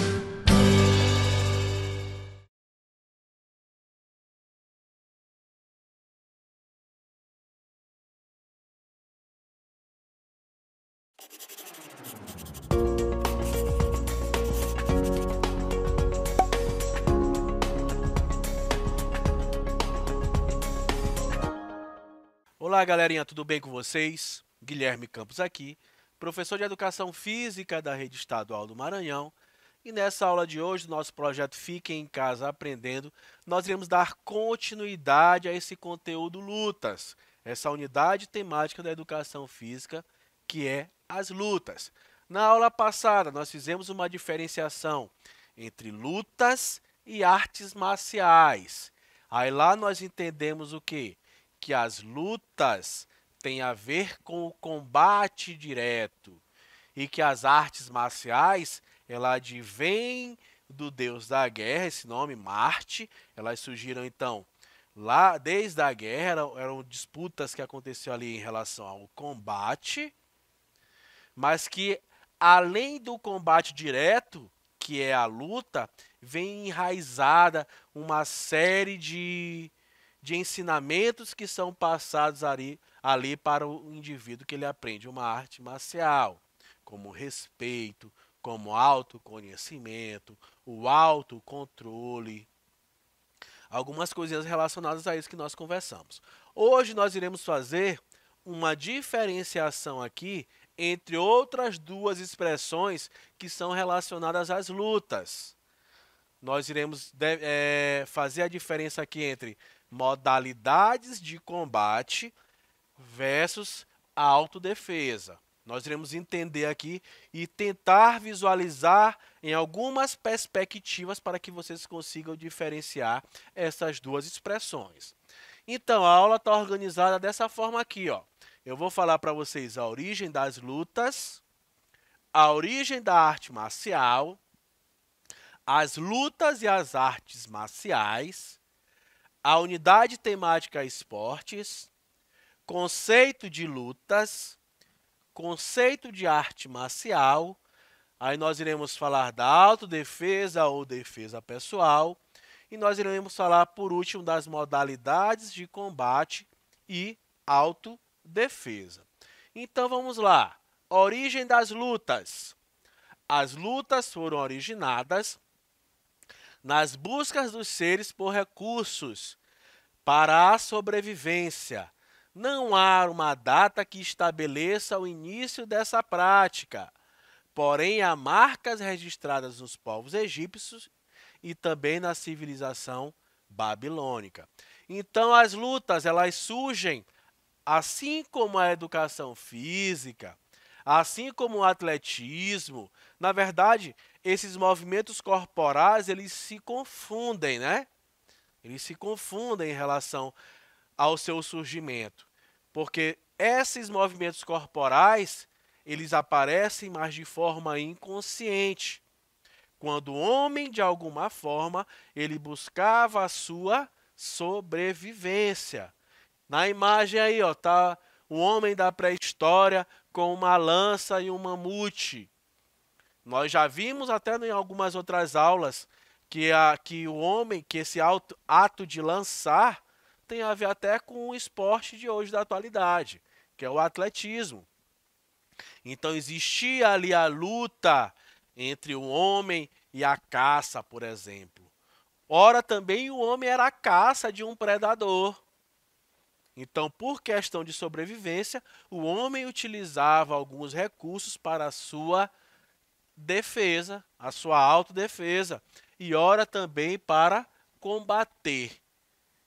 Olá, galerinha, tudo bem com vocês? Guilherme Campos aqui, professor de Educação Física da Rede Estadual do Maranhão. E nessa aula de hoje do nosso projeto Fiquem em Casa Aprendendo, nós iremos dar continuidade a esse conteúdo Lutas, essa unidade temática da educação física que é as lutas. Na aula passada, nós fizemos uma diferenciação entre lutas e artes marciais. Aí lá nós entendemos o que? que as lutas têm a ver com o combate direto e que as artes marciais ela advém do deus da guerra, esse nome Marte, elas surgiram então lá desde a guerra, eram disputas que aconteciam ali em relação ao combate, mas que além do combate direto, que é a luta, vem enraizada uma série de de ensinamentos que são passados ali, ali para o indivíduo que ele aprende uma arte marcial, como respeito, como autoconhecimento, o autocontrole, algumas coisinhas relacionadas a isso que nós conversamos. Hoje nós iremos fazer uma diferenciação aqui entre outras duas expressões que são relacionadas às lutas. Nós iremos é, fazer a diferença aqui entre modalidades de combate versus autodefesa. Nós iremos entender aqui e tentar visualizar em algumas perspectivas para que vocês consigam diferenciar essas duas expressões. Então, a aula está organizada dessa forma aqui. Ó. Eu vou falar para vocês a origem das lutas, a origem da arte marcial, as lutas e as artes marciais, a unidade temática é esportes, conceito de lutas, conceito de arte marcial. Aí nós iremos falar da autodefesa ou defesa pessoal. E nós iremos falar, por último, das modalidades de combate e autodefesa. Então vamos lá. Origem das lutas. As lutas foram originadas nas buscas dos seres por recursos para a sobrevivência. Não há uma data que estabeleça o início dessa prática. Porém, há marcas registradas nos povos egípcios e também na civilização babilônica. Então, as lutas elas surgem assim como a educação física, assim como o atletismo. Na verdade, esses movimentos corporais eles se confundem, né? Eles se confundem em relação ao seu surgimento, porque esses movimentos corporais eles aparecem mas de forma inconsciente. Quando o homem de alguma forma ele buscava a sua sobrevivência. Na imagem aí, ó, tá o homem da pré-história com uma lança e um mamute. Nós já vimos até em algumas outras aulas que, a, que o homem, que esse auto, ato de lançar, tem a ver até com o esporte de hoje da atualidade, que é o atletismo. Então existia ali a luta entre o homem e a caça, por exemplo. Ora, também o homem era a caça de um predador. Então, por questão de sobrevivência, o homem utilizava alguns recursos para a sua defesa, a sua autodefesa, e ora também para combater.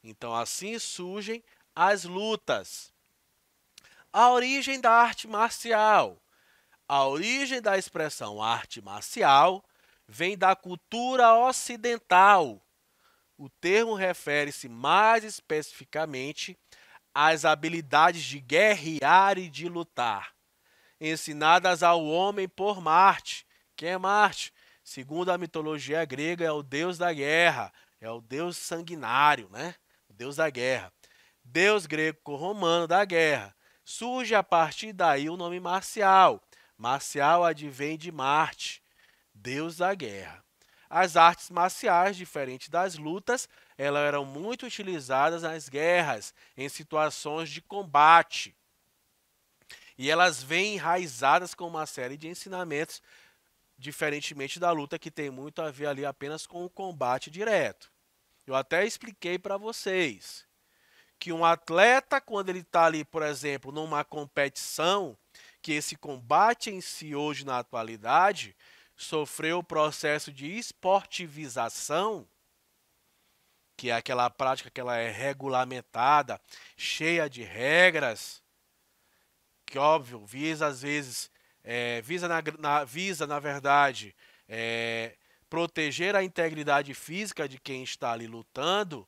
Então, assim surgem as lutas. A origem da arte marcial. A origem da expressão arte marcial vem da cultura ocidental. O termo refere-se mais especificamente às habilidades de guerrear e de lutar, ensinadas ao homem por Marte, quem é Marte? Segundo a mitologia grega, é o deus da guerra, é o deus sanguinário, né? O deus da guerra. Deus greco-romano da guerra. Surge a partir daí o nome marcial. Marcial advém de Marte, deus da guerra. As artes marciais, diferente das lutas, elas eram muito utilizadas nas guerras, em situações de combate. E elas vêm enraizadas com uma série de ensinamentos diferentemente da luta que tem muito a ver ali apenas com o combate direto. Eu até expliquei para vocês que um atleta quando ele está ali, por exemplo, numa competição, que esse combate em si hoje na atualidade sofreu o processo de esportivização, que é aquela prática que ela é regulamentada, cheia de regras, que óbvio visa às vezes é, visa, na, na, visa, na verdade, é, proteger a integridade física de quem está ali lutando,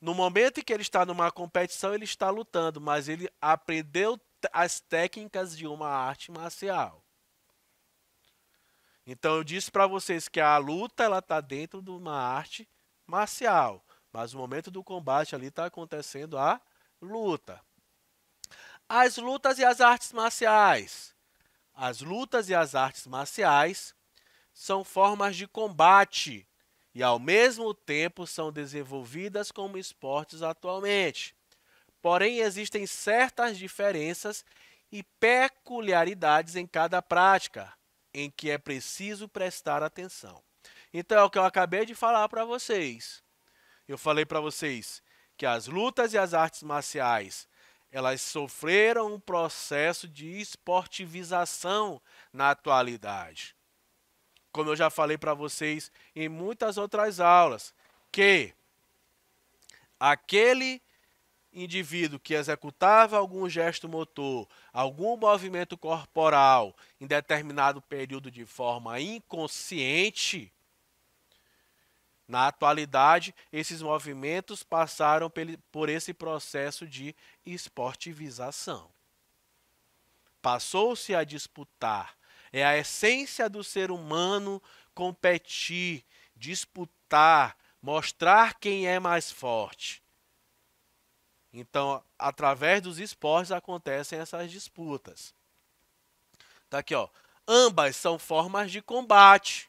no momento em que ele está numa competição, ele está lutando, mas ele aprendeu as técnicas de uma arte marcial. Então eu disse para vocês que a luta ela está dentro de uma arte marcial, mas o momento do combate ali está acontecendo a luta. As lutas e as artes marciais as lutas e as artes marciais são formas de combate e, ao mesmo tempo, são desenvolvidas como esportes atualmente. Porém, existem certas diferenças e peculiaridades em cada prática, em que é preciso prestar atenção. Então, é o que eu acabei de falar para vocês. Eu falei para vocês que as lutas e as artes marciais elas sofreram um processo de esportivização na atualidade. Como eu já falei para vocês em muitas outras aulas, que aquele indivíduo que executava algum gesto motor, algum movimento corporal em determinado período de forma inconsciente, na atualidade, esses movimentos passaram por esse processo de esportivização. Passou-se a disputar. É a essência do ser humano competir, disputar, mostrar quem é mais forte. Então, através dos esportes acontecem essas disputas. Tá aqui, ó. Ambas são formas de combate.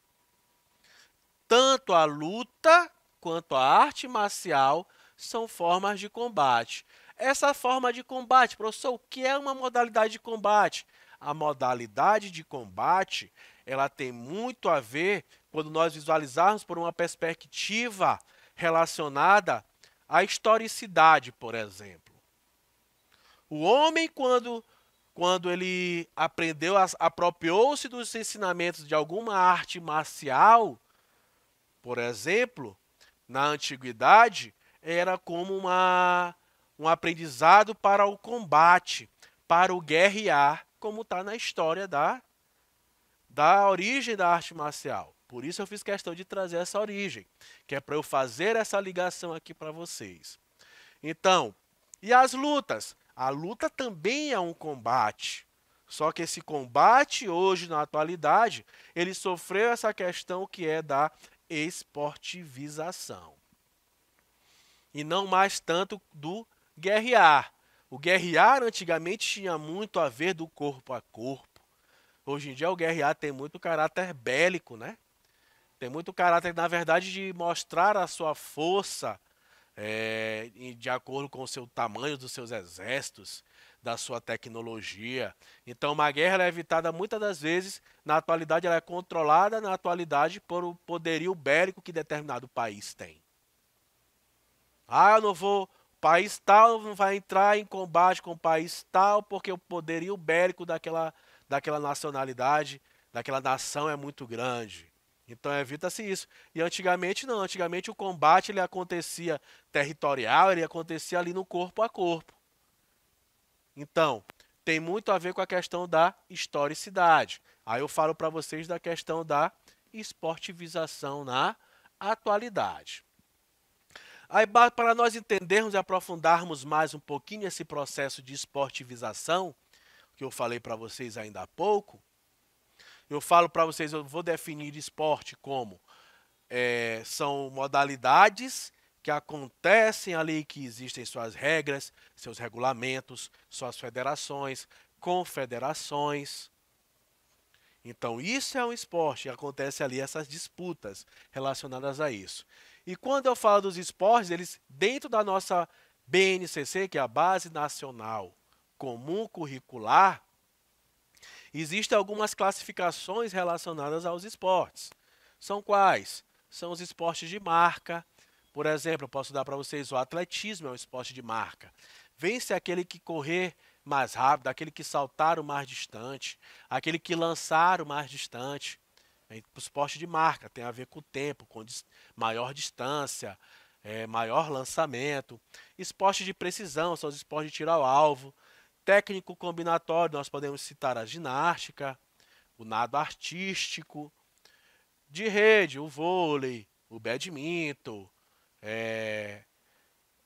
Tanto a luta quanto a arte marcial são formas de combate. Essa forma de combate, professor, o que é uma modalidade de combate? A modalidade de combate, ela tem muito a ver quando nós visualizarmos por uma perspectiva relacionada à historicidade, por exemplo. O homem quando quando ele aprendeu, apropriou-se dos ensinamentos de alguma arte marcial, por exemplo, na antiguidade, era como uma, um aprendizado para o combate, para o guerrear, como está na história da, da origem da arte marcial. Por isso eu fiz questão de trazer essa origem, que é para eu fazer essa ligação aqui para vocês. Então, e as lutas? A luta também é um combate. Só que esse combate hoje na atualidade, ele sofreu essa questão que é da esportivização. E não mais tanto do guerrear. O guerrear antigamente tinha muito a ver do corpo a corpo. Hoje em dia o guerrear tem muito caráter bélico, né? Tem muito caráter, na verdade, de mostrar a sua força é, de acordo com o seu tamanho dos seus exércitos, da sua tecnologia. Então, uma guerra é evitada muitas das vezes, na atualidade, ela é controlada na atualidade por o poderio bélico que determinado país tem. Ah, eu não vou. O país tal não vai entrar em combate com o país tal, porque o poderio bélico daquela, daquela nacionalidade, daquela nação é muito grande. Então evita-se isso. E antigamente não, antigamente o combate ele acontecia territorial, ele acontecia ali no corpo a corpo. Então, tem muito a ver com a questão da historicidade. Aí eu falo para vocês da questão da esportivização na atualidade. Aí, para nós entendermos e aprofundarmos mais um pouquinho esse processo de esportivização, que eu falei para vocês ainda há pouco, eu falo para vocês, eu vou definir esporte como é, são modalidades que acontecem ali, que existem suas regras, seus regulamentos, suas federações, confederações. Então, isso é um esporte, e acontece ali essas disputas relacionadas a isso. E quando eu falo dos esportes, eles dentro da nossa BNCC, que é a Base Nacional Comum Curricular, existem algumas classificações relacionadas aos esportes. São quais? São os esportes de marca, por exemplo, eu posso dar para vocês o atletismo, é um esporte de marca. Vence aquele que correr mais rápido, aquele que saltar o mais distante, aquele que lançar o mais distante. É, o esporte de marca tem a ver com o tempo, com maior distância, é, maior lançamento. Esporte de precisão são os esportes de tiro ao alvo. Técnico combinatório, nós podemos citar a ginástica, o nado artístico. De rede, o vôlei, o badminton, é,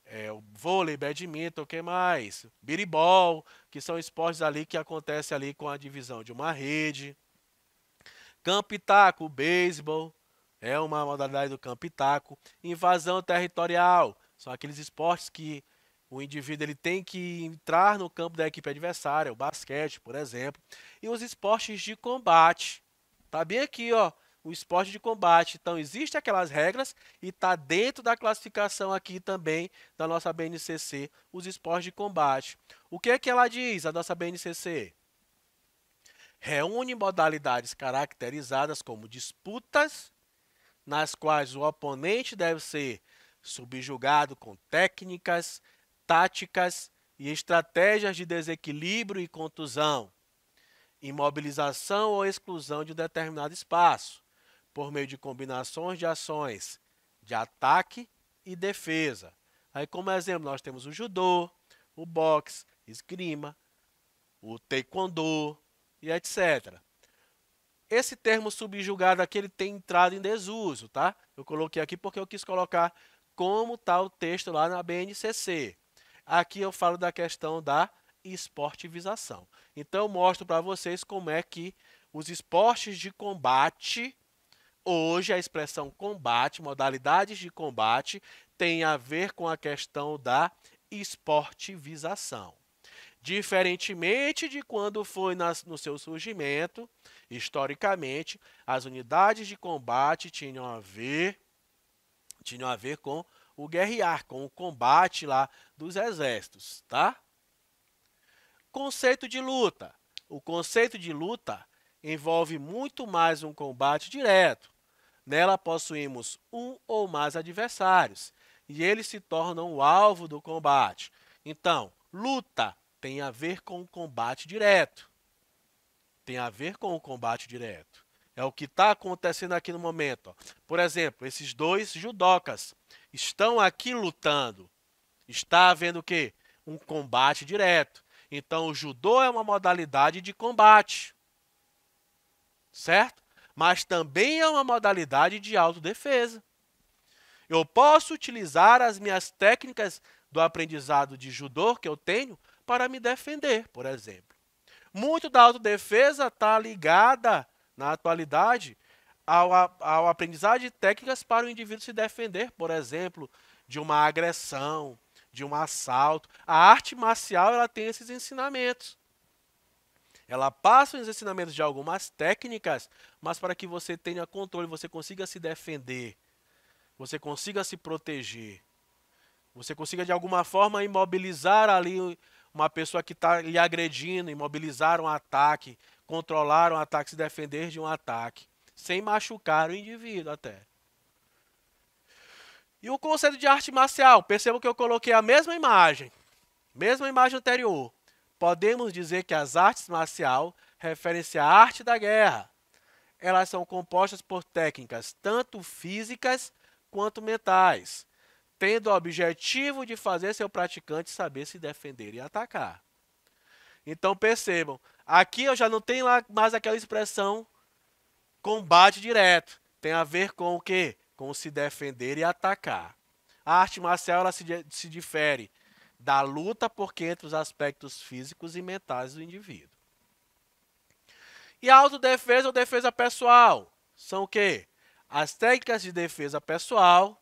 é, o vôlei, badminton, o que mais? Biribol, que são esportes ali que acontece ali com a divisão de uma rede. Campitaco, beisebol, é uma modalidade do campitaco. Invasão territorial, são aqueles esportes que o indivíduo ele tem que entrar no campo da equipe adversária, o basquete, por exemplo. E os esportes de combate. Tá bem aqui, ó o esporte de combate. Então, existem aquelas regras e está dentro da classificação aqui também da nossa BNCC, os esportes de combate. O que é que ela diz, a nossa BNCC? Reúne modalidades caracterizadas como disputas, nas quais o oponente deve ser subjugado com técnicas, táticas e estratégias de desequilíbrio e contusão, imobilização ou exclusão de um determinado espaço, por meio de combinações de ações de ataque e defesa. Aí, como exemplo, nós temos o judô, o boxe, esgrima, o taekwondo e etc. Esse termo subjugado aqui ele tem entrado em desuso, tá? Eu coloquei aqui porque eu quis colocar como está o texto lá na BNCC. Aqui eu falo da questão da esportivização. Então, eu mostro para vocês como é que os esportes de combate Hoje, a expressão combate, modalidades de combate, tem a ver com a questão da esportivização. Diferentemente de quando foi nas, no seu surgimento, historicamente, as unidades de combate tinham a ver, tinham a ver com o guerrear, com o combate lá dos exércitos, tá? Conceito de luta. O conceito de luta envolve muito mais um combate direto, Nela possuímos um ou mais adversários e eles se tornam o alvo do combate. Então, luta tem a ver com o combate direto. Tem a ver com o combate direto. É o que está acontecendo aqui no momento. Por exemplo, esses dois judocas estão aqui lutando. Está havendo o quê? Um combate direto. Então, o judô é uma modalidade de combate. Certo? mas também é uma modalidade de autodefesa. Eu posso utilizar as minhas técnicas do aprendizado de judô que eu tenho para me defender, por exemplo. Muito da autodefesa está ligada, na atualidade, ao, ao aprendizado de técnicas para o indivíduo se defender, por exemplo, de uma agressão, de um assalto. A arte marcial ela tem esses ensinamentos. Ela passa os ensinamentos de algumas técnicas, mas para que você tenha controle, você consiga se defender, você consiga se proteger, você consiga de alguma forma imobilizar ali uma pessoa que está lhe agredindo, imobilizar um ataque, controlar um ataque, se defender de um ataque, sem machucar o indivíduo até. E o conceito de arte marcial, perceba que eu coloquei a mesma imagem, mesma imagem anterior. Podemos dizer que as artes marciais referem-se à arte da guerra. Elas são compostas por técnicas tanto físicas quanto mentais, tendo o objetivo de fazer seu praticante saber se defender e atacar. Então percebam, aqui eu já não tenho mais aquela expressão combate direto. Tem a ver com o quê? Com se defender e atacar. A arte marcial ela se, se difere da luta porque entre os aspectos físicos e mentais do indivíduo. E a autodefesa ou defesa pessoal são o quê? As técnicas de defesa pessoal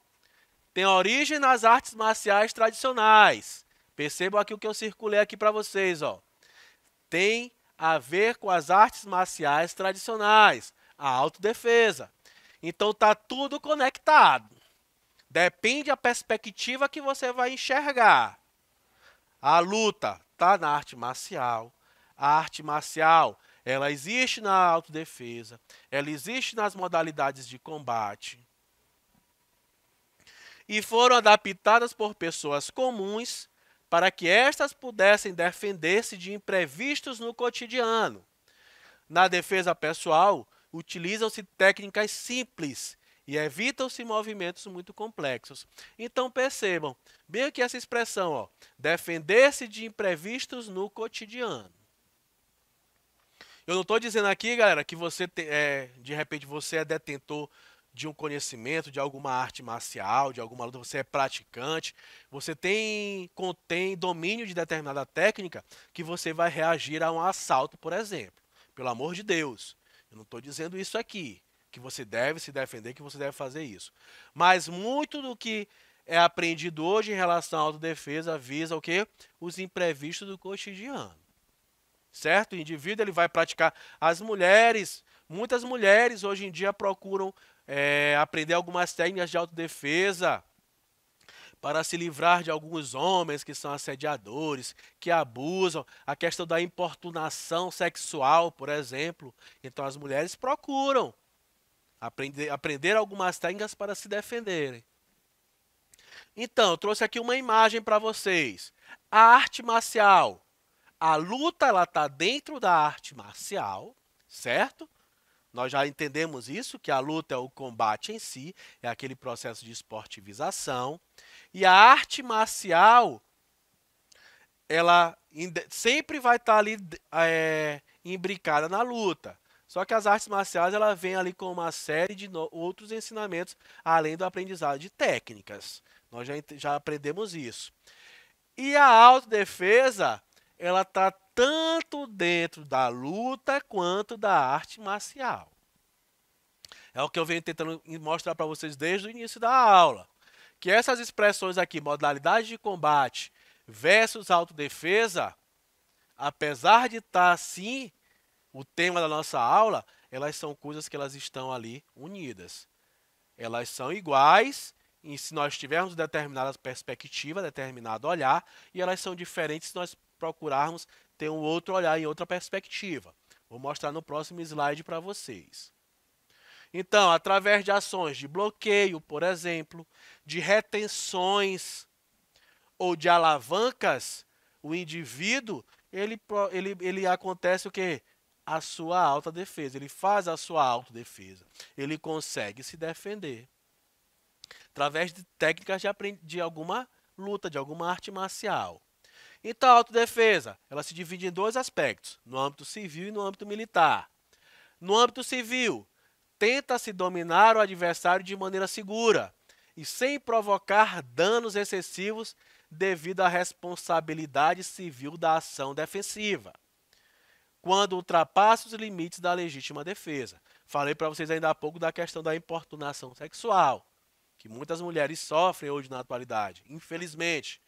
têm origem nas artes marciais tradicionais. Percebam aqui o que eu circulei aqui para vocês, ó. Tem a ver com as artes marciais tradicionais, a autodefesa. Então está tudo conectado. Depende da perspectiva que você vai enxergar. A luta está na arte marcial. A arte marcial, ela existe na autodefesa, ela existe nas modalidades de combate. E foram adaptadas por pessoas comuns para que estas pudessem defender-se de imprevistos no cotidiano. Na defesa pessoal, utilizam-se técnicas simples e evitam-se movimentos muito complexos. Então percebam, bem aqui essa expressão, defender-se de imprevistos no cotidiano. Eu não estou dizendo aqui, galera, que você te, é, de repente você é detentor de um conhecimento, de alguma arte marcial, de alguma luta, você é praticante, você tem contém domínio de determinada técnica que você vai reagir a um assalto, por exemplo. Pelo amor de Deus, eu não estou dizendo isso aqui que você deve se defender, que você deve fazer isso. Mas muito do que é aprendido hoje em relação à autodefesa visa o quê? Os imprevistos do cotidiano. Certo? O indivíduo ele vai praticar. As mulheres, muitas mulheres hoje em dia procuram é, aprender algumas técnicas de autodefesa para se livrar de alguns homens que são assediadores, que abusam, a questão da importunação sexual, por exemplo. Então as mulheres procuram Aprender, aprender algumas técnicas para se defenderem. Então, eu trouxe aqui uma imagem para vocês. A arte marcial. A luta ela está dentro da arte marcial, certo? Nós já entendemos isso, que a luta é o combate em si, é aquele processo de esportivização. E a arte marcial, ela sempre vai estar tá ali é, imbricada na luta. Só que as artes marciais ela vem ali com uma série de outros ensinamentos além do aprendizado de técnicas. Nós já, já aprendemos isso. E a autodefesa, ela está tanto dentro da luta quanto da arte marcial. É o que eu venho tentando mostrar para vocês desde o início da aula. Que essas expressões aqui, modalidade de combate versus autodefesa, apesar de estar tá, sim o tema da nossa aula, elas são coisas que elas estão ali unidas. Elas são iguais, e se nós tivermos determinada perspectiva, determinado olhar, e elas são diferentes se nós procurarmos ter um outro olhar e outra perspectiva. Vou mostrar no próximo slide para vocês. Então, através de ações de bloqueio, por exemplo, de retenções ou de alavancas, o indivíduo, ele, ele, ele acontece o que? a sua autodefesa, ele faz a sua autodefesa, ele consegue se defender através de técnicas de, de alguma luta, de alguma arte marcial. Então, a autodefesa, ela se divide em dois aspectos, no âmbito civil e no âmbito militar. No âmbito civil, tenta-se dominar o adversário de maneira segura e sem provocar danos excessivos devido à responsabilidade civil da ação defensiva quando ultrapassa os limites da legítima defesa. Falei para vocês ainda há pouco da questão da importunação sexual, que muitas mulheres sofrem hoje na atualidade, infelizmente.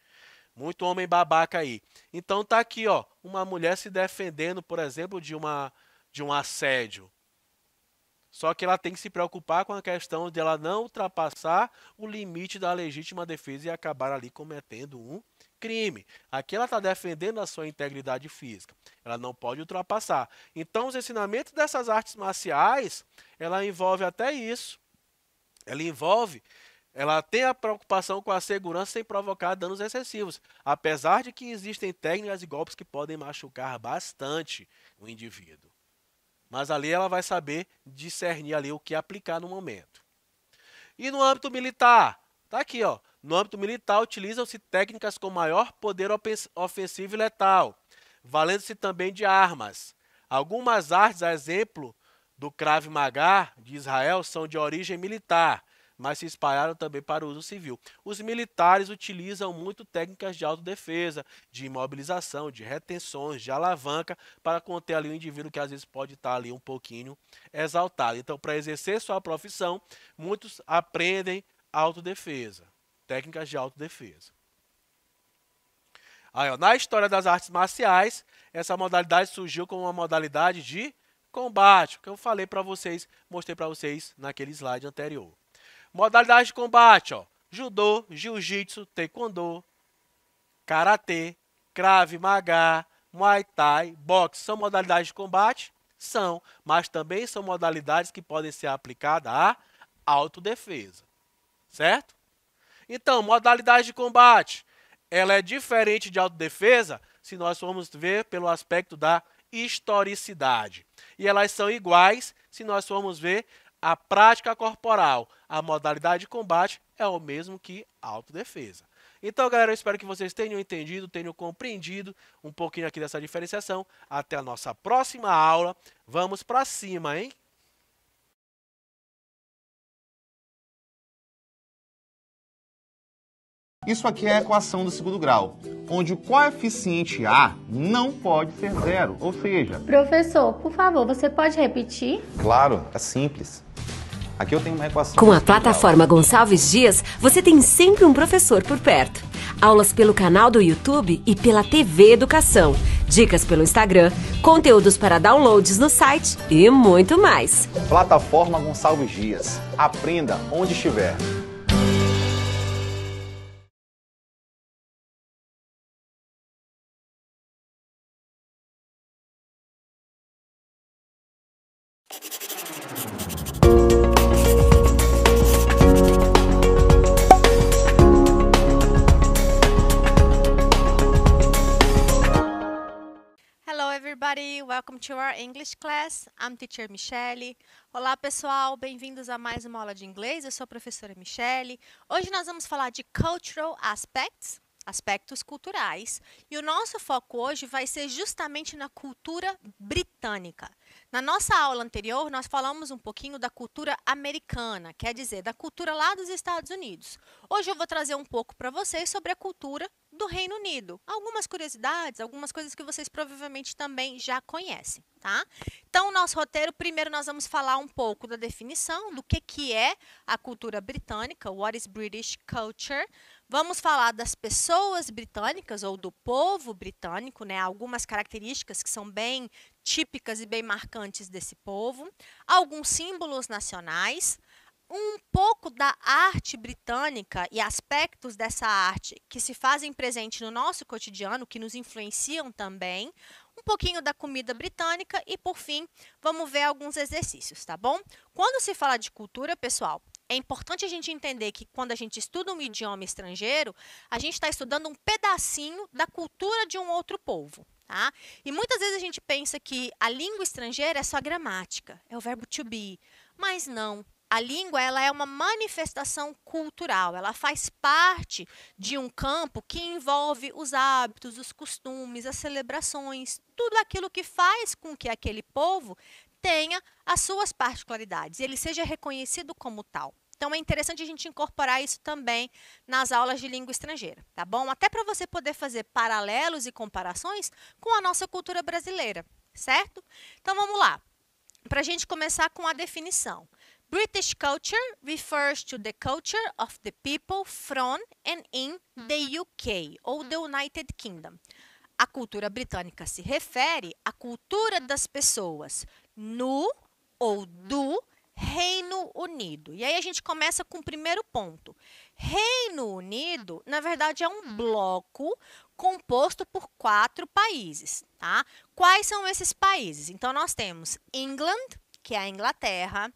Muito homem babaca aí. Então tá aqui, ó, uma mulher se defendendo, por exemplo, de uma de um assédio. Só que ela tem que se preocupar com a questão de ela não ultrapassar o limite da legítima defesa e acabar ali cometendo um crime. Aqui ela está defendendo a sua integridade física. Ela não pode ultrapassar. Então, os ensinamentos dessas artes marciais, ela envolve até isso. Ela envolve, ela tem a preocupação com a segurança sem provocar danos excessivos, apesar de que existem técnicas e golpes que podem machucar bastante o indivíduo. Mas ali ela vai saber discernir ali o que aplicar no momento. E no âmbito militar, tá aqui, ó. No âmbito militar, utilizam-se técnicas com maior poder ofensivo e letal, valendo-se também de armas. Algumas artes, a exemplo do Krav Maga de Israel, são de origem militar, mas se espalharam também para o uso civil. Os militares utilizam muito técnicas de autodefesa, de imobilização, de retenções, de alavanca, para conter ali o um indivíduo que às vezes pode estar ali um pouquinho exaltado. Então, para exercer sua profissão, muitos aprendem autodefesa técnicas de autodefesa. Aí, ó, na história das artes marciais, essa modalidade surgiu como uma modalidade de combate, que eu falei para vocês, mostrei para vocês naquele slide anterior. Modalidade de combate, ó, judô, jiu-jitsu, taekwondo, karatê, krav maga, muay thai, boxe, são modalidades de combate? São, mas também são modalidades que podem ser aplicadas à autodefesa, certo? Então, modalidade de combate. Ela é diferente de autodefesa se nós formos ver pelo aspecto da historicidade. E elas são iguais se nós formos ver a prática corporal. A modalidade de combate é o mesmo que autodefesa. Então, galera, eu espero que vocês tenham entendido, tenham compreendido um pouquinho aqui dessa diferenciação. Até a nossa próxima aula. Vamos para cima, hein? Isso aqui é a equação do segundo grau, onde o coeficiente A não pode ser zero, ou seja... Professor, por favor, você pode repetir? Claro, é simples. Aqui eu tenho uma equação... Com a plataforma grau. Gonçalves Dias, você tem sempre um professor por perto. Aulas pelo canal do YouTube e pela TV Educação, dicas pelo Instagram, conteúdos para downloads no site e muito mais. Plataforma Gonçalves Dias. Aprenda onde estiver. welcome to our English class. I'm teacher Michelle. Olá, pessoal. Bem-vindos a mais uma aula de inglês. Eu sou a professora Michelle. Hoje nós vamos falar de cultural aspects, aspectos culturais, e o nosso foco hoje vai ser justamente na cultura britânica. Na nossa aula anterior, nós falamos um pouquinho da cultura americana, quer dizer, da cultura lá dos Estados Unidos. Hoje eu vou trazer um pouco para vocês sobre a cultura do Reino Unido. Algumas curiosidades, algumas coisas que vocês provavelmente também já conhecem, tá? Então, nosso roteiro, primeiro nós vamos falar um pouco da definição do que, que é a cultura britânica, what is British culture. Vamos falar das pessoas britânicas ou do povo britânico, né? Algumas características que são bem típicas e bem marcantes desse povo, alguns símbolos nacionais, um pouco da arte britânica e aspectos dessa arte que se fazem presente no nosso cotidiano, que nos influenciam também, um pouquinho da comida britânica e, por fim, vamos ver alguns exercícios, tá bom? Quando se fala de cultura, pessoal, é importante a gente entender que quando a gente estuda um idioma estrangeiro, a gente está estudando um pedacinho da cultura de um outro povo. Tá? E muitas vezes a gente pensa que a língua estrangeira é só gramática, é o verbo to be. Mas não. A língua ela é uma manifestação cultural, ela faz parte de um campo que envolve os hábitos, os costumes, as celebrações, tudo aquilo que faz com que aquele povo tenha as suas particularidades, ele seja reconhecido como tal. Então é interessante a gente incorporar isso também nas aulas de língua estrangeira, tá bom? Até para você poder fazer paralelos e comparações com a nossa cultura brasileira, certo? Então vamos lá. Para a gente começar com a definição. British culture refers to the culture of the people from and in the UK uhum. ou the uhum. United Kingdom. A cultura britânica se refere à cultura uhum. das pessoas no ou do Reino Unido. E aí a gente começa com o primeiro ponto. Reino Unido, na verdade, é um bloco composto por quatro países, tá? Quais são esses países? Então nós temos England, que é a Inglaterra,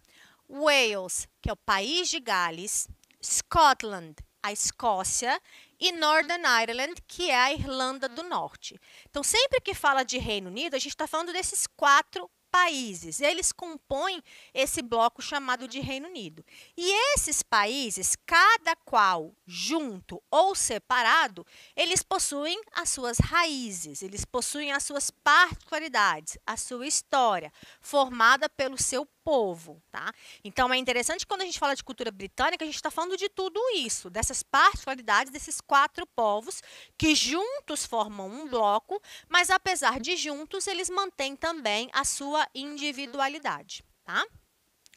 Wales, que é o país de Gales, Scotland, a Escócia e Northern Ireland, que é a Irlanda do Norte. Então, sempre que fala de Reino Unido, a gente está falando desses quatro países. Eles compõem esse bloco chamado de Reino Unido. E esses países, cada qual junto ou separado, eles possuem as suas raízes, eles possuem as suas particularidades, a sua história, formada pelo seu povo, tá? Então é interessante quando a gente fala de cultura britânica, a gente está falando de tudo isso, dessas particularidades desses quatro povos que juntos formam um bloco, mas apesar de juntos, eles mantêm também a sua individualidade, tá?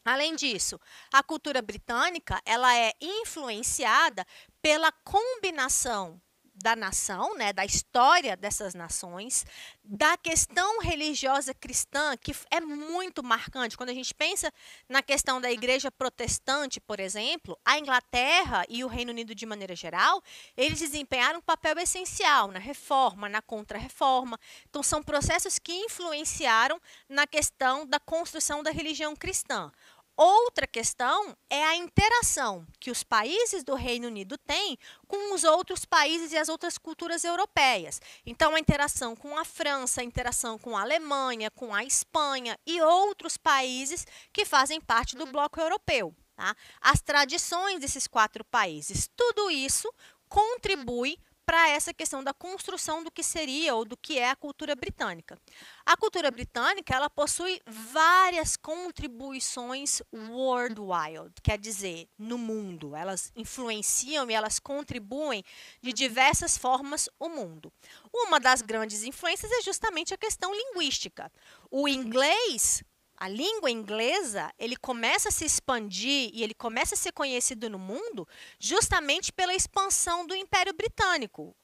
Além disso, a cultura britânica ela é influenciada pela combinação da nação, né, da história dessas nações, da questão religiosa cristã, que é muito marcante. Quando a gente pensa na questão da igreja protestante, por exemplo, a Inglaterra e o Reino Unido de maneira geral, eles desempenharam um papel essencial na reforma, na contra-reforma. Então, são processos que influenciaram na questão da construção da religião cristã. Outra questão é a interação que os países do Reino Unido têm com os outros países e as outras culturas europeias. Então, a interação com a França, a interação com a Alemanha, com a Espanha e outros países que fazem parte do uhum. bloco europeu. Tá? As tradições desses quatro países, tudo isso contribui uhum para essa questão da construção do que seria ou do que é a cultura britânica. A cultura britânica ela possui várias contribuições worldwide, quer dizer, no mundo. Elas influenciam e elas contribuem de diversas formas o mundo. Uma das grandes influências é justamente a questão linguística. O inglês a língua inglesa ele começa a se expandir e ele começa a ser conhecido no mundo justamente pela expansão do Império Britânico.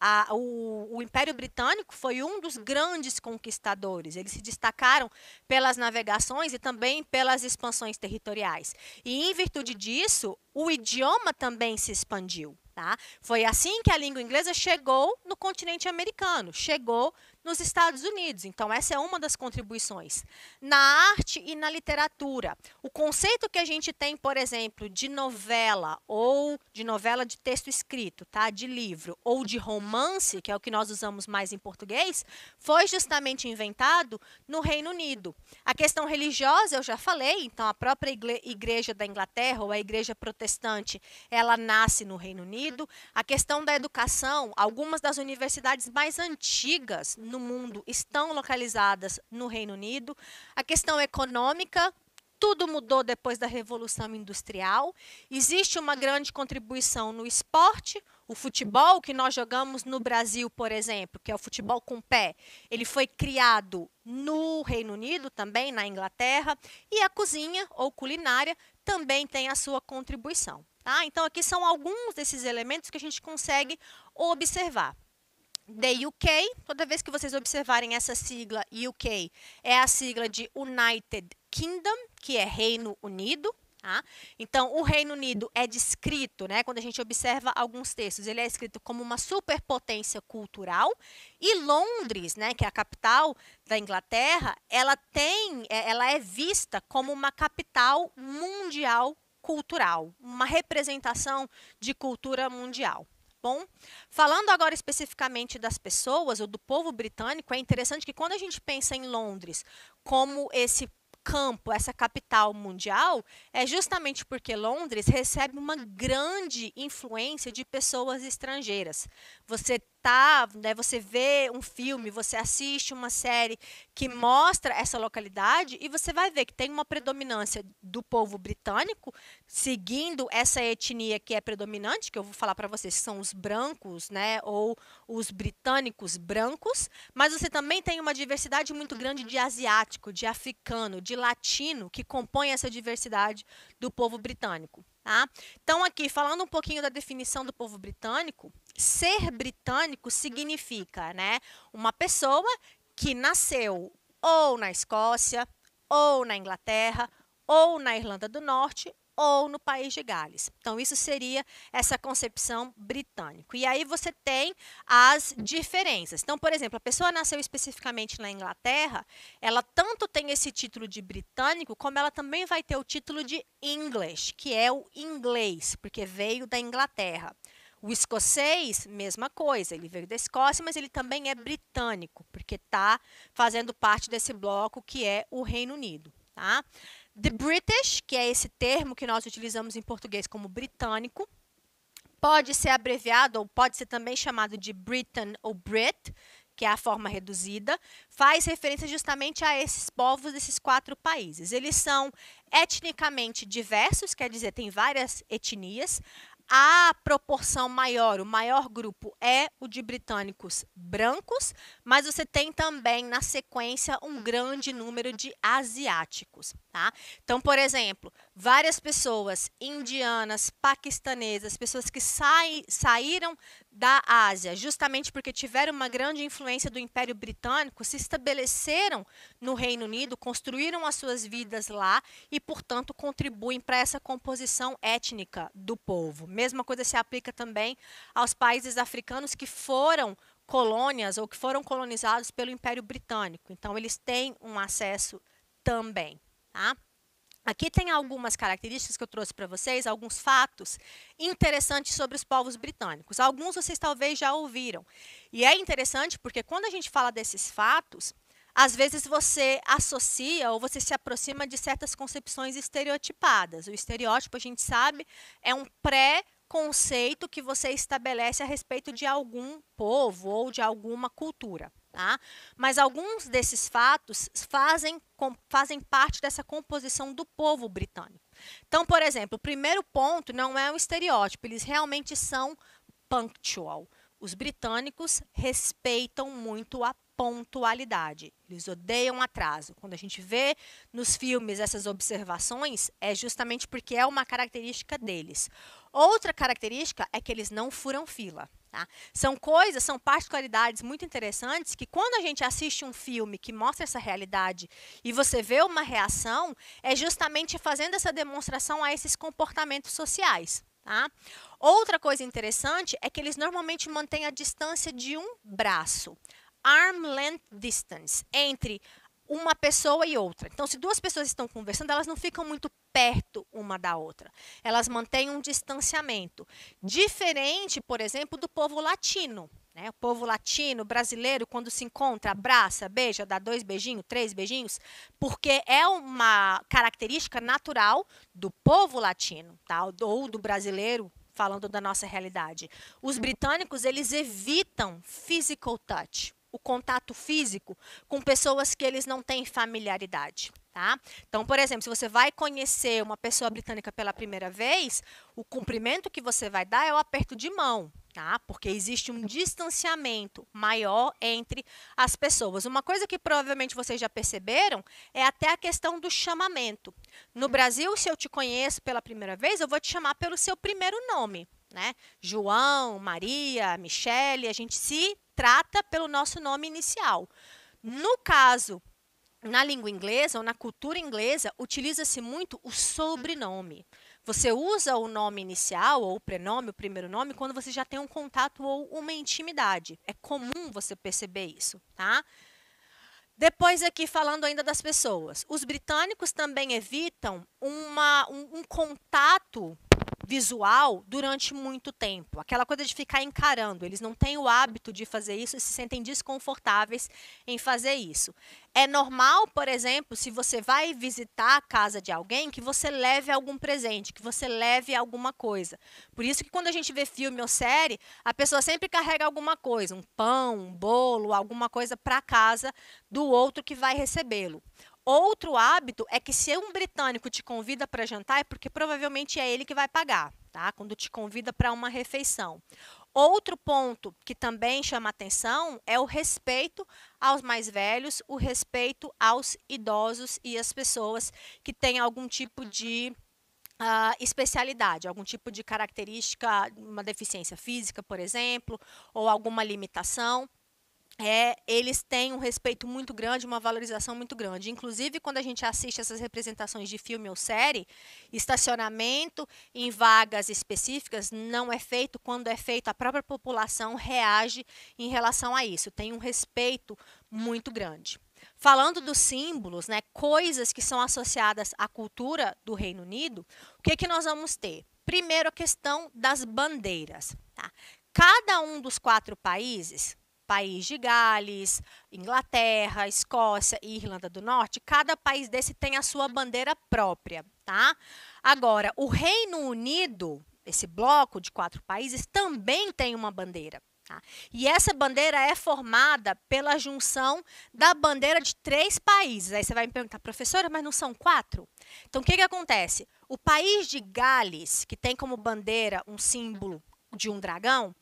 A, o, o, Império Britânico foi um dos grandes conquistadores. Eles se destacaram pelas navegações e também pelas expansões territoriais. E, em virtude disso, o idioma também se expandiu. Tá? Foi assim que a língua inglesa chegou no continente americano, chegou nos Estados Unidos. Então, essa é uma das contribuições. Na arte e na literatura, o conceito que a gente tem, por exemplo, de novela ou de novela de texto escrito, tá? de livro, ou de romance, que é o que nós usamos mais em português, foi justamente inventado no Reino Unido. A questão religiosa, eu já falei, então a própria igreja da Inglaterra ou a igreja protestante, ela nasce no Reino Unido. A questão da educação, algumas das universidades mais antigas no do mundo estão localizadas no Reino Unido. A questão econômica, tudo mudou depois da Revolução Industrial. Existe uma grande contribuição no esporte. O futebol que nós jogamos no Brasil, por exemplo, que é o futebol com pé, ele foi criado no Reino Unido, também na Inglaterra. E a cozinha ou culinária também tem a sua contribuição. Tá? Então, aqui são alguns desses elementos que a gente consegue observar. The UK, toda vez que vocês observarem essa sigla UK, é a sigla de United Kingdom, que é Reino Unido, Tá? Então, o Reino Unido é descrito, né, quando a gente observa alguns textos, ele é escrito como uma superpotência cultural. E Londres, né, que é a capital da Inglaterra, ela tem, é, ela é vista como uma capital mundial cultural, uma representação de cultura mundial. Bom, falando agora especificamente das pessoas ou do povo britânico, é interessante que quando a gente pensa em Londres como esse campo, essa capital mundial, é justamente porque Londres recebe uma grande influência de pessoas estrangeiras. Você tá, né, você vê um filme, você assiste uma série que mostra essa localidade e você vai ver que tem uma predominância do povo britânico seguindo essa etnia que é predominante, que eu vou falar para vocês, que são os brancos, né, ou os britânicos brancos, mas você também tem uma diversidade muito grande de asiático, de africano, de latino que compõe essa diversidade do povo britânico. Tá? Então, aqui, falando um pouquinho da definição do povo britânico, Ser britânico significa, né, uma pessoa que nasceu ou na Escócia, ou na Inglaterra, ou na Irlanda do Norte, ou no país de Gales. Então, isso seria essa concepção britânico. E aí você tem as diferenças. Então, por exemplo, a pessoa nasceu especificamente na Inglaterra, ela tanto tem esse título de britânico, como ela também vai ter o título de English, que é o inglês, porque veio da Inglaterra. O escocês, mesma coisa, ele veio da Escócia, mas ele também é britânico, porque está fazendo parte desse bloco que é o Reino Unido. Tá? The British, que é esse termo que nós utilizamos em português como britânico, pode ser abreviado ou pode ser também chamado de Britain ou Brit, que é a forma reduzida, faz referência justamente a esses povos desses quatro países. Eles são etnicamente diversos, quer dizer, tem várias etnias, a proporção maior, o maior grupo é o de britânicos brancos, mas você tem também na sequência um grande número de asiáticos, tá? Então, por exemplo, várias pessoas indianas, paquistanesas, pessoas que saí, saíram da Ásia, justamente porque tiveram uma grande influência do Império Britânico, se estabeleceram no Reino Unido, construíram as suas vidas lá e, portanto, contribuem para essa composição étnica do povo. Mesma coisa se aplica também aos países africanos que foram colônias ou que foram colonizados pelo Império Britânico. Então, eles têm um acesso também. Tá? Aqui tem algumas características que eu trouxe para vocês, alguns fatos interessantes sobre os povos britânicos. Alguns vocês talvez já ouviram. E é interessante porque quando a gente fala desses fatos, às vezes você associa ou você se aproxima de certas concepções estereotipadas. O estereótipo, a gente sabe, é um pré conceito que você estabelece a respeito de algum povo ou de alguma cultura. Tá? Mas alguns desses fatos fazem, com, fazem parte dessa composição do povo britânico. Então, por exemplo, o primeiro ponto não é um estereótipo, eles realmente são punctual. Os britânicos respeitam muito a pontualidade. Eles odeiam atraso. Quando a gente vê nos filmes essas observações, é justamente porque é uma característica deles. Outra característica é que eles não furam fila. Tá? São coisas, são particularidades muito interessantes que quando a gente assiste um filme que mostra essa realidade e você vê uma reação, é justamente fazendo essa demonstração a esses comportamentos sociais. Tá? Outra coisa interessante é que eles normalmente mantêm a distância de um braço, arm length distance, entre uma pessoa e outra. Então, se duas pessoas estão conversando, elas não ficam muito perto uma da outra. Elas mantêm um distanciamento. Diferente, por exemplo, do povo latino. Né? O povo latino, brasileiro, quando se encontra, abraça, beija, dá dois beijinhos, três beijinhos, porque é uma característica natural do povo latino, tá? ou do brasileiro, falando da nossa realidade. Os britânicos, eles evitam physical touch, o contato físico com pessoas que eles não têm familiaridade. Tá? Então, por exemplo, se você vai conhecer uma pessoa britânica pela primeira vez, o cumprimento que você vai dar é o aperto de mão, tá? Porque existe um distanciamento maior entre as pessoas. Uma coisa que provavelmente vocês já perceberam é até a questão do chamamento. No hum. Brasil, se eu te conheço pela primeira vez, eu vou te chamar pelo seu primeiro nome, né? João, Maria, Michele, a gente se trata pelo nosso nome inicial. No caso na língua inglesa ou na cultura inglesa, utiliza-se muito o sobrenome. Você usa o nome inicial ou o prenome, o primeiro nome, quando você já tem um contato ou uma intimidade. É comum você perceber isso, tá? Depois aqui falando ainda das pessoas, os britânicos também evitam uma, um, um contato visual durante muito tempo. Aquela coisa de ficar encarando. Eles não têm o hábito de fazer isso e se sentem desconfortáveis em fazer isso. É normal, por exemplo, se você vai visitar a casa de alguém, que você leve algum presente, que você leve alguma coisa. Por isso que quando a gente vê filme ou série, a pessoa sempre carrega alguma coisa, um pão, um bolo, alguma coisa para casa do outro que vai recebê-lo. Outro hábito é que se um britânico te convida para jantar, é porque provavelmente é ele que vai pagar, tá? Quando te convida para uma refeição. Outro ponto que também chama atenção é o respeito aos mais velhos, o respeito aos idosos e às pessoas que têm algum tipo de Uh, especialidade, algum tipo de característica, uma deficiência física, por exemplo, ou alguma limitação é, eles têm um respeito muito grande, uma valorização muito grande. Inclusive, quando a gente assiste essas representações de filme ou série, estacionamento em vagas específicas não é feito. Quando é feito, a própria população reage em relação a isso. Tem um respeito muito grande. Falando dos símbolos, né, coisas que são associadas à cultura do Reino Unido, o que, é que nós vamos ter? Primeiro, a questão das bandeiras. Tá? Cada um dos quatro países País de Gales, Inglaterra, Escócia e Irlanda do Norte, cada país desse tem a sua bandeira própria, tá? Agora, o Reino Unido, esse bloco de quatro países, também tem uma bandeira. Tá? E essa bandeira é formada pela junção da bandeira de três países. Aí você vai me perguntar, professora, mas não são quatro? Então, o que, que acontece? O país de Gales, que tem como bandeira um símbolo de um dragão,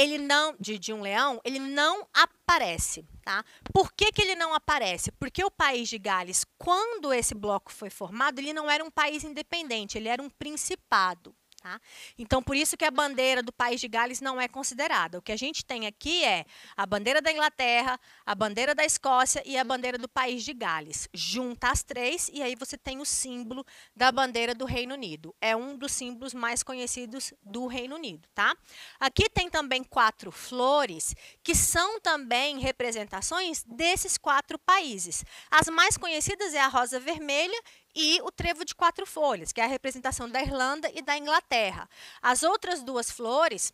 ele não de, de um leão, ele não aparece, tá? Por que, que ele não aparece? Porque o país de Gales, quando esse bloco foi formado, ele não era um país independente, ele era um principado. Tá? Então, por isso que a bandeira do país de Gales não é considerada. O que a gente tem aqui é a bandeira da Inglaterra, a bandeira da Escócia e a bandeira do país de Gales. Junta as três e aí você tem o símbolo da bandeira do Reino Unido. É um dos símbolos mais conhecidos do Reino Unido. Tá? Aqui tem também quatro flores, que são também representações desses quatro países. As mais conhecidas é a rosa vermelha e o trevo de quatro folhas, que é a representação da Irlanda e da Inglaterra. As outras duas flores,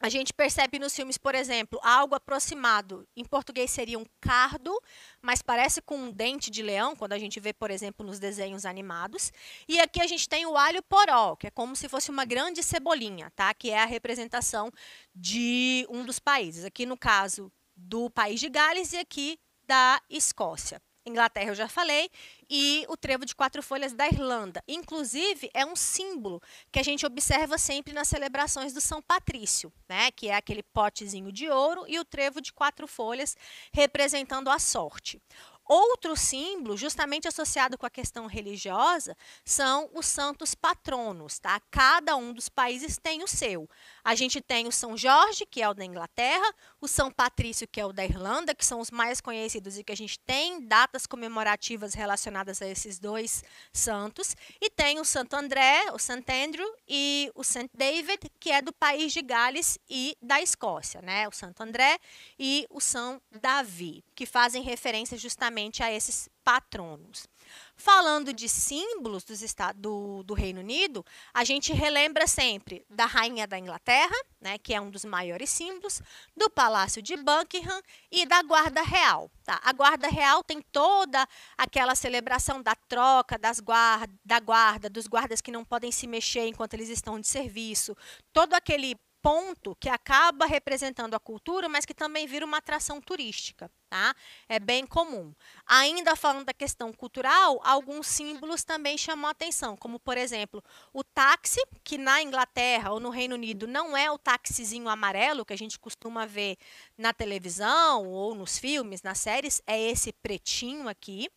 a gente percebe nos filmes, por exemplo, algo aproximado. Em português seria um cardo, mas parece com um dente de leão, quando a gente vê, por exemplo, nos desenhos animados. E aqui a gente tem o alho poró, que é como se fosse uma grande cebolinha, tá? que é a representação de um dos países. Aqui, no caso, do país de Gales e aqui da Escócia. Inglaterra, eu já falei, e o trevo de quatro folhas da Irlanda. Inclusive, é um símbolo que a gente observa sempre nas celebrações do São Patrício, né? que é aquele potezinho de ouro e o trevo de quatro folhas representando a sorte. Outro símbolo, justamente associado com a questão religiosa, são os santos patronos, tá? Cada um dos países tem o seu. A gente tem o São Jorge, que é o da Inglaterra, o São Patrício, que é o da Irlanda, que são os mais conhecidos e que a gente tem datas comemorativas relacionadas a esses dois santos, e tem o Santo André, o Santo Andrew e o Santo David, que é do país de Gales e da Escócia, né? O Santo André e o São Davi, que fazem referência justamente a esses patronos. Falando de símbolos dos do, do Reino Unido, a gente relembra sempre da Rainha da Inglaterra, né, que é um dos maiores símbolos, do Palácio de Buckingham e da Guarda Real. Tá? A Guarda Real tem toda aquela celebração da troca das guarda, da guarda, dos guardas que não podem se mexer enquanto eles estão de serviço, todo aquele ponto que acaba representando a cultura, mas que também vira uma atração turística. Tá? É bem comum. Ainda falando da questão cultural, alguns símbolos também chamam a atenção, como, por exemplo, o táxi, que na Inglaterra ou no Reino Unido não é o táxizinho amarelo que a gente costuma ver na televisão ou nos filmes, nas séries, é esse pretinho aqui.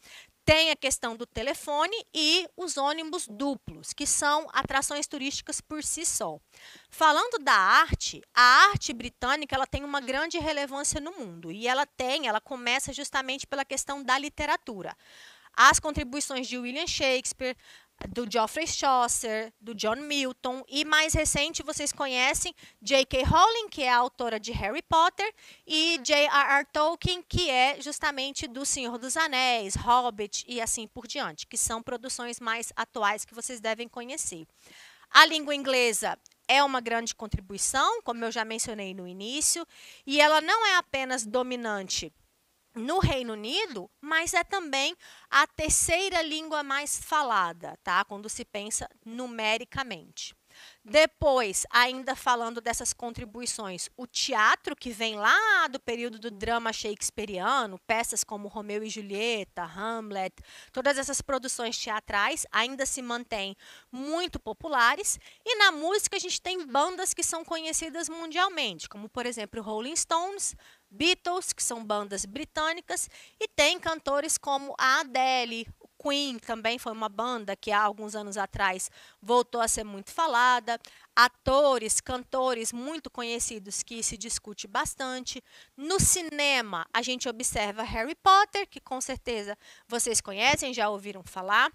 Tem a questão do telefone e os ônibus duplos, que são atrações turísticas por si só. Falando da arte, a arte britânica ela tem uma grande relevância no mundo e ela tem, ela começa justamente pela questão da literatura as contribuições de William Shakespeare, do Geoffrey Chaucer, do John Milton e mais recente vocês conhecem J.K. Rowling, que é a autora de Harry Potter, e J.R.R. Tolkien, que é justamente do Senhor dos Anéis, Hobbit e assim por diante, que são produções mais atuais que vocês devem conhecer. A língua inglesa é uma grande contribuição, como eu já mencionei no início, e ela não é apenas dominante no Reino Unido, mas é também a terceira língua mais falada, tá? Quando se pensa numericamente. Depois, ainda falando dessas contribuições, o teatro que vem lá do período do drama shakespeariano, peças como Romeu e Julieta, Hamlet, todas essas produções teatrais ainda se mantêm muito populares. E na música a gente tem bandas que são conhecidas mundialmente, como por exemplo Rolling Stones, Beatles, que são bandas britânicas, e tem cantores como a Adele, Queen também foi uma banda que há alguns anos atrás voltou a ser muito falada. Atores, cantores muito conhecidos que se discute bastante. No cinema, a gente observa Harry Potter, que com certeza vocês conhecem, já ouviram falar.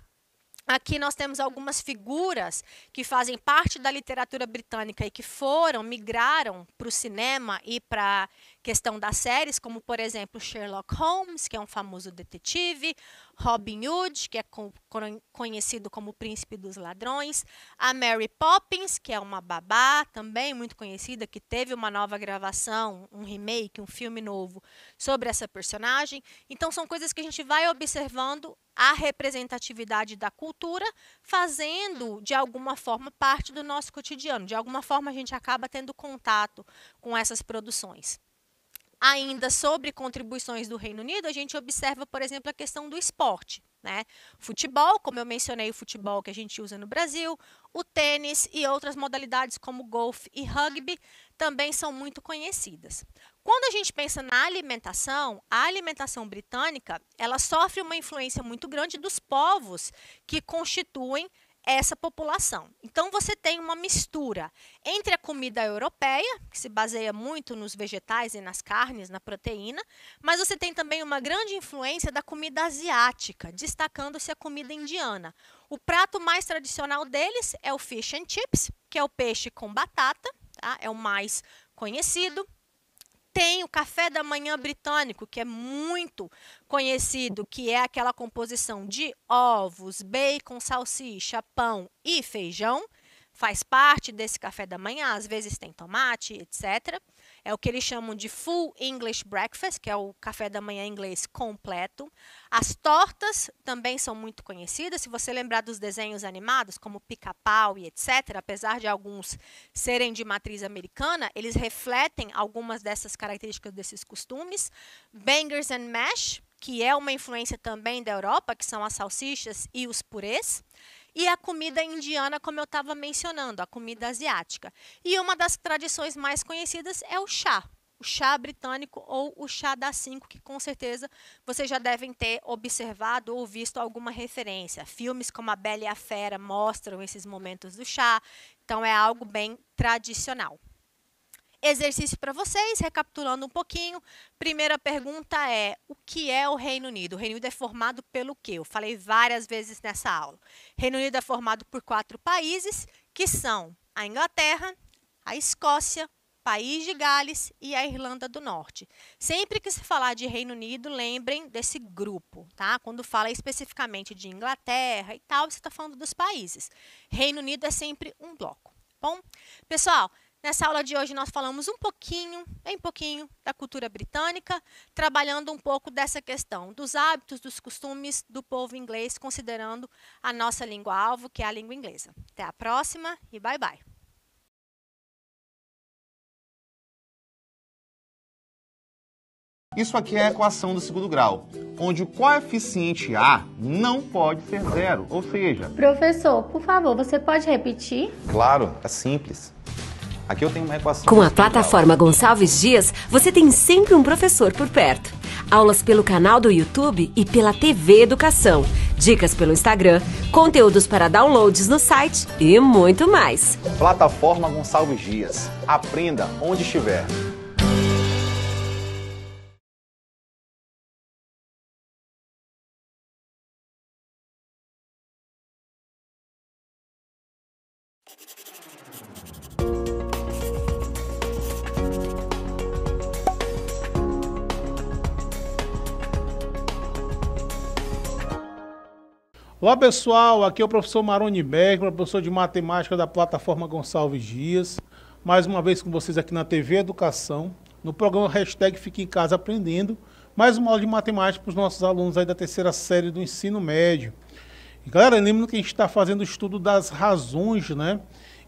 Aqui nós temos algumas figuras que fazem parte da literatura britânica e que foram, migraram para o cinema e para questão das séries, como por exemplo Sherlock Holmes, que é um famoso detetive, Robin Hood, que é conhecido como Príncipe dos Ladrões, a Mary Poppins, que é uma babá também muito conhecida, que teve uma nova gravação, um remake, um filme novo sobre essa personagem. Então são coisas que a gente vai observando a representatividade da cultura, fazendo de alguma forma parte do nosso cotidiano. De alguma forma a gente acaba tendo contato com essas produções. Ainda sobre contribuições do Reino Unido, a gente observa, por exemplo, a questão do esporte. Né? Futebol, como eu mencionei, o futebol que a gente usa no Brasil, o tênis e outras modalidades como golfe e rugby também são muito conhecidas. Quando a gente pensa na alimentação, a alimentação britânica, ela sofre uma influência muito grande dos povos que constituem essa população. Então você tem uma mistura entre a comida europeia, que se baseia muito nos vegetais e nas carnes, na proteína, mas você tem também uma grande influência da comida asiática, destacando-se a comida indiana. O prato mais tradicional deles é o fish and chips, que é o peixe com batata, tá? é o mais conhecido tem o café da manhã britânico, que é muito conhecido, que é aquela composição de ovos, bacon, salsicha, pão e feijão. Faz parte desse café da manhã, às vezes tem tomate, etc é o que eles chamam de full English breakfast, que é o café da manhã inglês completo. As tortas também são muito conhecidas. Se você lembrar dos desenhos animados, como Pica-Pau e etc., apesar de alguns serem de matriz americana, eles refletem algumas dessas características desses costumes. Bangers and mash, que é uma influência também da Europa, que são as salsichas e os purês e a comida indiana, como eu estava mencionando, a comida asiática. E uma das tradições mais conhecidas é o chá. O chá britânico ou o chá das cinco, que com certeza vocês já devem ter observado ou visto alguma referência. Filmes como A Bela e a Fera mostram esses momentos do chá, então é algo bem tradicional exercício para vocês, recapitulando um pouquinho. Primeira pergunta é: o que é o Reino Unido? O Reino Unido é formado pelo quê? Eu falei várias vezes nessa aula. Reino Unido é formado por quatro países, que são a Inglaterra, a Escócia, País de Gales e a Irlanda do Norte. Sempre que se falar de Reino Unido, lembrem desse grupo, tá? Quando fala especificamente de Inglaterra e tal, você está falando dos países. Reino Unido é sempre um bloco. Bom, pessoal, Nessa aula de hoje, nós falamos um pouquinho, bem pouquinho, da cultura britânica, trabalhando um pouco dessa questão dos hábitos, dos costumes do povo inglês, considerando a nossa língua-alvo, que é a língua inglesa. Até a próxima e bye bye! Isso aqui é a equação do segundo grau, onde o coeficiente A não pode ser zero, ou seja... Professor, por favor, você pode repetir? Claro, é simples. Aqui eu tenho uma equação. Com a plataforma Gonçalves Dias, você tem sempre um professor por perto. Aulas pelo canal do YouTube e pela TV Educação, dicas pelo Instagram, conteúdos para downloads no site e muito mais. Plataforma Gonçalves Dias. Aprenda onde estiver. Olá pessoal, aqui é o professor Maroni Berg, professor de matemática da plataforma Gonçalves Dias, mais uma vez com vocês aqui na TV Educação, no programa Hashtag Fique em Casa Aprendendo, mais uma aula de matemática para os nossos alunos aí da terceira série do ensino médio. E, galera, lembrando que a gente está fazendo o estudo das razões, né?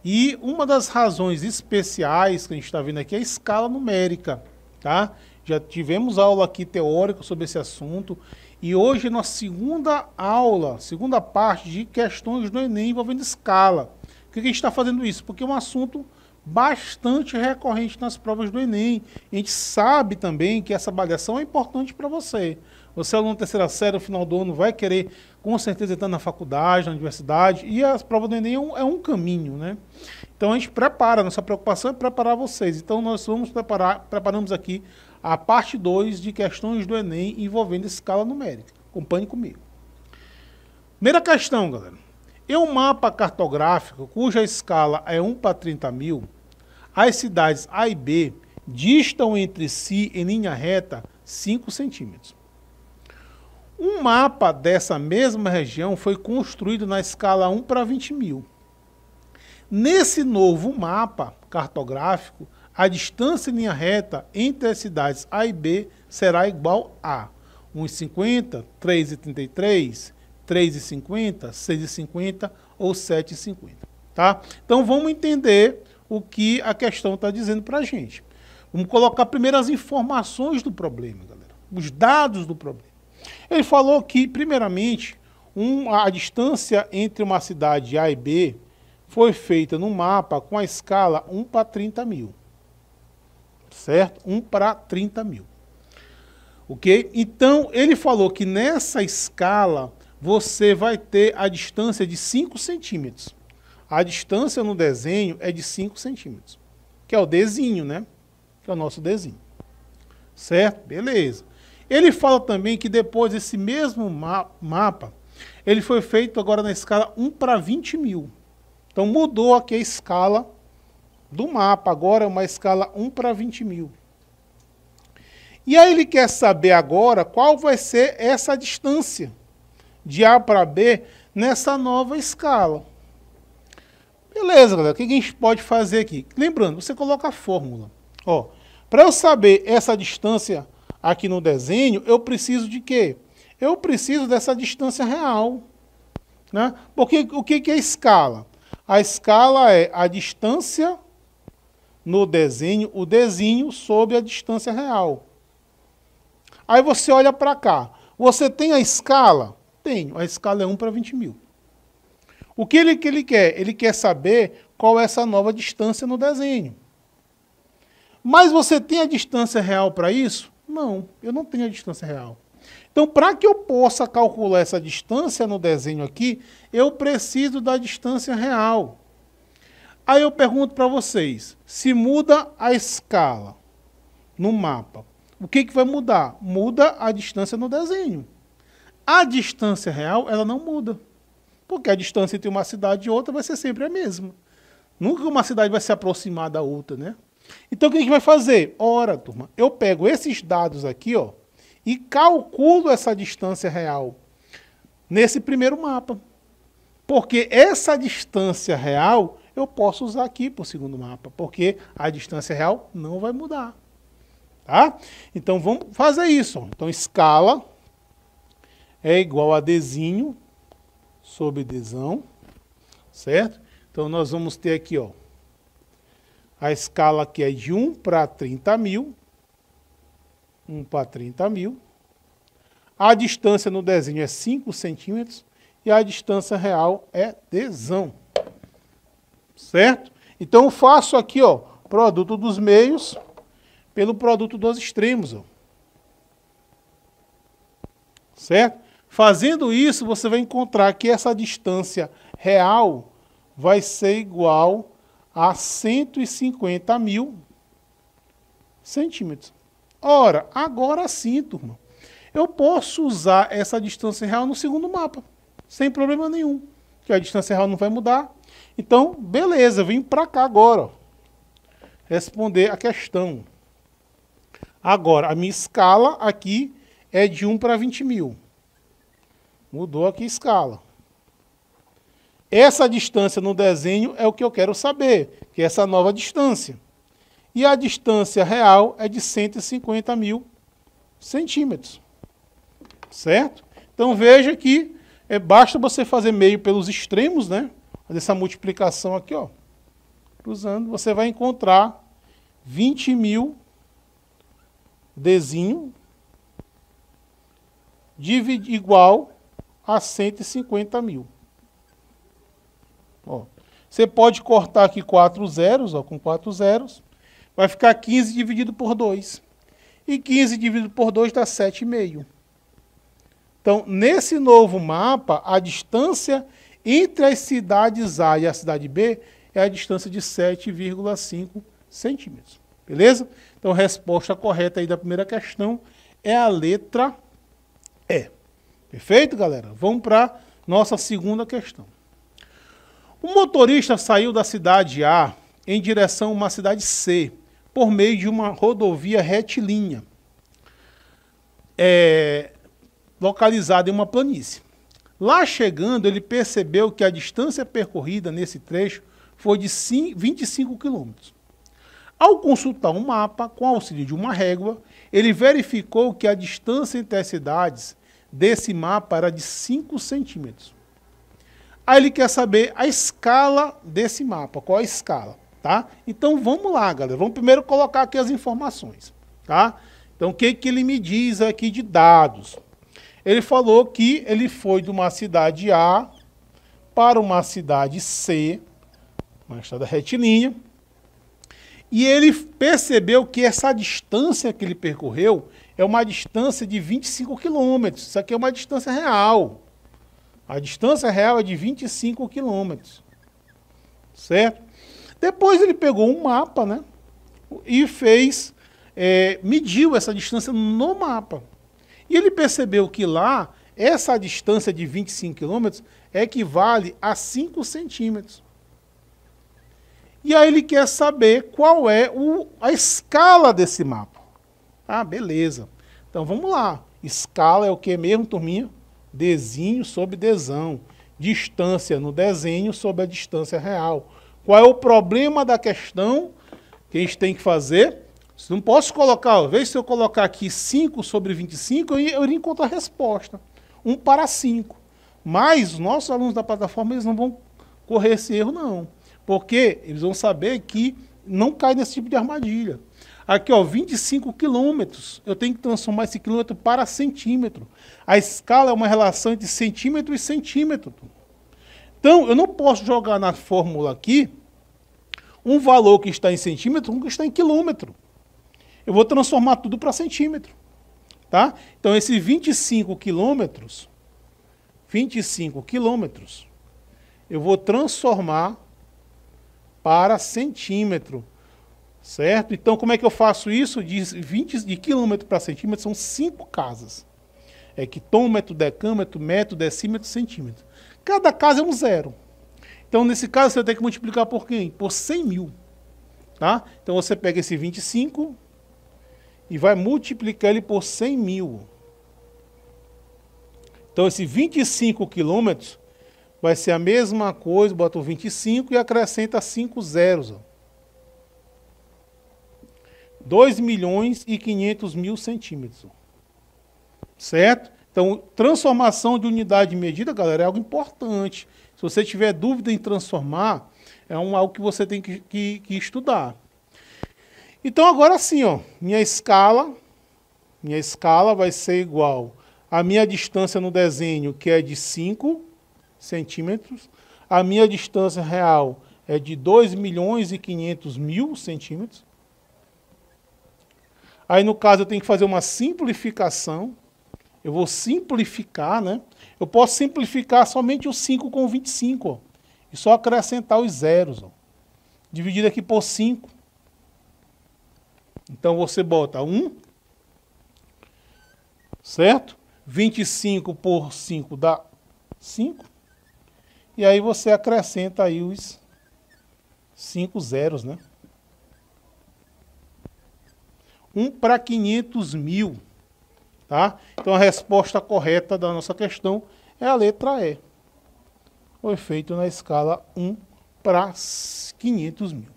E uma das razões especiais que a gente está vendo aqui é a escala numérica, tá? Já tivemos aula aqui teórica sobre esse assunto e hoje, na segunda aula, segunda parte de questões do Enem envolvendo escala. Por que a gente está fazendo isso? Porque é um assunto bastante recorrente nas provas do Enem. A gente sabe também que essa avaliação é importante para você. Você, é aluno terceira série, no final do ano, vai querer, com certeza, estar na faculdade, na universidade, e as provas do Enem é um, é um caminho, né? Então, a gente prepara, nossa preocupação é preparar vocês. Então, nós vamos preparar, preparamos aqui a parte 2 de questões do Enem envolvendo escala numérica. Acompanhe comigo. Primeira questão, galera. Em um mapa cartográfico cuja escala é 1 para 30 mil, as cidades A e B distam entre si em linha reta 5 centímetros. Um mapa dessa mesma região foi construído na escala 1 para 20 mil. Nesse novo mapa cartográfico, a distância em linha reta entre as cidades A e B será igual a 1,50, 3,33, 3,50, 6,50 ou 7,50. Tá? Então vamos entender o que a questão está dizendo para a gente. Vamos colocar primeiro as informações do problema, galera. Os dados do problema. Ele falou que, primeiramente, um, a distância entre uma cidade A e B foi feita no mapa com a escala 1 para 30 mil certo? 1 um para 30 mil. Ok? Então, ele falou que nessa escala você vai ter a distância de 5 centímetros. A distância no desenho é de 5 centímetros, que é o desenho, né? Que é o nosso desenho. Certo? Beleza. Ele fala também que depois desse mesmo ma mapa, ele foi feito agora na escala 1 para 20 mil. Então mudou aqui a escala do mapa, agora é uma escala 1 para 20 mil. E aí ele quer saber agora qual vai ser essa distância de A para B nessa nova escala. Beleza, galera. O que a gente pode fazer aqui? Lembrando, você coloca a fórmula. Ó, para eu saber essa distância aqui no desenho, eu preciso de quê? Eu preciso dessa distância real. Né? Porque o que, que é escala? A escala é a distância no desenho o desenho sobre a distância real. Aí você olha para cá. Você tem a escala? Tenho. A escala é 1 para 20 mil. O que ele, que ele quer? Ele quer saber qual é essa nova distância no desenho. Mas você tem a distância real para isso? Não, eu não tenho a distância real. Então, para que eu possa calcular essa distância no desenho aqui, eu preciso da distância real. Aí eu pergunto para vocês: se muda a escala no mapa, o que, que vai mudar? Muda a distância no desenho. A distância real ela não muda, porque a distância entre uma cidade e outra vai ser sempre a mesma. Nunca uma cidade vai se aproximar da outra, né? Então o que a gente vai fazer? Ora, turma, eu pego esses dados aqui, ó, e calculo essa distância real nesse primeiro mapa. Porque essa distância real eu posso usar aqui para o segundo mapa, porque a distância real não vai mudar. Tá? Então vamos fazer isso. Então escala é igual a desenho sobre desão, certo? Então nós vamos ter aqui, ó, a escala que é de 1 para 30 mil, 1 para 30 mil. A distância no desenho é 5 centímetros e a distância real é desão certo? Então eu faço aqui, ó, produto dos meios pelo produto dos extremos, ó. Certo? Fazendo isso, você vai encontrar que essa distância real vai ser igual a 150 mil centímetros. Ora, agora sim, turma, eu posso usar essa distância real no segundo mapa, sem problema nenhum, que a distância real não vai mudar, então, beleza, vim para cá agora ó, responder a questão. Agora, a minha escala aqui é de 1 para 20 mil. Mudou aqui a escala. Essa distância no desenho é o que eu quero saber, que é essa nova distância. E a distância real é de 150 mil centímetros. Certo? Então veja que é, basta você fazer meio pelos extremos, né? dessa multiplicação aqui, ó, cruzando, você vai encontrar 20 mil Dzinho igual a 150 mil. você pode cortar aqui quatro zeros, ó, com quatro zeros, vai ficar 15 dividido por 2. E 15 dividido por 2 dá 7,5. Então, nesse novo mapa, a distância entre as cidades A e a cidade B é a distância de 7,5 centímetros. Beleza? Então, a resposta correta aí da primeira questão é a letra E. Perfeito, galera? Vamos para nossa segunda questão. O motorista saiu da cidade A em direção a uma cidade C por meio de uma rodovia retilínea é, localizada em uma planície. Lá chegando, ele percebeu que a distância percorrida nesse trecho foi de 25 quilômetros. Ao consultar um mapa com auxílio de uma régua, ele verificou que a distância entre as cidades desse mapa era de 5 centímetros. Aí ele quer saber a escala desse mapa, qual a escala, tá? Então vamos lá, galera. Vamos primeiro colocar aqui as informações, tá? Então o que, que ele me diz aqui de dados? Ele falou que ele foi de uma cidade A para uma cidade C, uma estrada retilínea, e ele percebeu que essa distância que ele percorreu é uma distância de 25 quilômetros. Isso aqui é uma distância real. A distância real é de 25 quilômetros. Certo? Depois ele pegou um mapa, né? E fez, é, mediu essa distância no mapa. E ele percebeu que lá, essa distância de 25 quilômetros equivale a 5 centímetros. E aí ele quer saber qual é o, a escala desse mapa. Ah, beleza. Então vamos lá. Escala é o que mesmo, turminha? Desenho sobre desão. Distância no desenho sobre a distância real. Qual é o problema da questão que a gente tem que fazer? Não posso colocar, vê se eu colocar aqui 5 sobre 25, eu iria encontrar a resposta. 1 para 5. Mas os nossos alunos da plataforma, eles não vão correr esse erro, não. Porque eles vão saber que não cai nesse tipo de armadilha. Aqui, ó, 25 quilômetros. Eu tenho que transformar esse quilômetro para centímetro. A escala é uma relação entre centímetro e centímetro. Então, eu não posso jogar na fórmula aqui um valor que está em centímetro, um que está em quilômetro eu vou transformar tudo para centímetro. Tá? Então, esses 25 quilômetros, 25 quilômetros, eu vou transformar para centímetro. Certo? Então, como é que eu faço isso? De, 20, de quilômetro para centímetro são cinco casas. É quitômetro, decâmetro, metro, decímetro, centímetro. Cada casa é um zero. Então, nesse caso, você tem que multiplicar por quem? Por 100 mil. Tá? Então, você pega esse 25, e vai multiplicar ele por 100 mil. Então, esse 25 quilômetros vai ser a mesma coisa, bota o 25 e acrescenta 5 zeros. Ó. 2 milhões e 500 mil centímetros. Certo? Então, transformação de unidade de medida, galera, é algo importante. Se você tiver dúvida em transformar, é um, algo que você tem que, que, que estudar. Então agora sim, ó, minha escala, minha escala vai ser igual à minha distância no desenho, que é de 5 centímetros, a minha distância real é de 2 milhões e 500 mil centímetros. Aí, no caso, eu tenho que fazer uma simplificação. Eu vou simplificar, né? Eu posso simplificar somente o 5 com 25, ó. E só acrescentar os zeros, ó. Dividido aqui por 5. Então você bota 1, certo? 25 por 5 dá 5. E aí você acrescenta aí os 5 zeros, né? 1 para 500 mil, tá? Então a resposta correta da nossa questão é a letra E. Foi feito na escala 1 para 500 mil.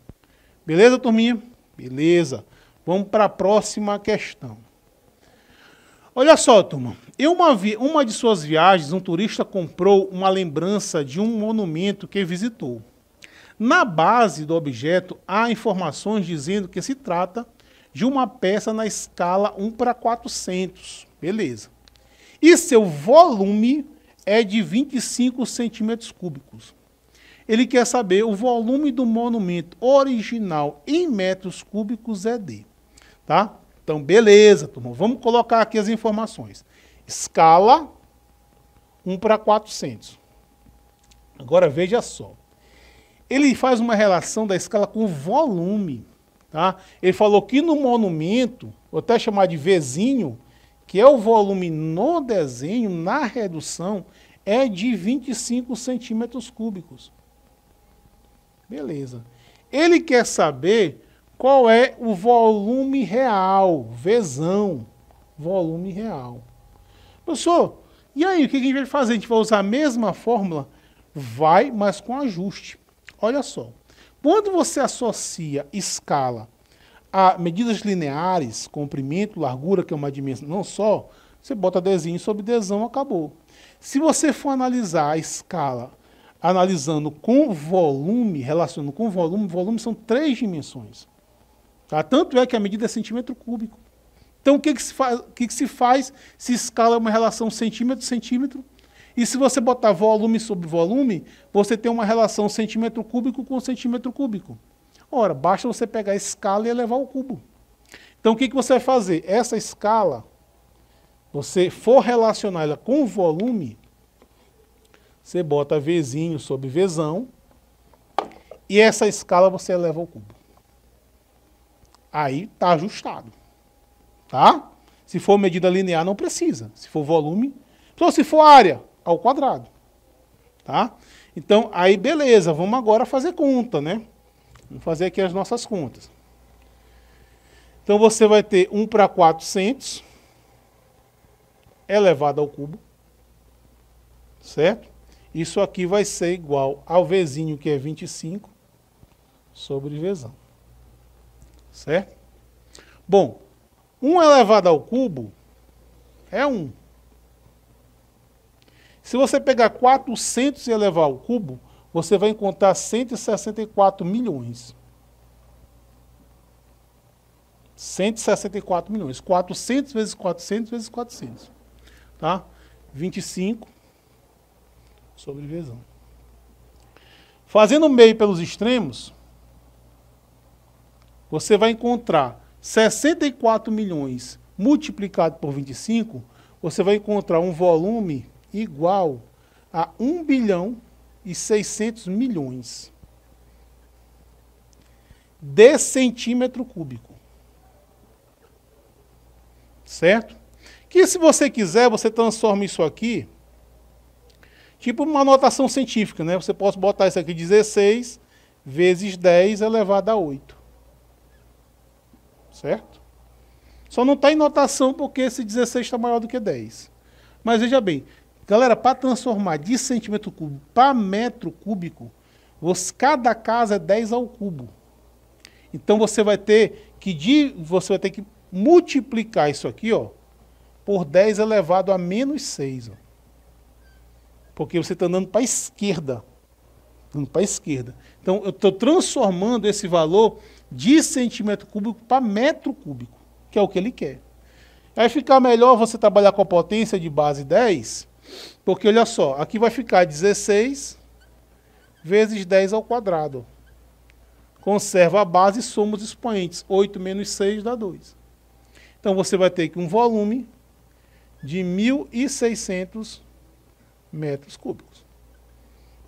Beleza, turminha? Beleza. Vamos para a próxima questão. Olha só, turma. Em uma, uma de suas viagens, um turista comprou uma lembrança de um monumento que visitou. Na base do objeto, há informações dizendo que se trata de uma peça na escala 1 para 400. Beleza. E seu volume é de 25 centímetros cúbicos. Ele quer saber o volume do monumento original em metros cúbicos é de. Tá? Então, beleza, turma. Vamos colocar aqui as informações. Escala 1 para 400. Agora veja só. Ele faz uma relação da escala com volume. Tá? Ele falou que no monumento, vou até chamar de vizinho, que é o volume no desenho, na redução, é de 25 centímetros cúbicos. Beleza. Ele quer saber qual é o volume real? Vezão. Volume real. Professor, e aí, o que a gente vai fazer? A gente vai usar a mesma fórmula? Vai, mas com ajuste. Olha só. Quando você associa escala a medidas lineares, comprimento, largura, que é uma dimensão não só, você bota desenho sobre desenho, acabou. Se você for analisar a escala, analisando com volume, relacionando com volume, volume são três dimensões. Tá? Tanto é que a medida é centímetro cúbico. Então, o que, que, se faz, o que, que se faz? Se escala uma relação centímetro-centímetro. E se você botar volume sobre volume, você tem uma relação centímetro cúbico com centímetro cúbico. Ora, basta você pegar a escala e elevar ao cubo. Então, o que, que você vai fazer? Essa escala, você for relacionar ela com o volume, você bota Vzinho sobre Vzão, e essa escala você eleva ao cubo aí está ajustado. Tá? Se for medida linear, não precisa. Se for volume, ou então, se for área, ao quadrado. Tá? Então, aí beleza, vamos agora fazer conta, né? Vamos fazer aqui as nossas contas. Então, você vai ter 1 para 400 elevado ao cubo, certo? Isso aqui vai ser igual ao vizinho que é 25, sobre Vzão. Certo? Bom, 1 elevado ao cubo é 1. Se você pegar 400 e elevar ao cubo, você vai encontrar 164 milhões. 164 milhões. 400 vezes 400 vezes 400. Tá? 25 sobre vezão. Fazendo o meio pelos extremos, você vai encontrar 64 milhões multiplicado por 25, você vai encontrar um volume igual a 1 bilhão e 600 milhões de centímetro cúbico. Certo? Que se você quiser, você transforma isso aqui, tipo uma notação científica, né? Você pode botar isso aqui 16 vezes 10 elevado a 8 certo? Só não está em notação porque esse 16 está maior do que 10. Mas veja bem, galera, para transformar de centímetro cúbico para metro cúbico, você, cada casa é 10 ao cubo. Então você vai ter que de, você vai ter que multiplicar isso aqui, ó, por 10 elevado a menos 6. Ó. Porque você está andando para a esquerda. Andando para a esquerda. Então eu estou transformando esse valor de centímetro cúbico para metro cúbico, que é o que ele quer. Aí ficar melhor você trabalhar com a potência de base 10, porque olha só, aqui vai ficar 16 vezes 10 ao quadrado. Conserva a base e soma os expoentes. 8 menos 6 dá 2. Então você vai ter aqui um volume de 1.600 metros cúbicos.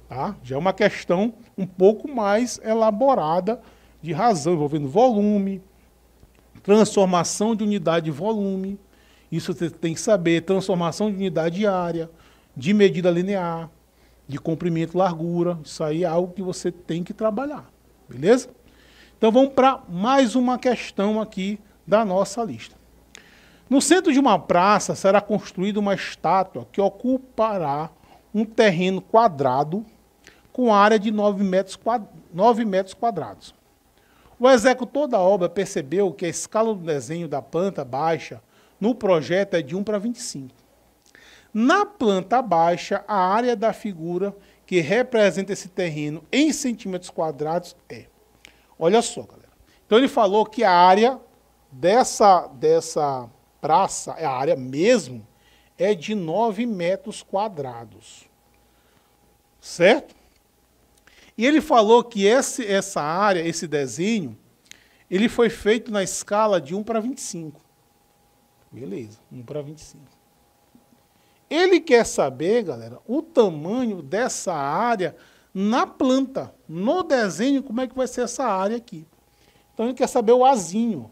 Tá? Já é uma questão um pouco mais elaborada de razão envolvendo volume, transformação de unidade em volume, isso você tem que saber, transformação de unidade de área, de medida linear, de comprimento, largura, isso aí é algo que você tem que trabalhar, beleza? Então vamos para mais uma questão aqui da nossa lista. No centro de uma praça será construída uma estátua que ocupará um terreno quadrado com área de 9 metros, quadrados. O executor da obra percebeu que a escala do desenho da planta baixa no projeto é de 1 para 25. Na planta baixa, a área da figura que representa esse terreno em centímetros quadrados é. Olha só, galera. Então ele falou que a área dessa, dessa praça, é a área mesmo, é de 9 metros quadrados. Certo? E ele falou que esse, essa área, esse desenho, ele foi feito na escala de 1 para 25. Beleza, 1 para 25. Ele quer saber, galera, o tamanho dessa área na planta, no desenho, como é que vai ser essa área aqui. Então ele quer saber o azinho.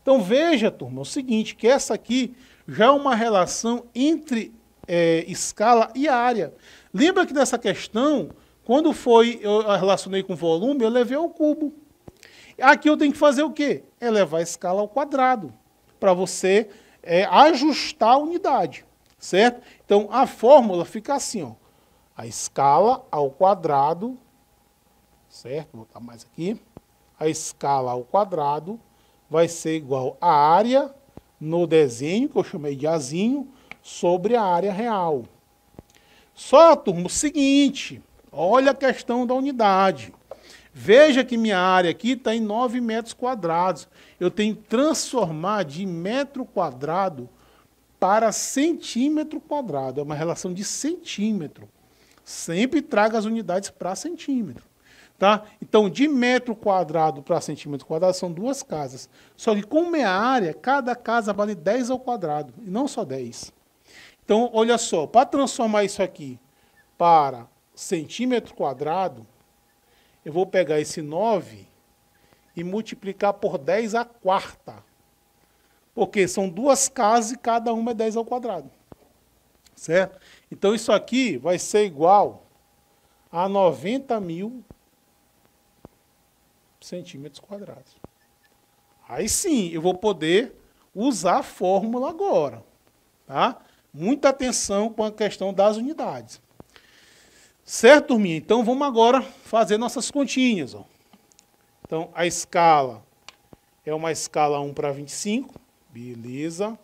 Então veja, turma, é o seguinte, que essa aqui já é uma relação entre é, escala e área. Lembra que nessa questão quando foi, eu relacionei com volume, eu levei ao cubo. Aqui eu tenho que fazer o quê? Elevar a escala ao quadrado, para você é, ajustar a unidade, certo? Então, a fórmula fica assim, ó. A escala ao quadrado, certo? Vou botar mais aqui. A escala ao quadrado vai ser igual à área no desenho, que eu chamei de azinho, sobre a área real. Só, turma, o seguinte, Olha a questão da unidade. Veja que minha área aqui está em 9 metros quadrados. Eu tenho que transformar de metro quadrado para centímetro quadrado. É uma relação de centímetro. Sempre traga as unidades para centímetro. Tá? Então, de metro quadrado para centímetro quadrado são duas casas. Só que com minha é área, cada casa vale 10 ao quadrado, e não só 10. Então, olha só, para transformar isso aqui para centímetro quadrado, eu vou pegar esse 9 e multiplicar por 10 a quarta. Porque são duas casas e cada uma é 10 ao quadrado. Certo? Então isso aqui vai ser igual a 90 mil centímetros quadrados. Aí sim, eu vou poder usar a fórmula agora. Tá? Muita atenção com a questão das unidades. Certo, turminha? Então vamos agora fazer nossas continhas. Ó. Então a escala é uma escala 1 para 25, beleza.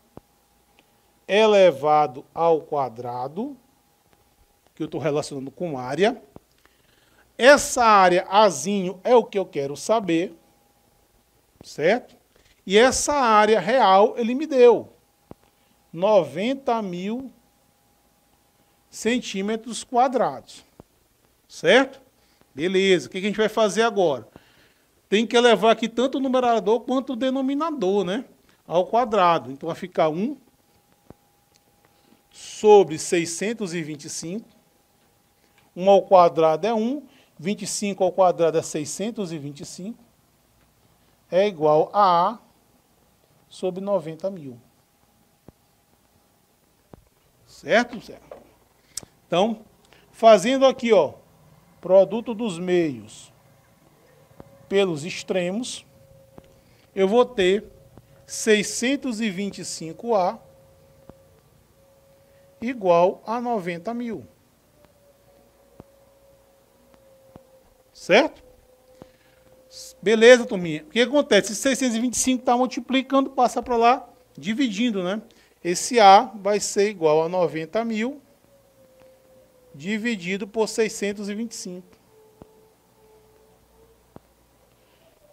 É elevado ao quadrado, que eu estou relacionando com área. Essa área Azinho é o que eu quero saber, certo? E essa área real ele me deu, 90 mil centímetros quadrados. Certo? Beleza. O que a gente vai fazer agora? Tem que elevar aqui tanto o numerador quanto o denominador, né? Ao quadrado. Então vai ficar 1 sobre 625. 1 ao quadrado é 1, 25 ao quadrado é 625, é igual a A sobre 90 mil. Certo? certo? Então, fazendo aqui, ó, produto dos meios pelos extremos, eu vou ter 625A igual a 90 mil. Certo? Beleza, turminha. O que acontece? Esse 625 está multiplicando, passa para lá, dividindo, né? Esse A vai ser igual a 90 mil dividido por 625.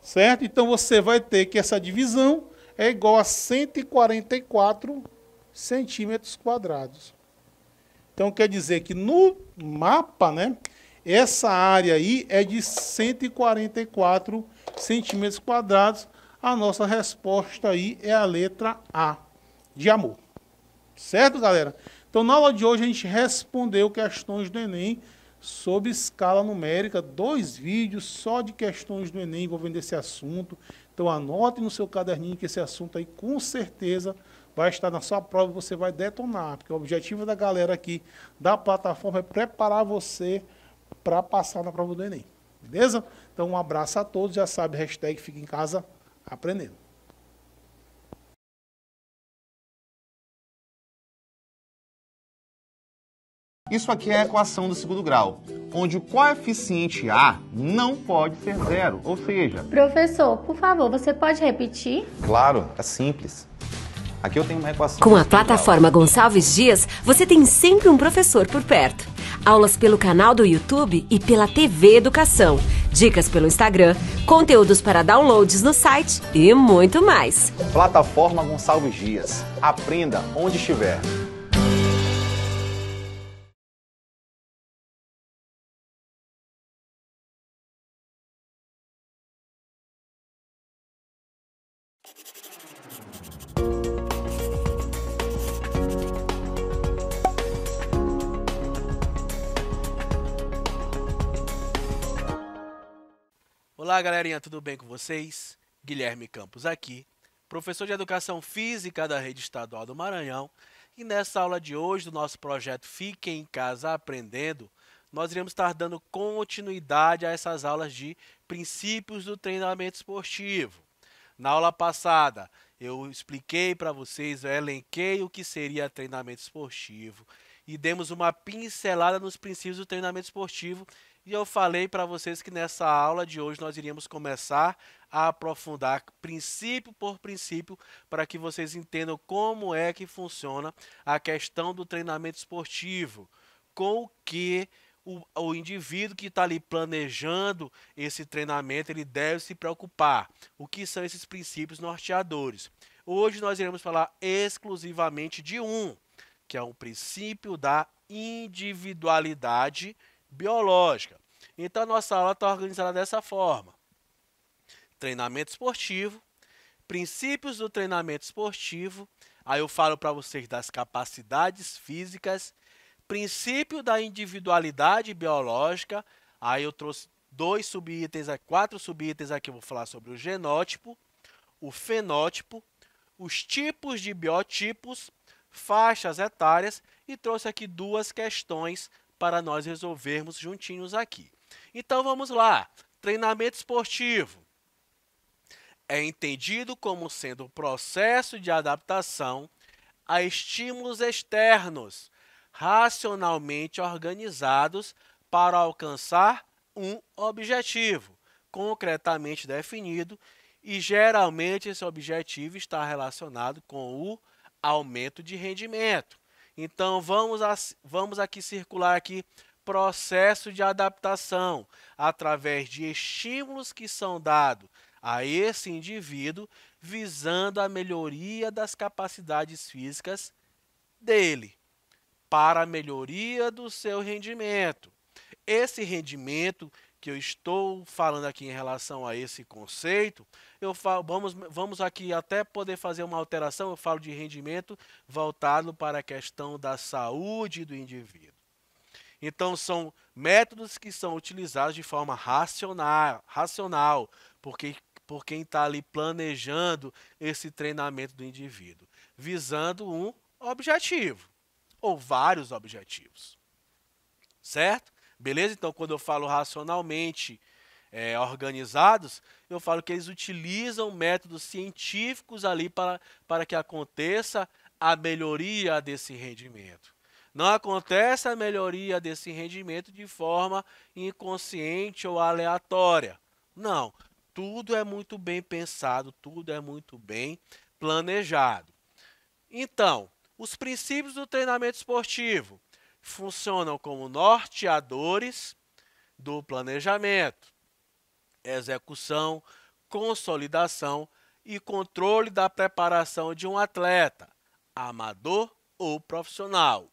Certo? Então você vai ter que essa divisão é igual a 144 centímetros quadrados. Então quer dizer que no mapa, né, essa área aí é de 144 centímetros quadrados. A nossa resposta aí é a letra A de amor. Certo, galera? Então, na aula de hoje, a gente respondeu questões do Enem sobre escala numérica, dois vídeos só de questões do Enem envolvendo esse assunto. Então, anote no seu caderninho que esse assunto aí, com certeza, vai estar na sua prova e você vai detonar, porque o objetivo da galera aqui da plataforma é preparar você para passar na prova do Enem. Beleza? Então, um abraço a todos. Já sabe, hashtag em Casa Aprendendo. Isso aqui é a equação do segundo grau, onde o coeficiente A não pode ser zero, ou seja... Professor, por favor, você pode repetir? Claro, é simples. Aqui eu tenho uma equação... Com a plataforma grau. Gonçalves Dias, você tem sempre um professor por perto. Aulas pelo canal do YouTube e pela TV Educação, dicas pelo Instagram, conteúdos para downloads no site e muito mais. Plataforma Gonçalves Dias. Aprenda onde estiver. Fala galerinha, tudo bem com vocês? Guilherme Campos aqui, professor de Educação Física da Rede Estadual do Maranhão. E nessa aula de hoje do nosso projeto Fiquem em Casa Aprendendo, nós iremos estar dando continuidade a essas aulas de princípios do treinamento esportivo. Na aula passada, eu expliquei para vocês, eu elenquei o que seria treinamento esportivo e demos uma pincelada nos princípios do treinamento esportivo e eu falei para vocês que nessa aula de hoje nós iríamos começar a aprofundar princípio por princípio para que vocês entendam como é que funciona a questão do treinamento esportivo, com o que o, o indivíduo que está ali planejando esse treinamento ele deve se preocupar. O que são esses princípios norteadores? Hoje nós iremos falar exclusivamente de um, que é o princípio da individualidade biológica. Então, a nossa aula está organizada dessa forma: treinamento esportivo, princípios do treinamento esportivo. Aí eu falo para vocês das capacidades físicas, princípio da individualidade biológica. Aí eu trouxe dois subitens, é, quatro subitens aqui. Eu vou falar sobre o genótipo, o fenótipo, os tipos de biotipos, faixas etárias e trouxe aqui duas questões para nós resolvermos juntinhos aqui. Então vamos lá. Treinamento esportivo é entendido como sendo o um processo de adaptação a estímulos externos, racionalmente organizados para alcançar um objetivo concretamente definido, e geralmente esse objetivo está relacionado com o aumento de rendimento. Então vamos, vamos aqui circular aqui processo de adaptação através de estímulos que são dados a esse indivíduo visando a melhoria das capacidades físicas dele para a melhoria do seu rendimento. Esse rendimento que eu estou falando aqui em relação a esse conceito eu falo, vamos, vamos aqui até poder fazer uma alteração, eu falo de rendimento voltado para a questão da saúde do indivíduo. Então, são métodos que são utilizados de forma racional, racional porque, por quem está ali planejando esse treinamento do indivíduo, visando um objetivo, ou vários objetivos. Certo? Beleza? Então, quando eu falo racionalmente é, organizados, eu falo que eles utilizam métodos científicos ali para, para que aconteça a melhoria desse rendimento. Não acontece a melhoria desse rendimento de forma inconsciente ou aleatória. Não, tudo é muito bem pensado, tudo é muito bem planejado. Então, os princípios do treinamento esportivo funcionam como norteadores do planejamento execução, consolidação e controle da preparação de um atleta, amador ou profissional.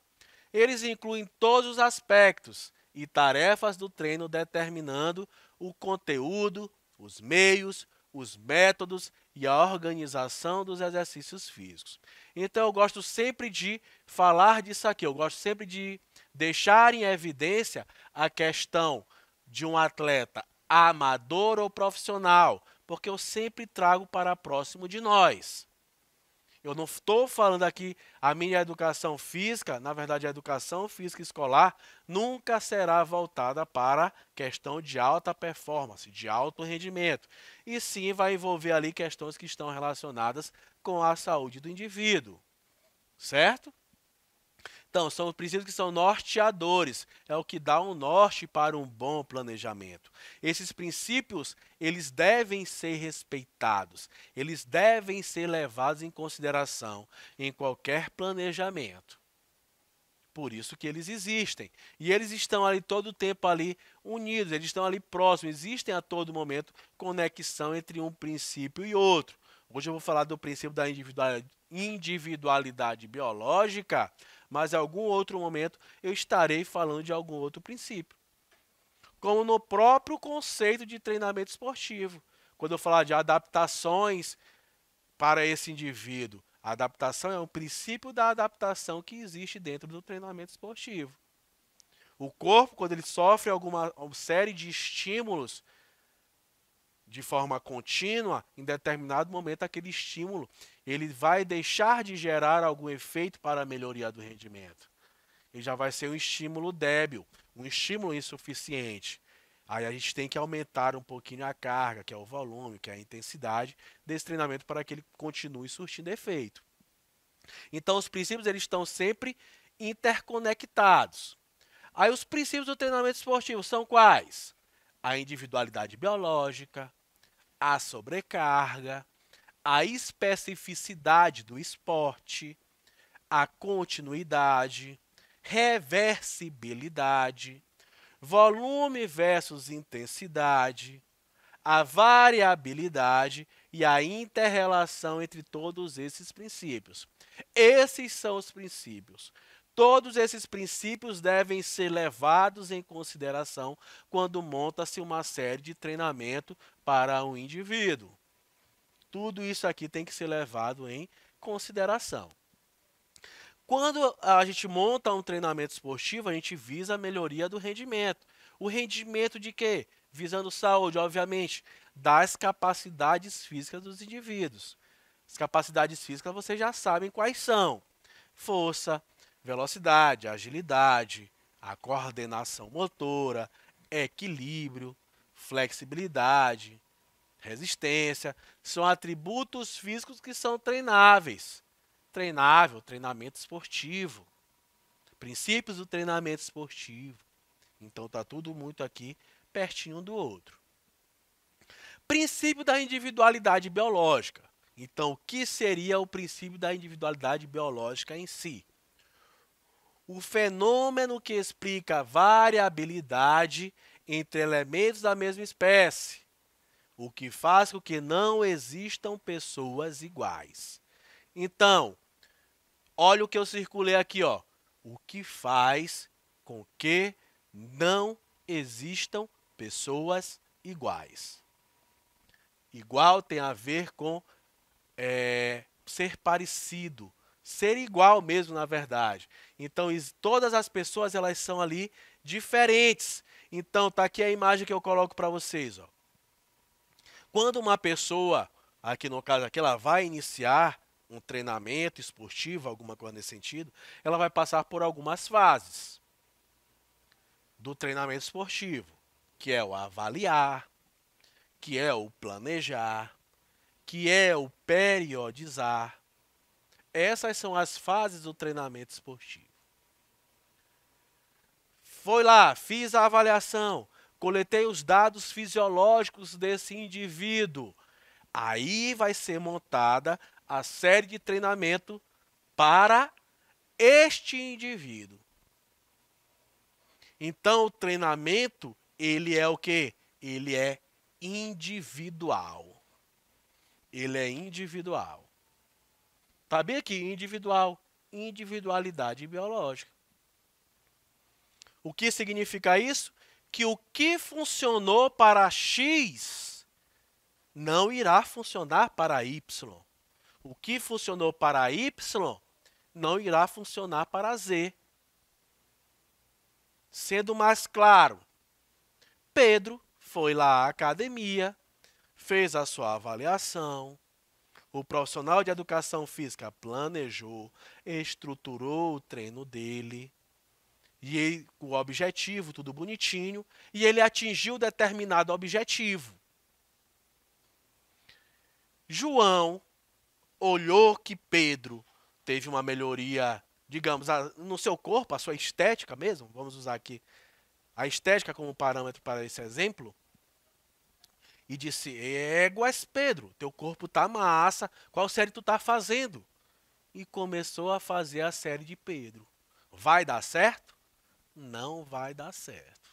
Eles incluem todos os aspectos e tarefas do treino, determinando o conteúdo, os meios, os métodos e a organização dos exercícios físicos. Então, eu gosto sempre de falar disso aqui, eu gosto sempre de deixar em evidência a questão de um atleta amador ou profissional, porque eu sempre trago para próximo de nós. Eu não estou falando aqui a minha educação física, na verdade a educação física escolar nunca será voltada para questão de alta performance, de alto rendimento. E sim vai envolver ali questões que estão relacionadas com a saúde do indivíduo. Certo? Então, são princípios que são norteadores, é o que dá um norte para um bom planejamento. Esses princípios, eles devem ser respeitados, eles devem ser levados em consideração em qualquer planejamento. Por isso que eles existem. E eles estão ali todo o tempo ali unidos, eles estão ali próximos, existem a todo momento conexão entre um princípio e outro. Hoje eu vou falar do princípio da individualidade biológica, mas em algum outro momento eu estarei falando de algum outro princípio. Como no próprio conceito de treinamento esportivo, quando eu falar de adaptações para esse indivíduo, a adaptação é um princípio da adaptação que existe dentro do treinamento esportivo. O corpo, quando ele sofre alguma série de estímulos, de forma contínua, em determinado momento aquele estímulo ele vai deixar de gerar algum efeito para a melhoria do rendimento. Ele já vai ser um estímulo débil, um estímulo insuficiente. Aí a gente tem que aumentar um pouquinho a carga, que é o volume, que é a intensidade desse treinamento para que ele continue surtindo efeito. Então os princípios eles estão sempre interconectados. Aí os princípios do treinamento esportivo são quais? A individualidade biológica, a sobrecarga, a especificidade do esporte, a continuidade, reversibilidade, volume versus intensidade, a variabilidade e a interrelação entre todos esses princípios. Esses são os princípios Todos esses princípios devem ser levados em consideração quando monta-se uma série de treinamento para o um indivíduo. Tudo isso aqui tem que ser levado em consideração. Quando a gente monta um treinamento esportivo, a gente visa a melhoria do rendimento. O rendimento de quê? Visando saúde, obviamente, das capacidades físicas dos indivíduos. As capacidades físicas vocês já sabem quais são: força, velocidade, agilidade, a coordenação motora, equilíbrio, flexibilidade, resistência, são atributos físicos que são treináveis. Treinável, treinamento esportivo. Princípios do treinamento esportivo. Então está tudo muito aqui pertinho do outro. Princípio da individualidade biológica. Então, o que seria o princípio da individualidade biológica em si? o fenômeno que explica a variabilidade entre elementos da mesma espécie, o que faz com que não existam pessoas iguais. Então, olha o que eu circulei aqui, ó. O que faz com que não existam pessoas iguais. Igual tem a ver com é, ser parecido, ser igual mesmo, na verdade. Então, todas as pessoas elas são ali diferentes. Então, tá aqui a imagem que eu coloco para vocês, ó. Quando uma pessoa, aqui no caso aqui, ela vai iniciar um treinamento esportivo, alguma coisa nesse sentido, ela vai passar por algumas fases do treinamento esportivo, que é o avaliar, que é o planejar, que é o periodizar. Essas são as fases do treinamento esportivo. Foi lá, fiz a avaliação, coletei os dados fisiológicos desse indivíduo. Aí vai ser montada a série de treinamento para este indivíduo. Então o treinamento, ele é o que? Ele é individual. Ele é individual. Tá bem aqui, individual, individualidade biológica. O que significa isso? Que o que funcionou para X não irá funcionar para Y. O que funcionou para Y não irá funcionar para Z. Sendo mais claro, Pedro foi lá à academia, fez a sua avaliação, o profissional de educação física planejou, estruturou o treino dele, e ele, o objetivo, tudo bonitinho, e ele atingiu determinado objetivo. João olhou que Pedro teve uma melhoria, digamos, no seu corpo, a sua estética mesmo, vamos usar aqui a estética como parâmetro para esse exemplo, e disse: Éguas, Pedro, teu corpo tá massa, qual série tu tá fazendo? E começou a fazer a série de Pedro. Vai dar certo? não vai dar certo.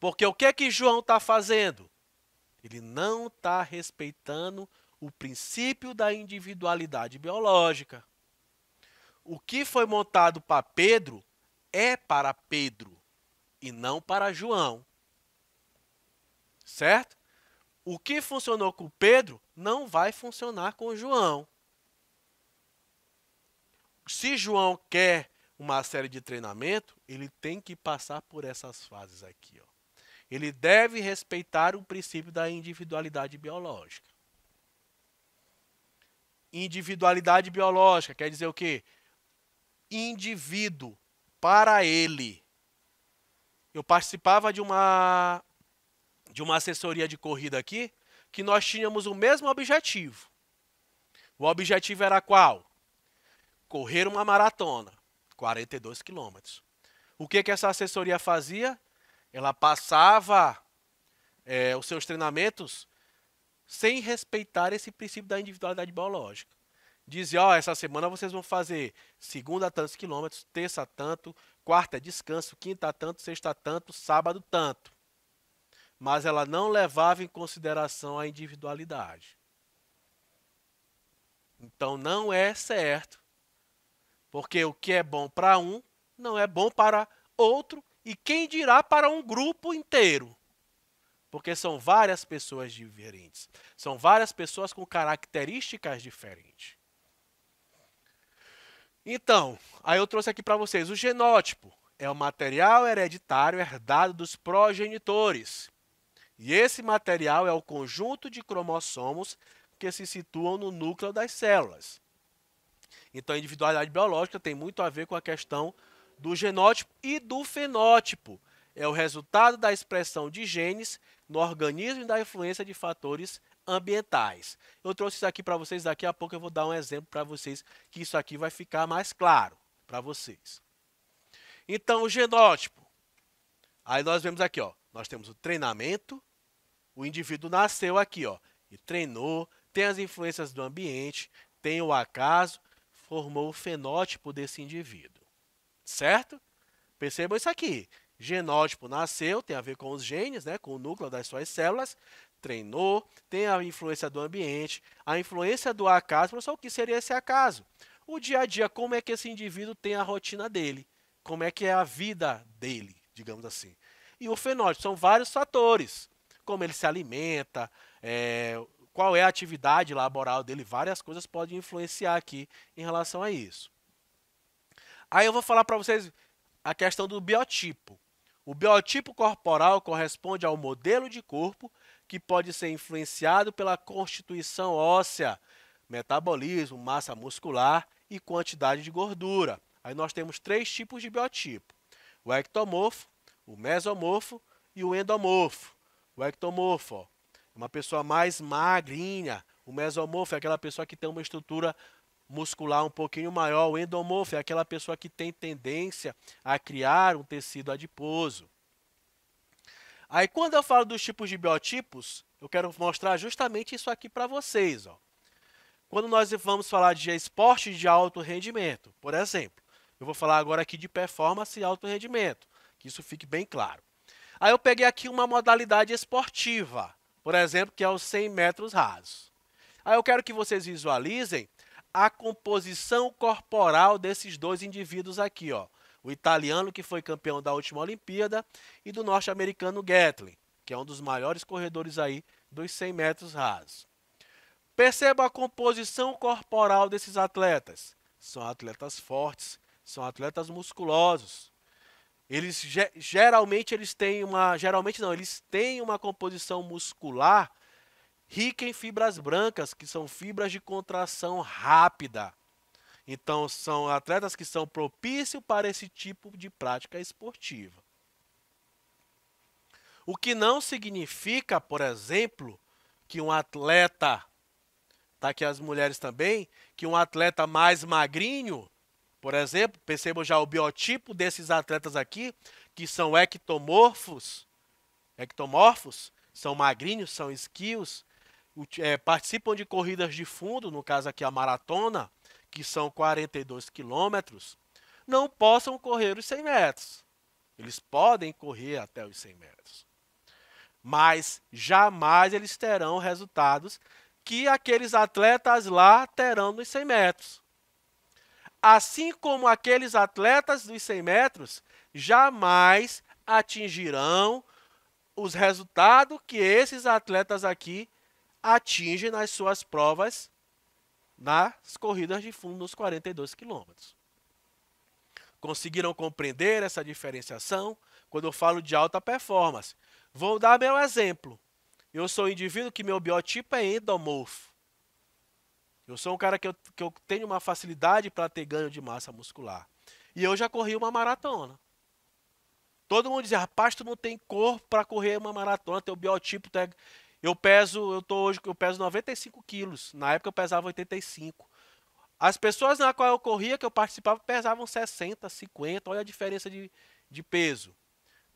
Porque o que é que João está fazendo? Ele não está respeitando o princípio da individualidade biológica. O que foi montado para Pedro é para Pedro e não para João. Certo? O que funcionou com Pedro não vai funcionar com João. Se João quer uma série de treinamento, ele tem que passar por essas fases aqui. Ó. Ele deve respeitar o princípio da individualidade biológica. Individualidade biológica quer dizer o quê? Indivíduo para ele. Eu participava de uma de uma assessoria de corrida aqui que nós tínhamos o mesmo objetivo. O objetivo era qual? Correr uma maratona. 42 quilômetros. O que, que essa assessoria fazia? Ela passava é, os seus treinamentos sem respeitar esse princípio da individualidade biológica. Dizia, ó, oh, essa semana vocês vão fazer segunda tantos quilômetros, terça tanto, quarta descanso, quinta tanto, sexta tanto, sábado tanto. Mas ela não levava em consideração a individualidade. Então não é certo porque o que é bom para um não é bom para outro e quem dirá para um grupo inteiro. Porque são várias pessoas diferentes. São várias pessoas com características diferentes. Então, aí eu trouxe aqui para vocês o genótipo. É o material hereditário herdado dos progenitores. E esse material é o conjunto de cromossomos que se situam no núcleo das células. Então, a individualidade biológica tem muito a ver com a questão do genótipo e do fenótipo. É o resultado da expressão de genes no organismo e da influência de fatores ambientais. Eu trouxe isso aqui para vocês, daqui a pouco eu vou dar um exemplo para vocês que isso aqui vai ficar mais claro para vocês. Então, o genótipo. Aí nós vemos aqui, ó, nós temos o treinamento, o indivíduo nasceu aqui, ó, e treinou, tem as influências do ambiente, tem o acaso formou o fenótipo desse indivíduo. Certo? Percebam isso aqui. Genótipo nasceu, tem a ver com os genes, né, com o núcleo das suas células, treinou, tem a influência do ambiente, a influência do acaso. Professor, o que seria esse acaso? O dia a dia, como é que esse indivíduo tem a rotina dele? Como é que é a vida dele, digamos assim? E o fenótipo são vários fatores, como ele se alimenta, é, qual é a atividade laboral dele, várias coisas podem influenciar aqui em relação a isso. Aí eu vou falar para vocês a questão do biotipo. O biotipo corporal corresponde ao modelo de corpo que pode ser influenciado pela constituição óssea, metabolismo, massa muscular e quantidade de gordura. Aí nós temos três tipos de biotipo: o ectomorfo, o mesomorfo e o endomorfo. O ectomorfo, ó, uma pessoa mais magrinha. O mesomorfo é aquela pessoa que tem uma estrutura muscular um pouquinho maior. O endomorfo é aquela pessoa que tem tendência a criar um tecido adiposo. Aí, quando eu falo dos tipos de biotipos, eu quero mostrar justamente isso aqui para vocês. Ó. Quando nós vamos falar de esporte de alto rendimento, por exemplo, eu vou falar agora aqui de performance e alto rendimento, que isso fique bem claro. Aí eu peguei aqui uma modalidade esportiva por exemplo, que é os 100 metros rasos. Aí eu quero que vocês visualizem a composição corporal desses dois indivíduos aqui, ó. O italiano que foi campeão da última Olimpíada e do norte-americano Gatlin, que é um dos maiores corredores aí dos 100 metros rasos. Perceba a composição corporal desses atletas. São atletas fortes, são atletas musculosos. Eles geralmente eles têm uma, geralmente não, eles têm uma composição muscular rica em fibras brancas, que são fibras de contração rápida. Então são atletas que são propícios para esse tipo de prática esportiva. O que não significa, por exemplo, que um atleta, tá aqui as mulheres também, que um atleta mais magrinho por exemplo, percebam já o biotipo desses atletas aqui, que são ectomorfos, ectomorfos, são magrinhos, são esquios, é, participam de corridas de fundo, no caso aqui a maratona, que são 42 quilômetros, não possam correr os 100 metros. Eles podem correr até os 100 metros. Mas jamais eles terão resultados que aqueles atletas lá terão nos 100 metros assim como aqueles atletas dos 100 metros, jamais atingirão os resultados que esses atletas aqui atingem nas suas provas nas corridas de fundo nos 42 quilômetros. Conseguiram compreender essa diferenciação quando eu falo de alta performance? Vou dar meu exemplo. Eu sou um indivíduo que meu biotipo é endomorfo. Eu sou um cara que eu, que eu tenho uma facilidade para ter ganho de massa muscular. E eu já corri uma maratona. Todo mundo dizia, rapaz, tu não tem corpo para correr uma maratona, teu biotipo é Eu peso, eu tô hoje, eu peso 95 quilos. Na época eu pesava 85. As pessoas na qual eu corria, que eu participava, pesavam 60, 50. Olha a diferença de, de peso.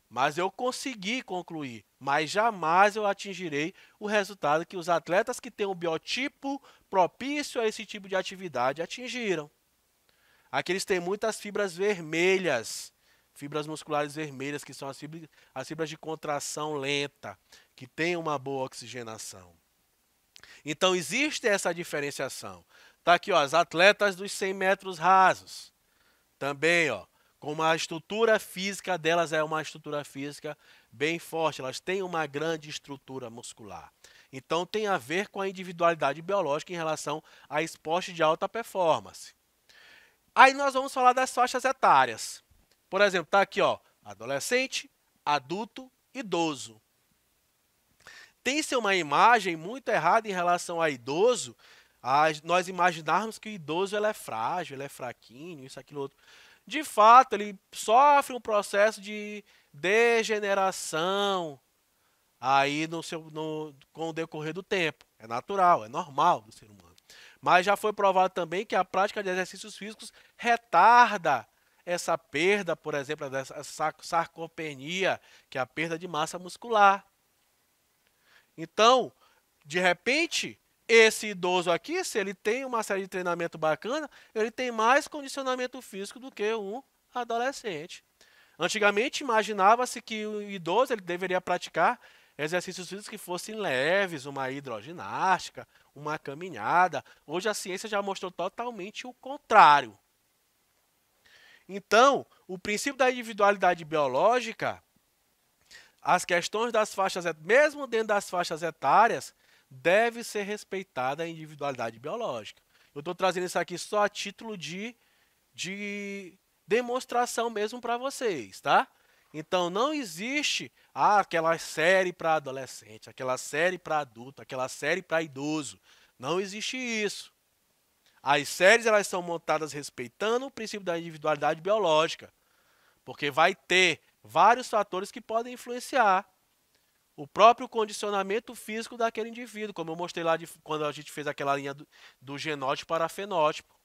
Mas eu consegui concluir. Mas jamais eu atingirei o resultado que os atletas que têm o biotipo propício a esse tipo de atividade atingiram. Aqueles têm muitas fibras vermelhas, fibras musculares vermelhas, que são as fibras, as fibras de contração lenta, que têm uma boa oxigenação. Então existe essa diferenciação. Tá aqui, ó, as atletas dos 100 metros rasos. Também, ó, como a estrutura física delas é uma estrutura física bem forte, elas têm uma grande estrutura muscular. Então tem a ver com a individualidade biológica em relação a esporte de alta performance. Aí nós vamos falar das faixas etárias. Por exemplo, tá aqui, ó, adolescente, adulto, idoso. Tem-se uma imagem muito errada em relação a idoso, a nós imaginarmos que o idoso ele é frágil, ele é fraquinho, isso, aquilo, outro. De fato, ele sofre um processo de degeneração, aí no seu, no, com o decorrer do tempo. É natural, é normal do ser humano. Mas já foi provado também que a prática de exercícios físicos retarda essa perda, por exemplo, dessa sarcopenia, que é a perda de massa muscular. Então, de repente, esse idoso aqui, se ele tem uma série de treinamento bacana, ele tem mais condicionamento físico do que um adolescente. Antigamente imaginava-se que o idoso ele deveria praticar exercícios físicos que fossem leves, uma hidroginástica, uma caminhada. Hoje a ciência já mostrou totalmente o contrário. Então, o princípio da individualidade biológica, as questões das faixas, mesmo dentro das faixas etárias, deve ser respeitada a individualidade biológica. Eu estou trazendo isso aqui só a título de, de demonstração mesmo para vocês, tá? Então não existe ah, aquela série para adolescente, aquela série para adulto, aquela série para idoso. Não existe isso. As séries elas são montadas respeitando o princípio da individualidade biológica, porque vai ter vários fatores que podem influenciar o próprio condicionamento físico daquele indivíduo, como eu mostrei lá de, quando a gente fez aquela linha do, do genótipo para fenótipo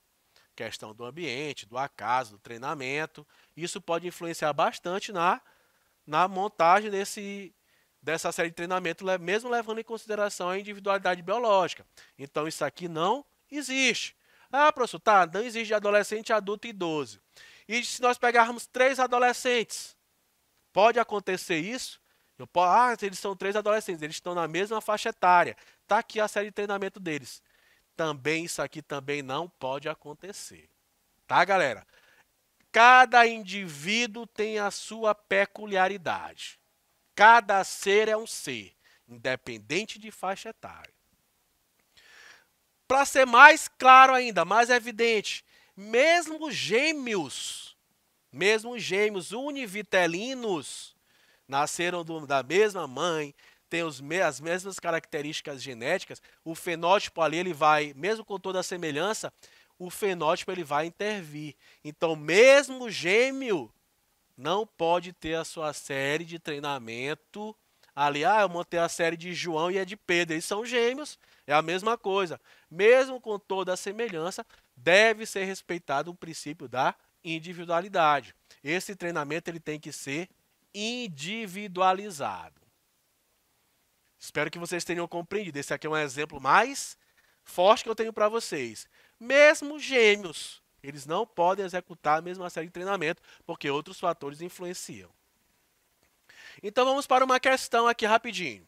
questão do ambiente, do acaso, do treinamento. Isso pode influenciar bastante na, na montagem desse, dessa série de treinamento, mesmo levando em consideração a individualidade biológica. Então, isso aqui não existe. Ah, professor, tá, não existe adolescente, adulto e idoso. E se nós pegarmos três adolescentes, pode acontecer isso? Eu ah, eles são três adolescentes, eles estão na mesma faixa etária. Está aqui a série de treinamento deles. Também isso aqui também não pode acontecer. Tá, galera? Cada indivíduo tem a sua peculiaridade. Cada ser é um ser, independente de faixa etária. Para ser mais claro ainda, mais evidente, mesmo gêmeos, mesmo gêmeos univitelinos, nasceram do, da mesma mãe, tem os, as mesmas características genéticas, o fenótipo ali ele vai, mesmo com toda a semelhança, o fenótipo ele vai intervir. Então, mesmo gêmeo não pode ter a sua série de treinamento ali, ah, eu montei a série de João e a é de Pedro, eles são gêmeos, é a mesma coisa. Mesmo com toda a semelhança, deve ser respeitado o princípio da individualidade. Esse treinamento ele tem que ser individualizado. Espero que vocês tenham compreendido. Esse aqui é um exemplo mais forte que eu tenho para vocês. Mesmo gêmeos, eles não podem executar a mesma série de treinamento, porque outros fatores influenciam. Então vamos para uma questão aqui rapidinho.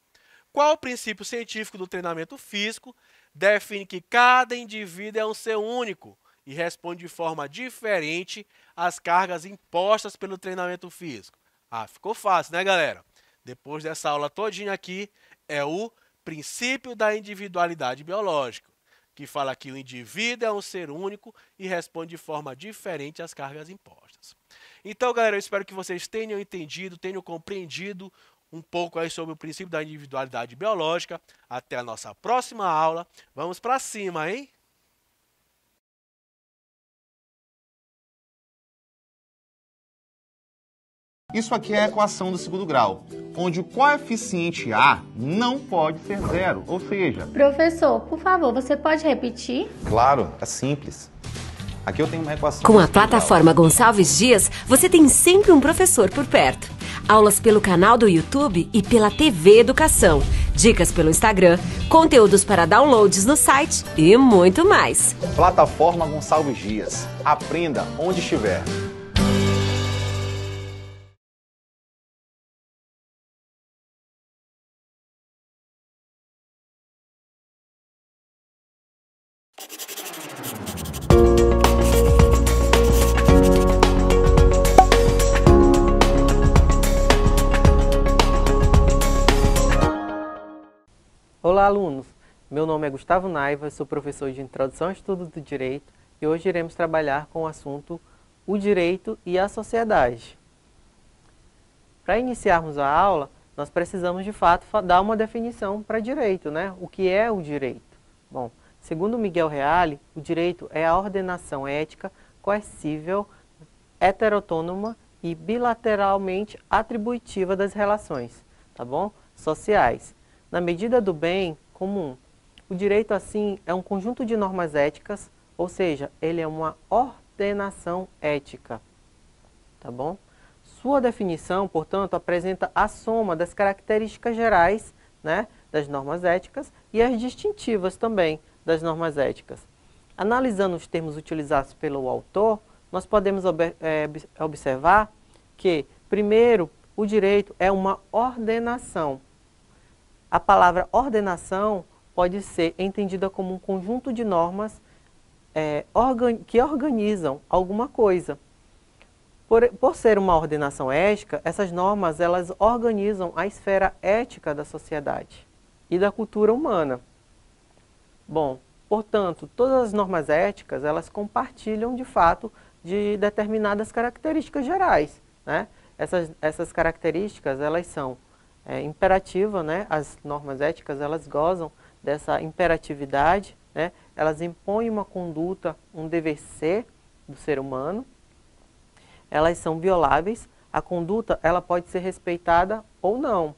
Qual o princípio científico do treinamento físico define que cada indivíduo é um ser único e responde de forma diferente às cargas impostas pelo treinamento físico? Ah, ficou fácil, né, galera? Depois dessa aula todinha aqui, é o princípio da individualidade biológica, que fala que o indivíduo é um ser único e responde de forma diferente às cargas impostas. Então, galera, eu espero que vocês tenham entendido, tenham compreendido um pouco aí sobre o princípio da individualidade biológica. Até a nossa próxima aula. Vamos para cima, hein? Isso aqui é a equação do segundo grau, onde o coeficiente A não pode ser zero, ou seja... Professor, por favor, você pode repetir? Claro, é simples. Aqui eu tenho uma equação... Com a plataforma grau. Gonçalves Dias, você tem sempre um professor por perto. Aulas pelo canal do YouTube e pela TV Educação, dicas pelo Instagram, conteúdos para downloads no site e muito mais. Plataforma Gonçalves Dias. Aprenda onde estiver. Gustavo Naiva, sou professor de Introdução ao Estudo do Direito e hoje iremos trabalhar com o assunto O Direito e a Sociedade. Para iniciarmos a aula, nós precisamos de fato dar uma definição para direito, né? O que é o direito? Bom, segundo Miguel Reale, o direito é a ordenação ética coercível, heterotônoma e bilateralmente atributiva das relações, tá bom? Sociais, na medida do bem comum, o direito, assim, é um conjunto de normas éticas, ou seja, ele é uma ordenação ética. Tá bom? Sua definição, portanto, apresenta a soma das características gerais né, das normas éticas e as distintivas também das normas éticas. Analisando os termos utilizados pelo autor, nós podemos ob é, observar que, primeiro, o direito é uma ordenação. A palavra ordenação pode ser entendida como um conjunto de normas é, organ que organizam alguma coisa. Por, por ser uma ordenação ética, essas normas elas organizam a esfera ética da sociedade e da cultura humana. Bom, portanto, todas as normas éticas elas compartilham de fato de determinadas características gerais. Né? Essas, essas características elas são é, imperativa, né? as normas éticas elas gozam dessa imperatividade, né? elas impõem uma conduta, um dever ser do ser humano, elas são violáveis, a conduta ela pode ser respeitada ou não.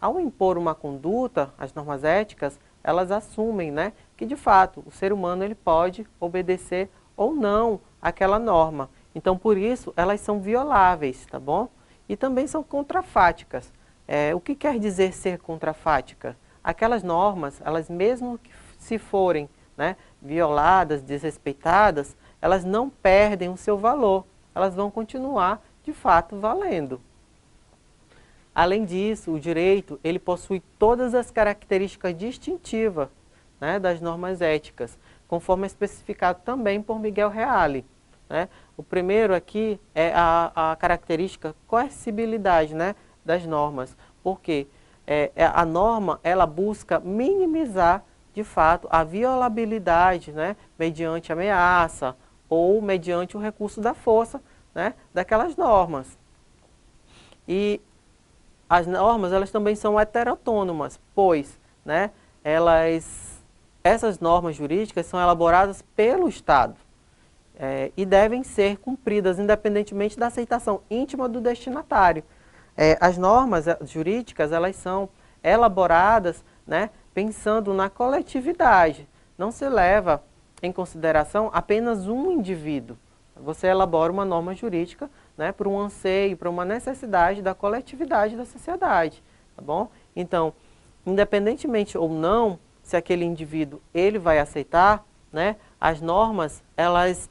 Ao impor uma conduta, as normas éticas, elas assumem né, que de fato o ser humano ele pode obedecer ou não aquela norma. Então, por isso, elas são violáveis, tá bom? E também são contrafáticas. É, o que quer dizer ser contrafática? aquelas normas, elas mesmo que se forem né, violadas, desrespeitadas, elas não perdem o seu valor, elas vão continuar de fato valendo. Além disso, o direito ele possui todas as características distintivas né, das normas éticas, conforme é especificado também por Miguel Reale. Né? O primeiro aqui é a, a característica coercibilidade né, das normas. Por quê? Porque é, é, a norma ela busca minimizar de fato a violabilidade né, mediante ameaça ou mediante o recurso da força né, daquelas normas. E as normas elas também são heterotônomas, pois né, elas, essas normas jurídicas são elaboradas pelo Estado é, e devem ser cumpridas independentemente da aceitação íntima do destinatário. É, as normas eh, jurídicas, elas são elaboradas né, pensando na coletividade. Não se leva em consideração apenas um indivíduo. Você elabora uma norma jurídica né, para um anseio, para uma necessidade da coletividade da sociedade, tá bom? Então, independentemente ou não, se aquele indivíduo ele vai aceitar, né, as normas, elas,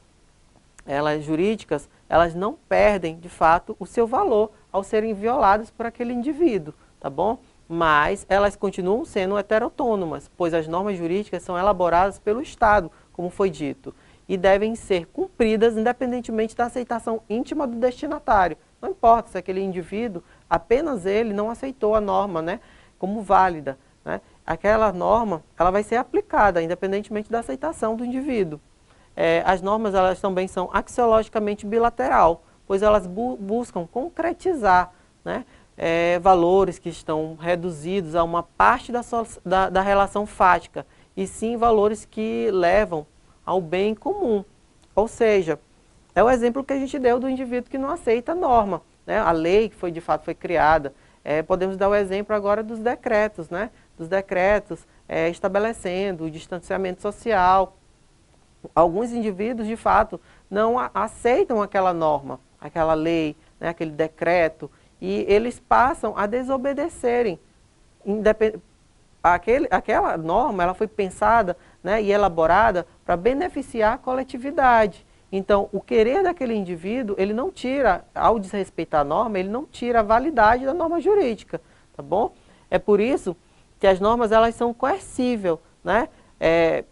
elas jurídicas, elas não perdem, de fato, o seu valor, ao serem violadas por aquele indivíduo, tá bom? Mas elas continuam sendo heterotônomas, pois as normas jurídicas são elaboradas pelo Estado, como foi dito, e devem ser cumpridas independentemente da aceitação íntima do destinatário. Não importa se aquele indivíduo, apenas ele, não aceitou a norma né, como válida. Né? Aquela norma ela vai ser aplicada independentemente da aceitação do indivíduo. É, as normas elas também são axiologicamente bilateral, pois elas bu buscam concretizar né, é, valores que estão reduzidos a uma parte da, so da, da relação fática, e sim valores que levam ao bem comum. Ou seja, é o exemplo que a gente deu do indivíduo que não aceita a norma, né? a lei que foi de fato foi criada. É, podemos dar o exemplo agora dos decretos, né? dos decretos é, estabelecendo o distanciamento social. Alguns indivíduos, de fato, não aceitam aquela norma aquela lei, né, aquele decreto, e eles passam a desobedecerem. Independ... Aquele, aquela norma ela foi pensada né, e elaborada para beneficiar a coletividade. Então, o querer daquele indivíduo, ele não tira, ao desrespeitar a norma, ele não tira a validade da norma jurídica, tá bom? É por isso que as normas elas são coercíveis, né? É,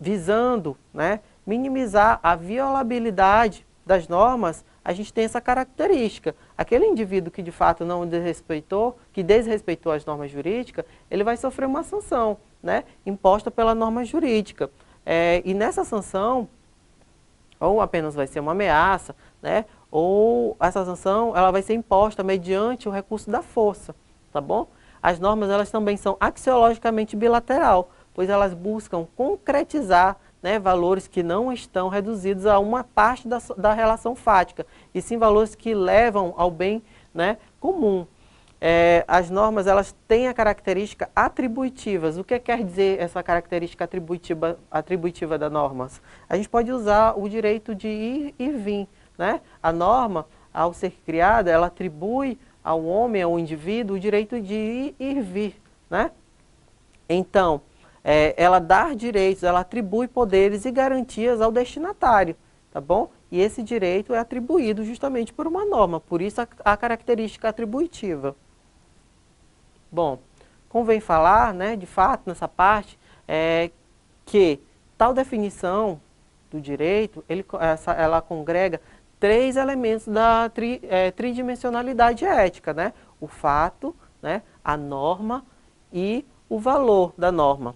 visando né, minimizar a violabilidade das normas a gente tem essa característica. Aquele indivíduo que de fato não desrespeitou, que desrespeitou as normas jurídicas, ele vai sofrer uma sanção, né, imposta pela norma jurídica. É, e nessa sanção, ou apenas vai ser uma ameaça, né, ou essa sanção ela vai ser imposta mediante o recurso da força, tá bom? As normas elas também são axiologicamente bilateral, pois elas buscam concretizar né, valores que não estão reduzidos a uma parte da, da relação fática, e sim valores que levam ao bem né, comum. É, as normas elas têm a característica atributivas. O que quer dizer essa característica atributiva, atributiva da norma? A gente pode usar o direito de ir e vir. Né? A norma, ao ser criada, ela atribui ao homem, ao indivíduo, o direito de ir e vir. Né? Então, é, ela dá direitos, ela atribui poderes e garantias ao destinatário, tá bom? E esse direito é atribuído justamente por uma norma, por isso a, a característica atributiva. Bom, convém falar, né, de fato, nessa parte, é, que tal definição do direito, ele, essa, ela congrega três elementos da tri, é, tridimensionalidade ética, né? O fato, né, a norma e o valor da norma.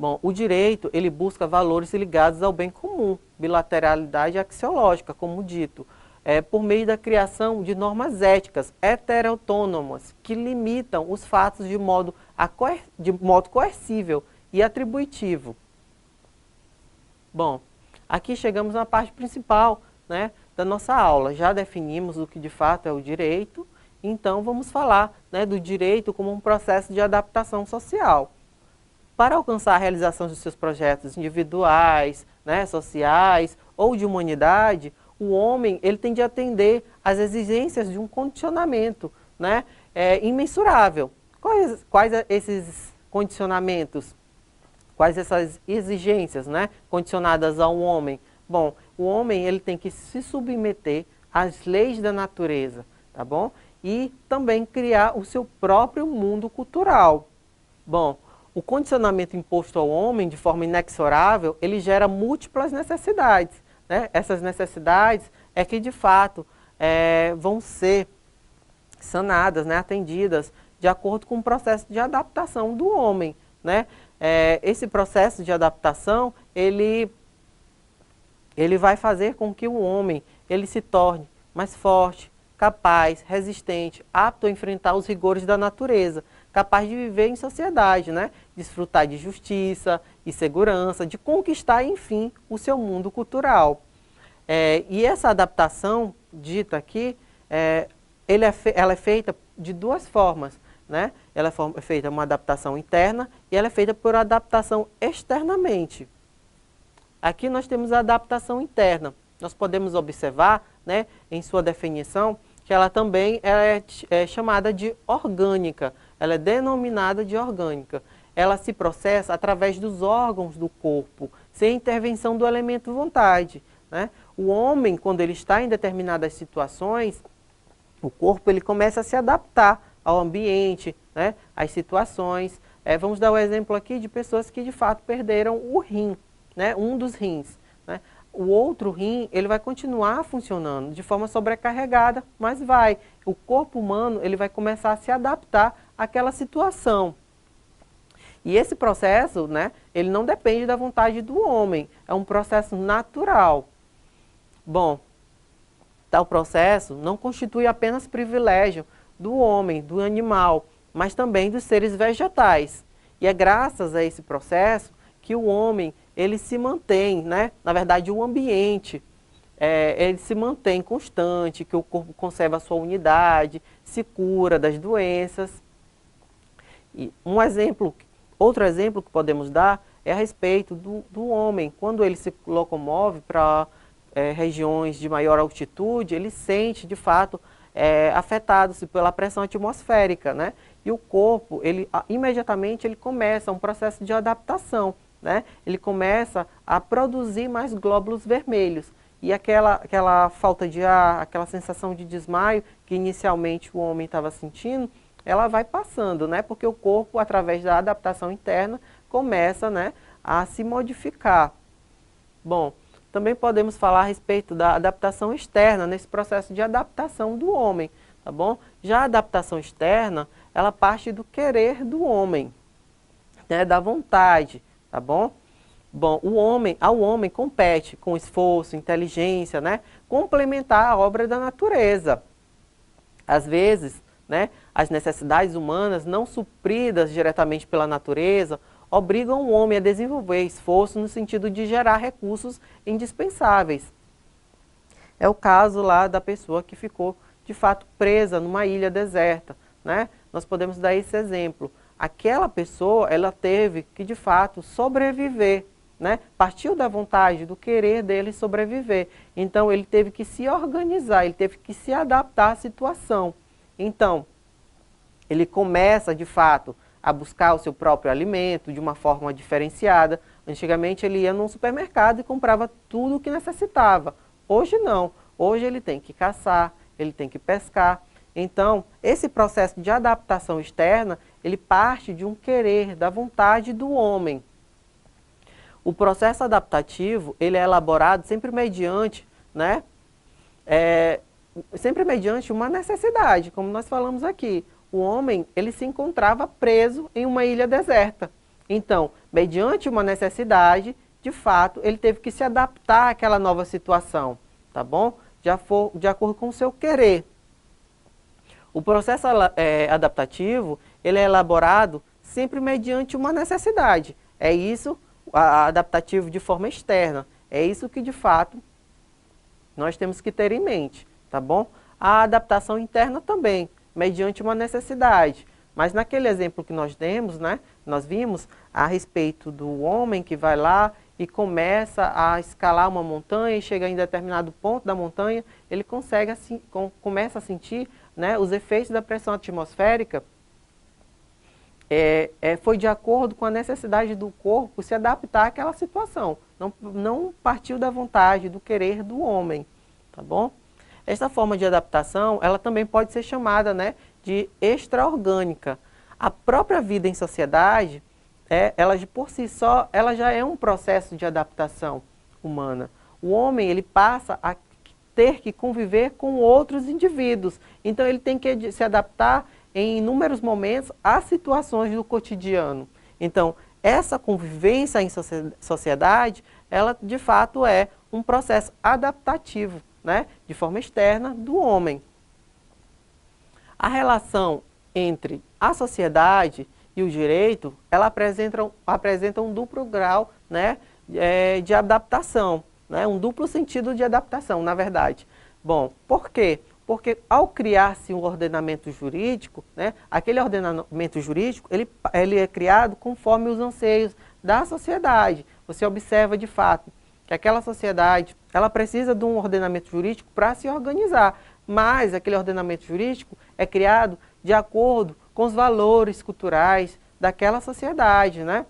Bom, o direito, ele busca valores ligados ao bem comum, bilateralidade axiológica, como dito, é, por meio da criação de normas éticas heteroautônomas que limitam os fatos de modo, coer, de modo coercível e atributivo. Bom, aqui chegamos na parte principal né, da nossa aula. Já definimos o que de fato é o direito, então vamos falar né, do direito como um processo de adaptação social para alcançar a realização dos seus projetos individuais, né, sociais ou de humanidade, o homem ele tem de atender às exigências de um condicionamento né, é, imensurável. Quais, quais esses condicionamentos? Quais essas exigências né, condicionadas ao homem? Bom, o homem ele tem que se submeter às leis da natureza, tá bom? E também criar o seu próprio mundo cultural. Bom, o condicionamento imposto ao homem de forma inexorável, ele gera múltiplas necessidades. Né? Essas necessidades é que, de fato, é, vão ser sanadas, né? atendidas, de acordo com o processo de adaptação do homem. Né? É, esse processo de adaptação, ele, ele vai fazer com que o homem ele se torne mais forte, capaz, resistente, apto a enfrentar os rigores da natureza capaz de viver em sociedade, né? desfrutar de justiça e segurança, de conquistar, enfim, o seu mundo cultural. É, e essa adaptação dita aqui, é, é ela é feita de duas formas. Né? Ela é, é feita uma adaptação interna e ela é feita por adaptação externamente. Aqui nós temos a adaptação interna. Nós podemos observar, né, em sua definição, que ela também ela é, é chamada de orgânica, ela é denominada de orgânica. Ela se processa através dos órgãos do corpo, sem intervenção do elemento vontade. Né? O homem, quando ele está em determinadas situações, o corpo ele começa a se adaptar ao ambiente, né? às situações. É, vamos dar o um exemplo aqui de pessoas que de fato perderam o rim, né? um dos rins. Né? O outro rim ele vai continuar funcionando de forma sobrecarregada, mas vai. O corpo humano ele vai começar a se adaptar aquela situação. E esse processo, né, ele não depende da vontade do homem, é um processo natural. Bom, tal processo não constitui apenas privilégio do homem, do animal, mas também dos seres vegetais. E é graças a esse processo que o homem, ele se mantém, né, na verdade o ambiente, é, ele se mantém constante, que o corpo conserva a sua unidade, se cura das doenças um exemplo, outro exemplo que podemos dar é a respeito do, do homem. Quando ele se locomove para é, regiões de maior altitude, ele sente de fato é, afetado-se pela pressão atmosférica, né? E o corpo, ele imediatamente ele começa um processo de adaptação, né? Ele começa a produzir mais glóbulos vermelhos e aquela aquela falta de ar, aquela sensação de desmaio que inicialmente o homem estava sentindo, ela vai passando, né? Porque o corpo, através da adaptação interna, começa né, a se modificar. Bom, também podemos falar a respeito da adaptação externa, nesse processo de adaptação do homem, tá bom? Já a adaptação externa, ela parte do querer do homem, né, da vontade, tá bom? Bom, o homem, ao homem compete com esforço, inteligência, né, complementar a obra da natureza. Às vezes, né, as necessidades humanas não supridas diretamente pela natureza obrigam o homem a desenvolver esforço no sentido de gerar recursos indispensáveis. É o caso lá da pessoa que ficou de fato presa numa ilha deserta, né? Nós podemos dar esse exemplo. Aquela pessoa, ela teve que de fato sobreviver, né? Partiu da vontade, do querer dele sobreviver. Então ele teve que se organizar, ele teve que se adaptar à situação. Então, ele começa de fato a buscar o seu próprio alimento de uma forma diferenciada. Antigamente ele ia num supermercado e comprava tudo o que necessitava. Hoje não. Hoje ele tem que caçar, ele tem que pescar. Então, esse processo de adaptação externa, ele parte de um querer, da vontade do homem. O processo adaptativo, ele é elaborado sempre mediante, né? É, sempre mediante uma necessidade, como nós falamos aqui o homem ele se encontrava preso em uma ilha deserta. Então, mediante uma necessidade, de fato, ele teve que se adaptar àquela nova situação, tá bom? Já for de acordo com o seu querer. O processo é, adaptativo ele é elaborado sempre mediante uma necessidade. É isso, a, adaptativo de forma externa. É isso que de fato nós temos que ter em mente, tá bom? A adaptação interna também mediante uma necessidade. Mas naquele exemplo que nós demos, né, nós vimos a respeito do homem que vai lá e começa a escalar uma montanha e chega em determinado ponto da montanha, ele consegue assim, com, começa a sentir né, os efeitos da pressão atmosférica. É, é, foi de acordo com a necessidade do corpo se adaptar àquela situação. Não, não partiu da vontade, do querer do homem, tá bom? Esta forma de adaptação, ela também pode ser chamada né, de extraorgânica. A própria vida em sociedade, é, ela por si só, ela já é um processo de adaptação humana. O homem, ele passa a ter que conviver com outros indivíduos. Então, ele tem que se adaptar em inúmeros momentos às situações do cotidiano. Então, essa convivência em sociedade, ela de fato é um processo adaptativo né, de forma externa, do homem. A relação entre a sociedade e o direito, ela apresenta, apresenta um duplo grau né, é, de adaptação, né, um duplo sentido de adaptação, na verdade. Bom, por quê? Porque ao criar-se um ordenamento jurídico, né, aquele ordenamento jurídico, ele, ele é criado conforme os anseios da sociedade. Você observa de fato que aquela sociedade ela precisa de um ordenamento jurídico para se organizar, mas aquele ordenamento jurídico é criado de acordo com os valores culturais daquela sociedade, né?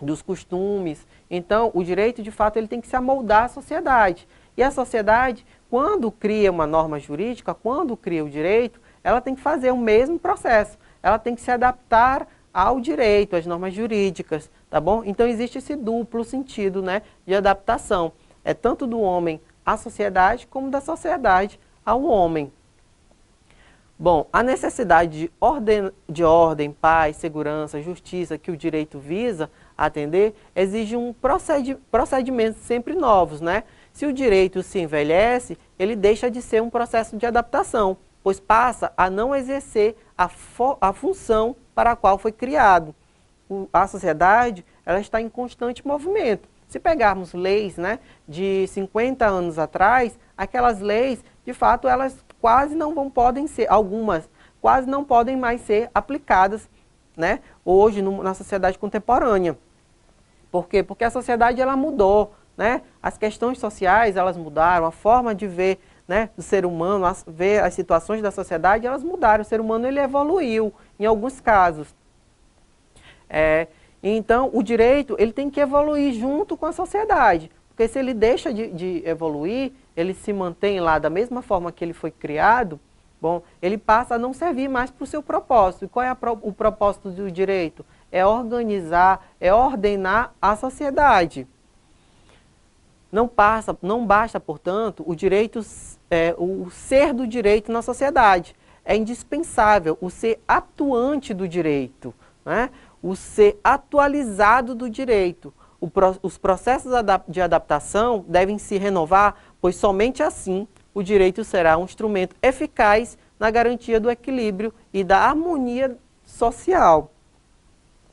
dos costumes. Então, o direito, de fato, ele tem que se amoldar à sociedade. E a sociedade, quando cria uma norma jurídica, quando cria o direito, ela tem que fazer o mesmo processo. Ela tem que se adaptar ao direito, às normas jurídicas, tá bom? Então existe esse duplo sentido, né, de adaptação. É tanto do homem à sociedade como da sociedade ao homem. Bom, a necessidade de ordem, de ordem, paz, segurança, justiça que o direito visa atender exige um procedi procedimento sempre novos, né? Se o direito se envelhece, ele deixa de ser um processo de adaptação, pois passa a não exercer a, a função para a qual foi criado o, a sociedade ela está em constante movimento. Se pegarmos leis né, de 50 anos atrás, aquelas leis, de fato, elas quase não vão, podem ser, algumas, quase não podem mais ser aplicadas né, hoje no, na sociedade contemporânea. Por quê? Porque a sociedade ela mudou, né? As questões sociais elas mudaram, a forma de ver, né, do ser humano, as, ver as situações da sociedade elas mudaram. O ser humano ele evoluiu em alguns casos, é, então, o direito ele tem que evoluir junto com a sociedade, porque se ele deixa de, de evoluir, ele se mantém lá da mesma forma que ele foi criado, bom, ele passa a não servir mais para o seu propósito. E qual é pro, o propósito do direito? É organizar, é ordenar a sociedade. Não, passa, não basta, portanto, o direito, é, o ser do direito na sociedade. É indispensável o ser atuante do direito. Né? o ser atualizado do direito. Pro, os processos de adaptação devem se renovar, pois somente assim o direito será um instrumento eficaz na garantia do equilíbrio e da harmonia social.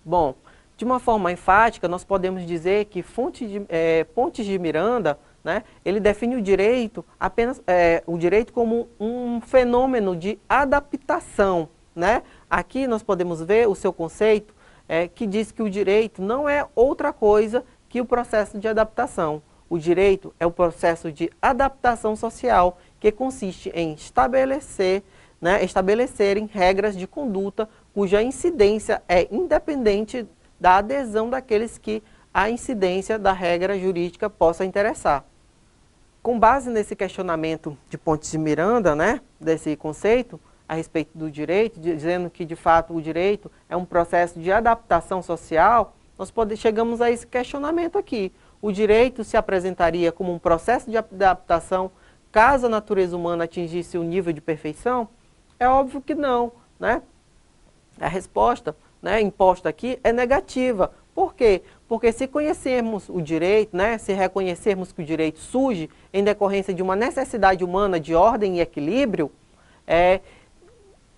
Bom, de uma forma enfática, nós podemos dizer que de, é, Pontes de Miranda, né, ele define o direito apenas é, o direito como um fenômeno de adaptação. Né? Aqui nós podemos ver o seu conceito é, que diz que o direito não é outra coisa que o processo de adaptação. O direito é o processo de adaptação social, que consiste em estabelecer, né, estabelecerem regras de conduta cuja incidência é independente da adesão daqueles que a incidência da regra jurídica possa interessar. Com base nesse questionamento de Pontes de Miranda, né, desse conceito, a respeito do direito, dizendo que de fato o direito é um processo de adaptação social, nós pode, chegamos a esse questionamento aqui. O direito se apresentaria como um processo de adaptação caso a natureza humana atingisse o nível de perfeição? É óbvio que não. Né? A resposta né, imposta aqui é negativa. Por quê? Porque se conhecermos o direito, né, se reconhecermos que o direito surge em decorrência de uma necessidade humana de ordem e equilíbrio, é,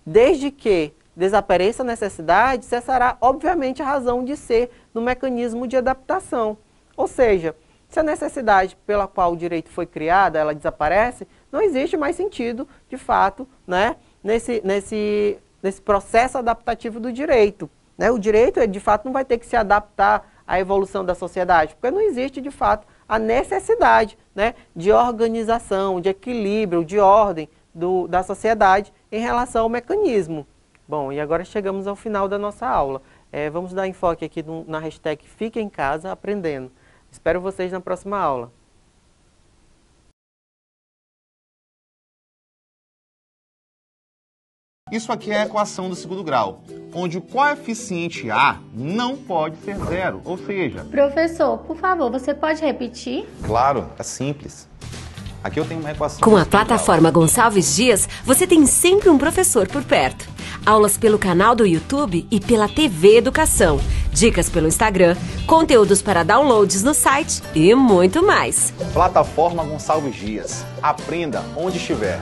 Desde que desapareça a necessidade, cessará, obviamente, a razão de ser no mecanismo de adaptação. Ou seja, se a necessidade pela qual o direito foi criada, ela desaparece, não existe mais sentido, de fato, né, nesse, nesse, nesse processo adaptativo do direito. Né? O direito, de fato, não vai ter que se adaptar à evolução da sociedade, porque não existe, de fato, a necessidade né, de organização, de equilíbrio, de ordem do, da sociedade em relação ao mecanismo. Bom, e agora chegamos ao final da nossa aula. É, vamos dar enfoque aqui no, na hashtag Fique em Casa Aprendendo. Espero vocês na próxima aula. Isso aqui é a equação do segundo grau, onde o coeficiente A não pode ser zero, ou seja... Professor, por favor, você pode repetir? Claro, é simples. Aqui eu tenho uma equação. Com a plataforma Gonçalves Dias, você tem sempre um professor por perto. Aulas pelo canal do YouTube e pela TV Educação, dicas pelo Instagram, conteúdos para downloads no site e muito mais. Plataforma Gonçalves Dias. Aprenda onde estiver.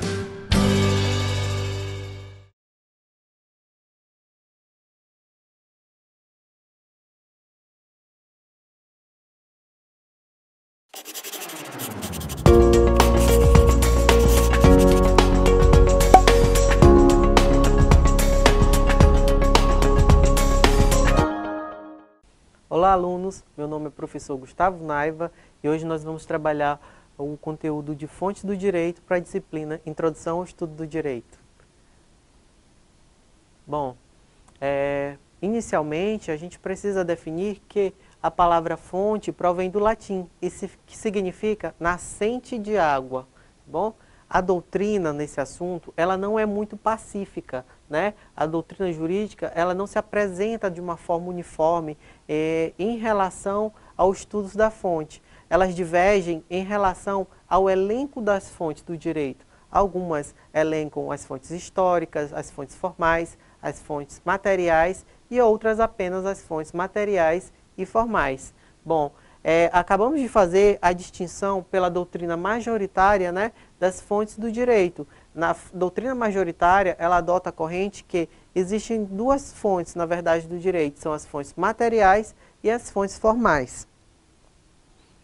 alunos! Meu nome é professor Gustavo Naiva e hoje nós vamos trabalhar o conteúdo de fonte do Direito para a disciplina Introdução ao Estudo do Direito. Bom, é, inicialmente a gente precisa definir que a palavra fonte provém do latim, e que significa nascente de água. Tá bom, a doutrina nesse assunto, ela não é muito pacífica, né? A doutrina jurídica, ela não se apresenta de uma forma uniforme é, em relação aos estudos da fonte. Elas divergem em relação ao elenco das fontes do direito. Algumas elencam as fontes históricas, as fontes formais, as fontes materiais e outras apenas as fontes materiais e formais. Bom, é, acabamos de fazer a distinção pela doutrina majoritária, né? das fontes do direito. Na doutrina majoritária, ela adota a corrente que existem duas fontes, na verdade, do direito, são as fontes materiais e as fontes formais.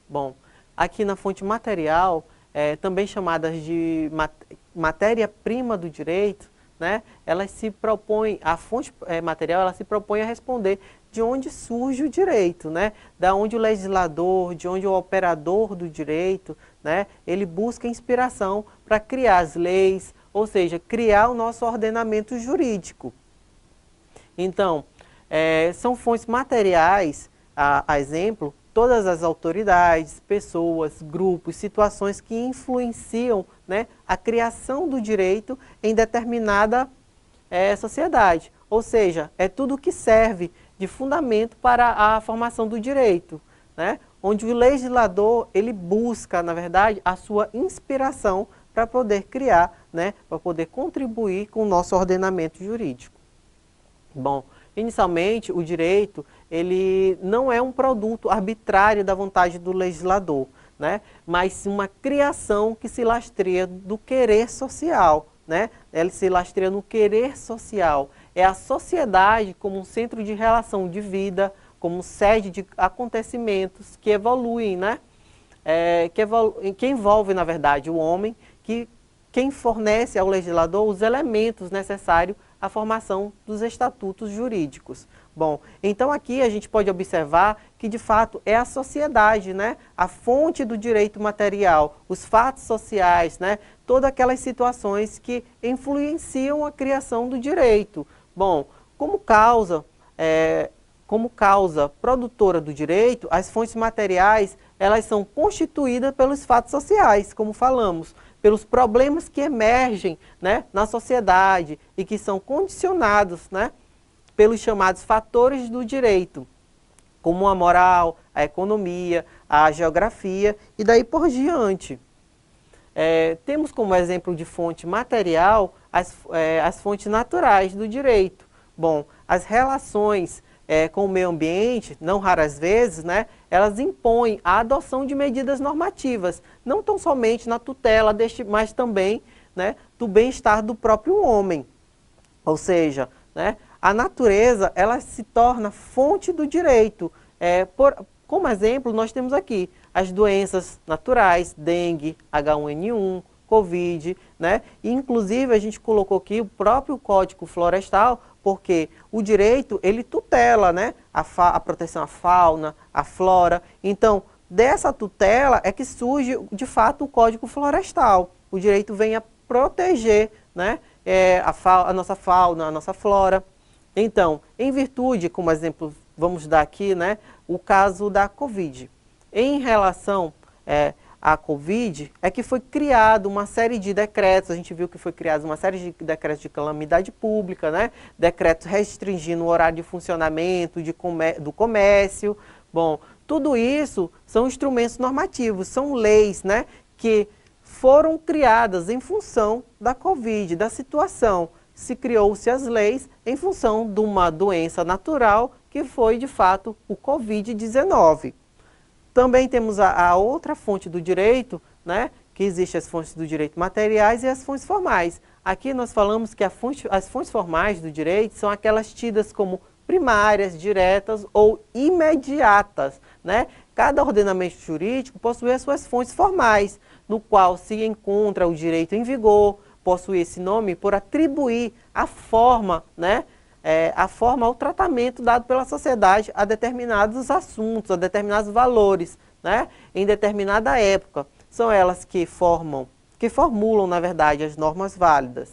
Bom, aqui na fonte material, é, também chamadas de mat matéria-prima do direito, né, ela se propõe, a fonte é, material, ela se propõe a responder de onde surge o direito, né? Da onde o legislador, de onde o operador do direito, né? Ele busca inspiração para criar as leis, ou seja, criar o nosso ordenamento jurídico. Então, é, são fontes materiais, a, a exemplo, todas as autoridades, pessoas, grupos, situações que influenciam né, a criação do direito em determinada é, sociedade. Ou seja, é tudo que serve de fundamento para a formação do direito, né? onde o legislador ele busca, na verdade, a sua inspiração para poder criar, né? para poder contribuir com o nosso ordenamento jurídico. Bom, inicialmente o direito ele não é um produto arbitrário da vontade do legislador, né? mas uma criação que se lastreia do querer social, né? Ela se lastreia no querer social é a sociedade como um centro de relação de vida, como sede de acontecimentos que evoluem, né? É, que, evolu que envolve, na verdade, o homem, que quem fornece ao legislador os elementos necessários à formação dos estatutos jurídicos. Bom, então aqui a gente pode observar que de fato é a sociedade, né, a fonte do direito material, os fatos sociais, né, todas aquelas situações que influenciam a criação do direito. Bom, como causa, é, como causa produtora do direito, as fontes materiais elas são constituídas pelos fatos sociais, como falamos, pelos problemas que emergem né, na sociedade e que são condicionados né, pelos chamados fatores do direito, como a moral, a economia, a geografia e daí por diante. É, temos como exemplo de fonte material as, é, as fontes naturais do direito. Bom, as relações é, com o meio ambiente, não raras vezes, né, elas impõem a adoção de medidas normativas, não tão somente na tutela, deste, mas também né, do bem-estar do próprio homem. Ou seja, né, a natureza ela se torna fonte do direito. É, por, como exemplo, nós temos aqui as doenças naturais, dengue, H1N1, Covid, né? inclusive, a gente colocou aqui o próprio Código Florestal, porque o direito, ele tutela, né? A, a proteção à fauna, à flora. Então, dessa tutela é que surge, de fato, o Código Florestal. O direito vem a proteger, né? É, a, a nossa fauna, a nossa flora. Então, em virtude, como exemplo, vamos dar aqui, né? O caso da Covid. Em relação... É, a Covid, é que foi criada uma série de decretos, a gente viu que foi criada uma série de decretos de calamidade pública, né? decretos restringindo o horário de funcionamento de comé do comércio. Bom, tudo isso são instrumentos normativos, são leis né? que foram criadas em função da Covid, da situação. Se criou-se as leis em função de uma doença natural que foi, de fato, o Covid-19. Também temos a, a outra fonte do direito, né, que existe as fontes do direito materiais e as fontes formais. Aqui nós falamos que fonte, as fontes formais do direito são aquelas tidas como primárias, diretas ou imediatas. Né? Cada ordenamento jurídico possui as suas fontes formais, no qual se encontra o direito em vigor, possui esse nome por atribuir a forma né, é, a forma o tratamento dado pela sociedade a determinados assuntos, a determinados valores, né, em determinada época. São elas que formam, que formulam, na verdade, as normas válidas.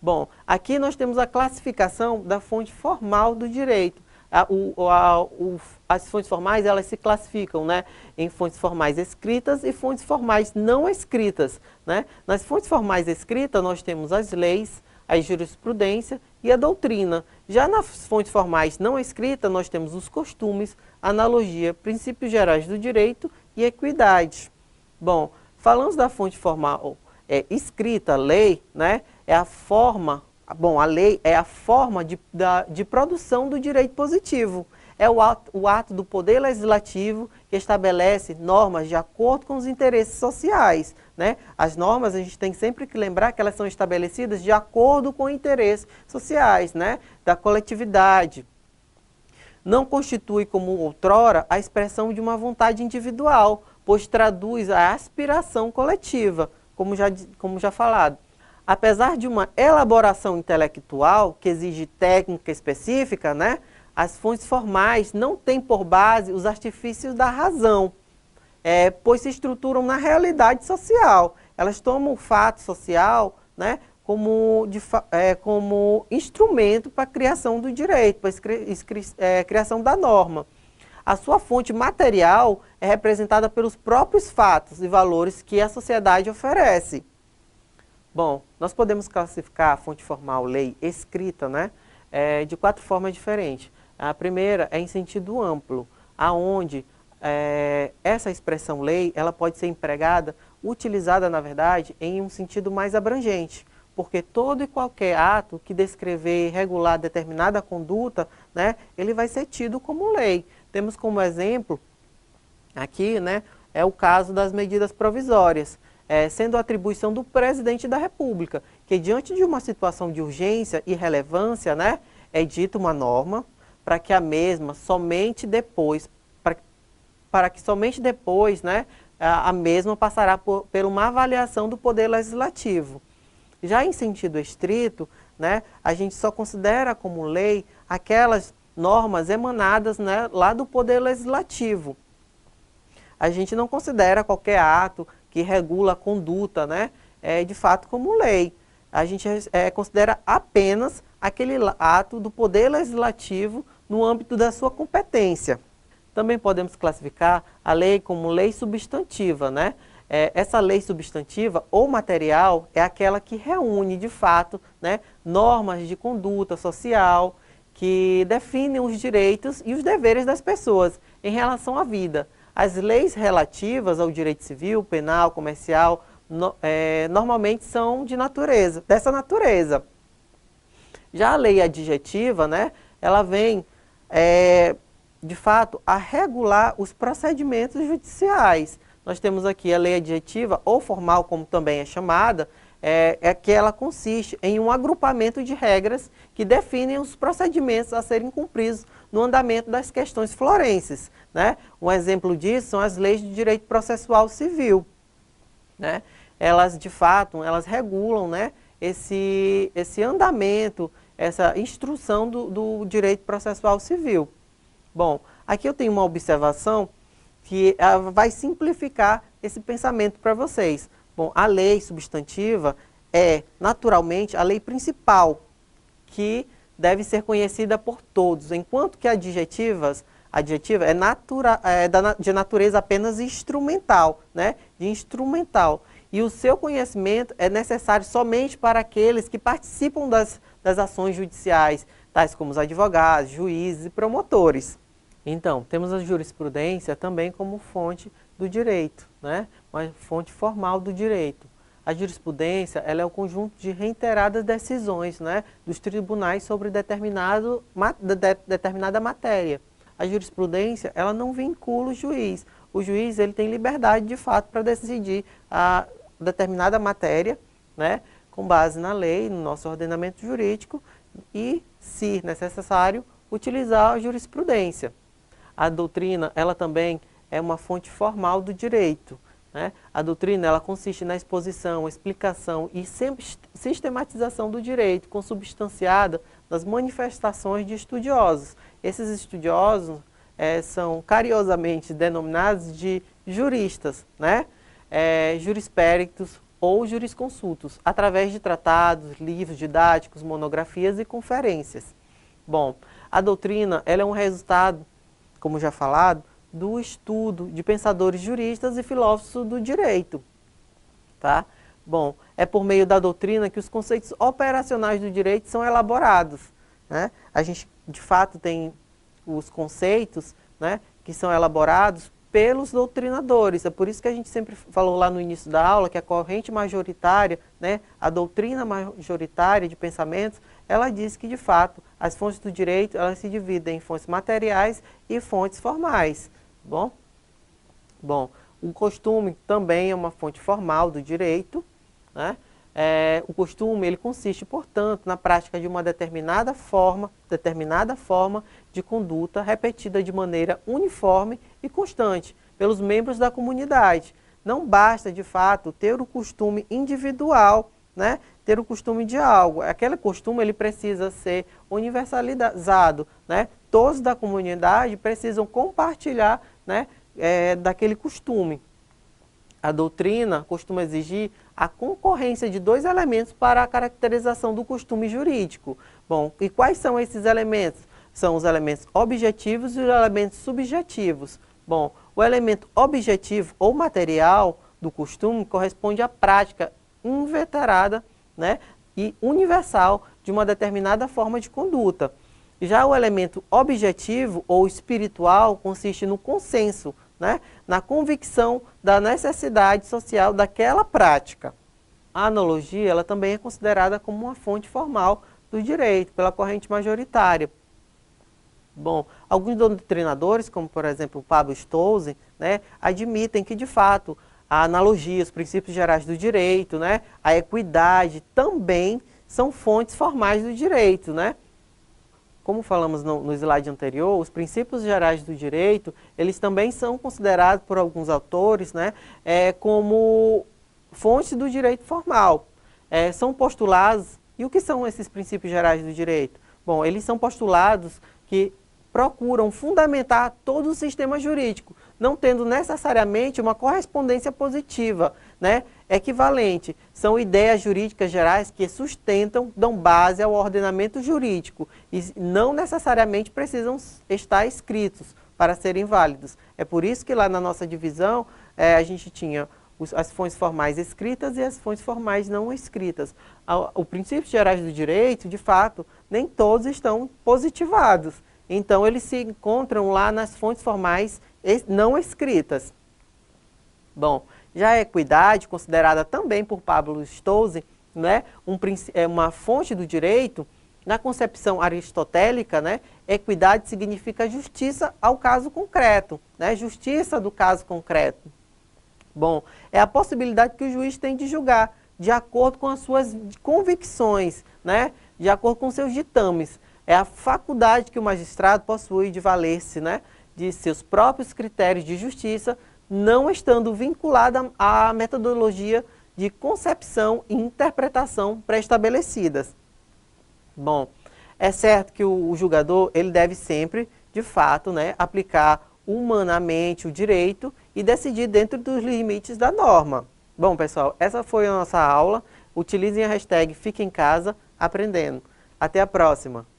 Bom, aqui nós temos a classificação da fonte formal do direito. A, o, a, o, as fontes formais elas se classificam né, em fontes formais escritas e fontes formais não escritas. Né? Nas fontes formais escritas nós temos as leis, a jurisprudência e a doutrina. Já nas fontes formais não escritas, nós temos os costumes, analogia, princípios gerais do direito e equidade. Bom, falamos da fonte formal é, escrita, lei, né, é a forma, bom, a lei é a forma de, da, de produção do direito positivo. É o ato, o ato do poder legislativo que estabelece normas de acordo com os interesses sociais, né? As normas, a gente tem sempre que lembrar que elas são estabelecidas de acordo com interesses sociais, né? da coletividade. Não constitui, como outrora, a expressão de uma vontade individual, pois traduz a aspiração coletiva, como já, como já falado. Apesar de uma elaboração intelectual, que exige técnica específica, né? as fontes formais não têm por base os artifícios da razão, é, pois se estruturam na realidade social. Elas tomam o fato social né, como, de, é, como instrumento para a criação do direito, para a é, criação da norma. A sua fonte material é representada pelos próprios fatos e valores que a sociedade oferece. Bom, nós podemos classificar a fonte formal, lei escrita, né, é, de quatro formas diferentes. A primeira é em sentido amplo, aonde é, essa expressão lei, ela pode ser empregada, utilizada, na verdade, em um sentido mais abrangente, porque todo e qualquer ato que descrever e regular determinada conduta, né, ele vai ser tido como lei. Temos como exemplo, aqui, né, é o caso das medidas provisórias, é, sendo atribuição do presidente da República, que diante de uma situação de urgência e relevância, né, é dita uma norma para que a mesma, somente depois para que somente depois né, a, mesma passará por, por uma avaliação do Poder Legislativo. Já em sentido estrito, né, a gente só considera como lei aquelas normas emanadas né, lá do Poder Legislativo. A gente não considera qualquer ato que regula a conduta, né, é, de fato, como lei. A gente é, considera apenas aquele ato do Poder Legislativo no âmbito da sua competência. Também podemos classificar a lei como lei substantiva, né? É, essa lei substantiva ou material é aquela que reúne, de fato, né, normas de conduta social que definem os direitos e os deveres das pessoas em relação à vida. As leis relativas ao direito civil, penal, comercial, no, é, normalmente são de natureza, dessa natureza. Já a lei adjetiva, né, ela vem é, de fato, a regular os procedimentos judiciais. Nós temos aqui a lei adjetiva, ou formal, como também é chamada, é, é, que ela consiste em um agrupamento de regras que definem os procedimentos a serem cumpridos no andamento das questões florenses. Né? Um exemplo disso são as leis de direito processual civil. Né? Elas, de fato, elas regulam né, esse, esse andamento, essa instrução do, do direito processual civil. Bom, aqui eu tenho uma observação que ah, vai simplificar esse pensamento para vocês. Bom, a lei substantiva é, naturalmente, a lei principal, que deve ser conhecida por todos, enquanto que adjetivas, adjetiva é, natura, é de natureza apenas instrumental, né? de instrumental. E o seu conhecimento é necessário somente para aqueles que participam das, das ações judiciais, tais como os advogados, juízes e promotores. Então, temos a jurisprudência também como fonte do direito, né? uma fonte formal do direito. A jurisprudência ela é o conjunto de reiteradas decisões né? dos tribunais sobre determinado, de, determinada matéria. A jurisprudência ela não vincula o juiz. O juiz ele tem liberdade de fato para decidir a determinada matéria, né? com base na lei, no nosso ordenamento jurídico e, se necessário, utilizar a jurisprudência a doutrina ela também é uma fonte formal do direito. Né? A doutrina ela consiste na exposição, explicação e sistematização do direito, consubstanciada nas manifestações de estudiosos. Esses estudiosos é, são cariosamente denominados de juristas, né? é, jurispéritos ou jurisconsultos, através de tratados, livros didáticos, monografias e conferências. Bom, a doutrina ela é um resultado como já falado, do estudo de pensadores juristas e filósofos do direito. Tá? Bom, é por meio da doutrina que os conceitos operacionais do direito são elaborados. Né? A gente, de fato, tem os conceitos né, que são elaborados pelos doutrinadores. É por isso que a gente sempre falou lá no início da aula que a corrente majoritária, né, a doutrina majoritária de pensamentos, ela diz que, de fato, as fontes do direito elas se dividem em fontes materiais e fontes formais. Bom, bom o costume também é uma fonte formal do direito. Né? É, o costume ele consiste, portanto, na prática de uma determinada forma, determinada forma de conduta repetida de maneira uniforme e constante pelos membros da comunidade. Não basta, de fato, ter o costume individual né? Ter o costume de algo. Aquele costume ele precisa ser universalizado, né? Todos da comunidade precisam compartilhar, né? É, daquele costume. A doutrina costuma exigir a concorrência de dois elementos para a caracterização do costume jurídico. Bom, e quais são esses elementos? São os elementos objetivos e os elementos subjetivos. Bom, o elemento objetivo ou material do costume corresponde à prática inveterada né, e universal de uma determinada forma de conduta. Já o elemento objetivo ou espiritual consiste no consenso, né, na convicção da necessidade social daquela prática. A analogia ela também é considerada como uma fonte formal do direito pela corrente majoritária. Bom, alguns doutrinadores, como por exemplo Pablo Stolzen, né, admitem que de fato a analogia, os princípios gerais do direito, né? a equidade também são fontes formais do direito. Né? Como falamos no, no slide anterior, os princípios gerais do direito, eles também são considerados por alguns autores né? é, como fonte do direito formal. É, são postulados, e o que são esses princípios gerais do direito? Bom, eles são postulados que procuram fundamentar todo o sistema jurídico, não tendo necessariamente uma correspondência positiva, né? equivalente. São ideias jurídicas gerais que sustentam, dão base ao ordenamento jurídico e não necessariamente precisam estar escritos para serem válidos. É por isso que lá na nossa divisão é, a gente tinha os, as fontes formais escritas e as fontes formais não escritas. O, o princípio gerais do direito, de fato, nem todos estão positivados. Então eles se encontram lá nas fontes formais não escritas. Bom, já a é equidade, considerada também por Pablo Stolze né, um, é uma fonte do direito, na concepção aristotélica, né, equidade significa justiça ao caso concreto, né, justiça do caso concreto. Bom, é a possibilidade que o juiz tem de julgar de acordo com as suas convicções, né, de acordo com seus ditames. É a faculdade que o magistrado possui de valer-se né, de seus próprios critérios de justiça, não estando vinculada à metodologia de concepção e interpretação pré-estabelecidas. Bom, é certo que o, o julgador ele deve sempre, de fato, né, aplicar humanamente o direito e decidir dentro dos limites da norma. Bom, pessoal, essa foi a nossa aula. Utilizem a hashtag Fique em Casa Aprendendo. Até a próxima!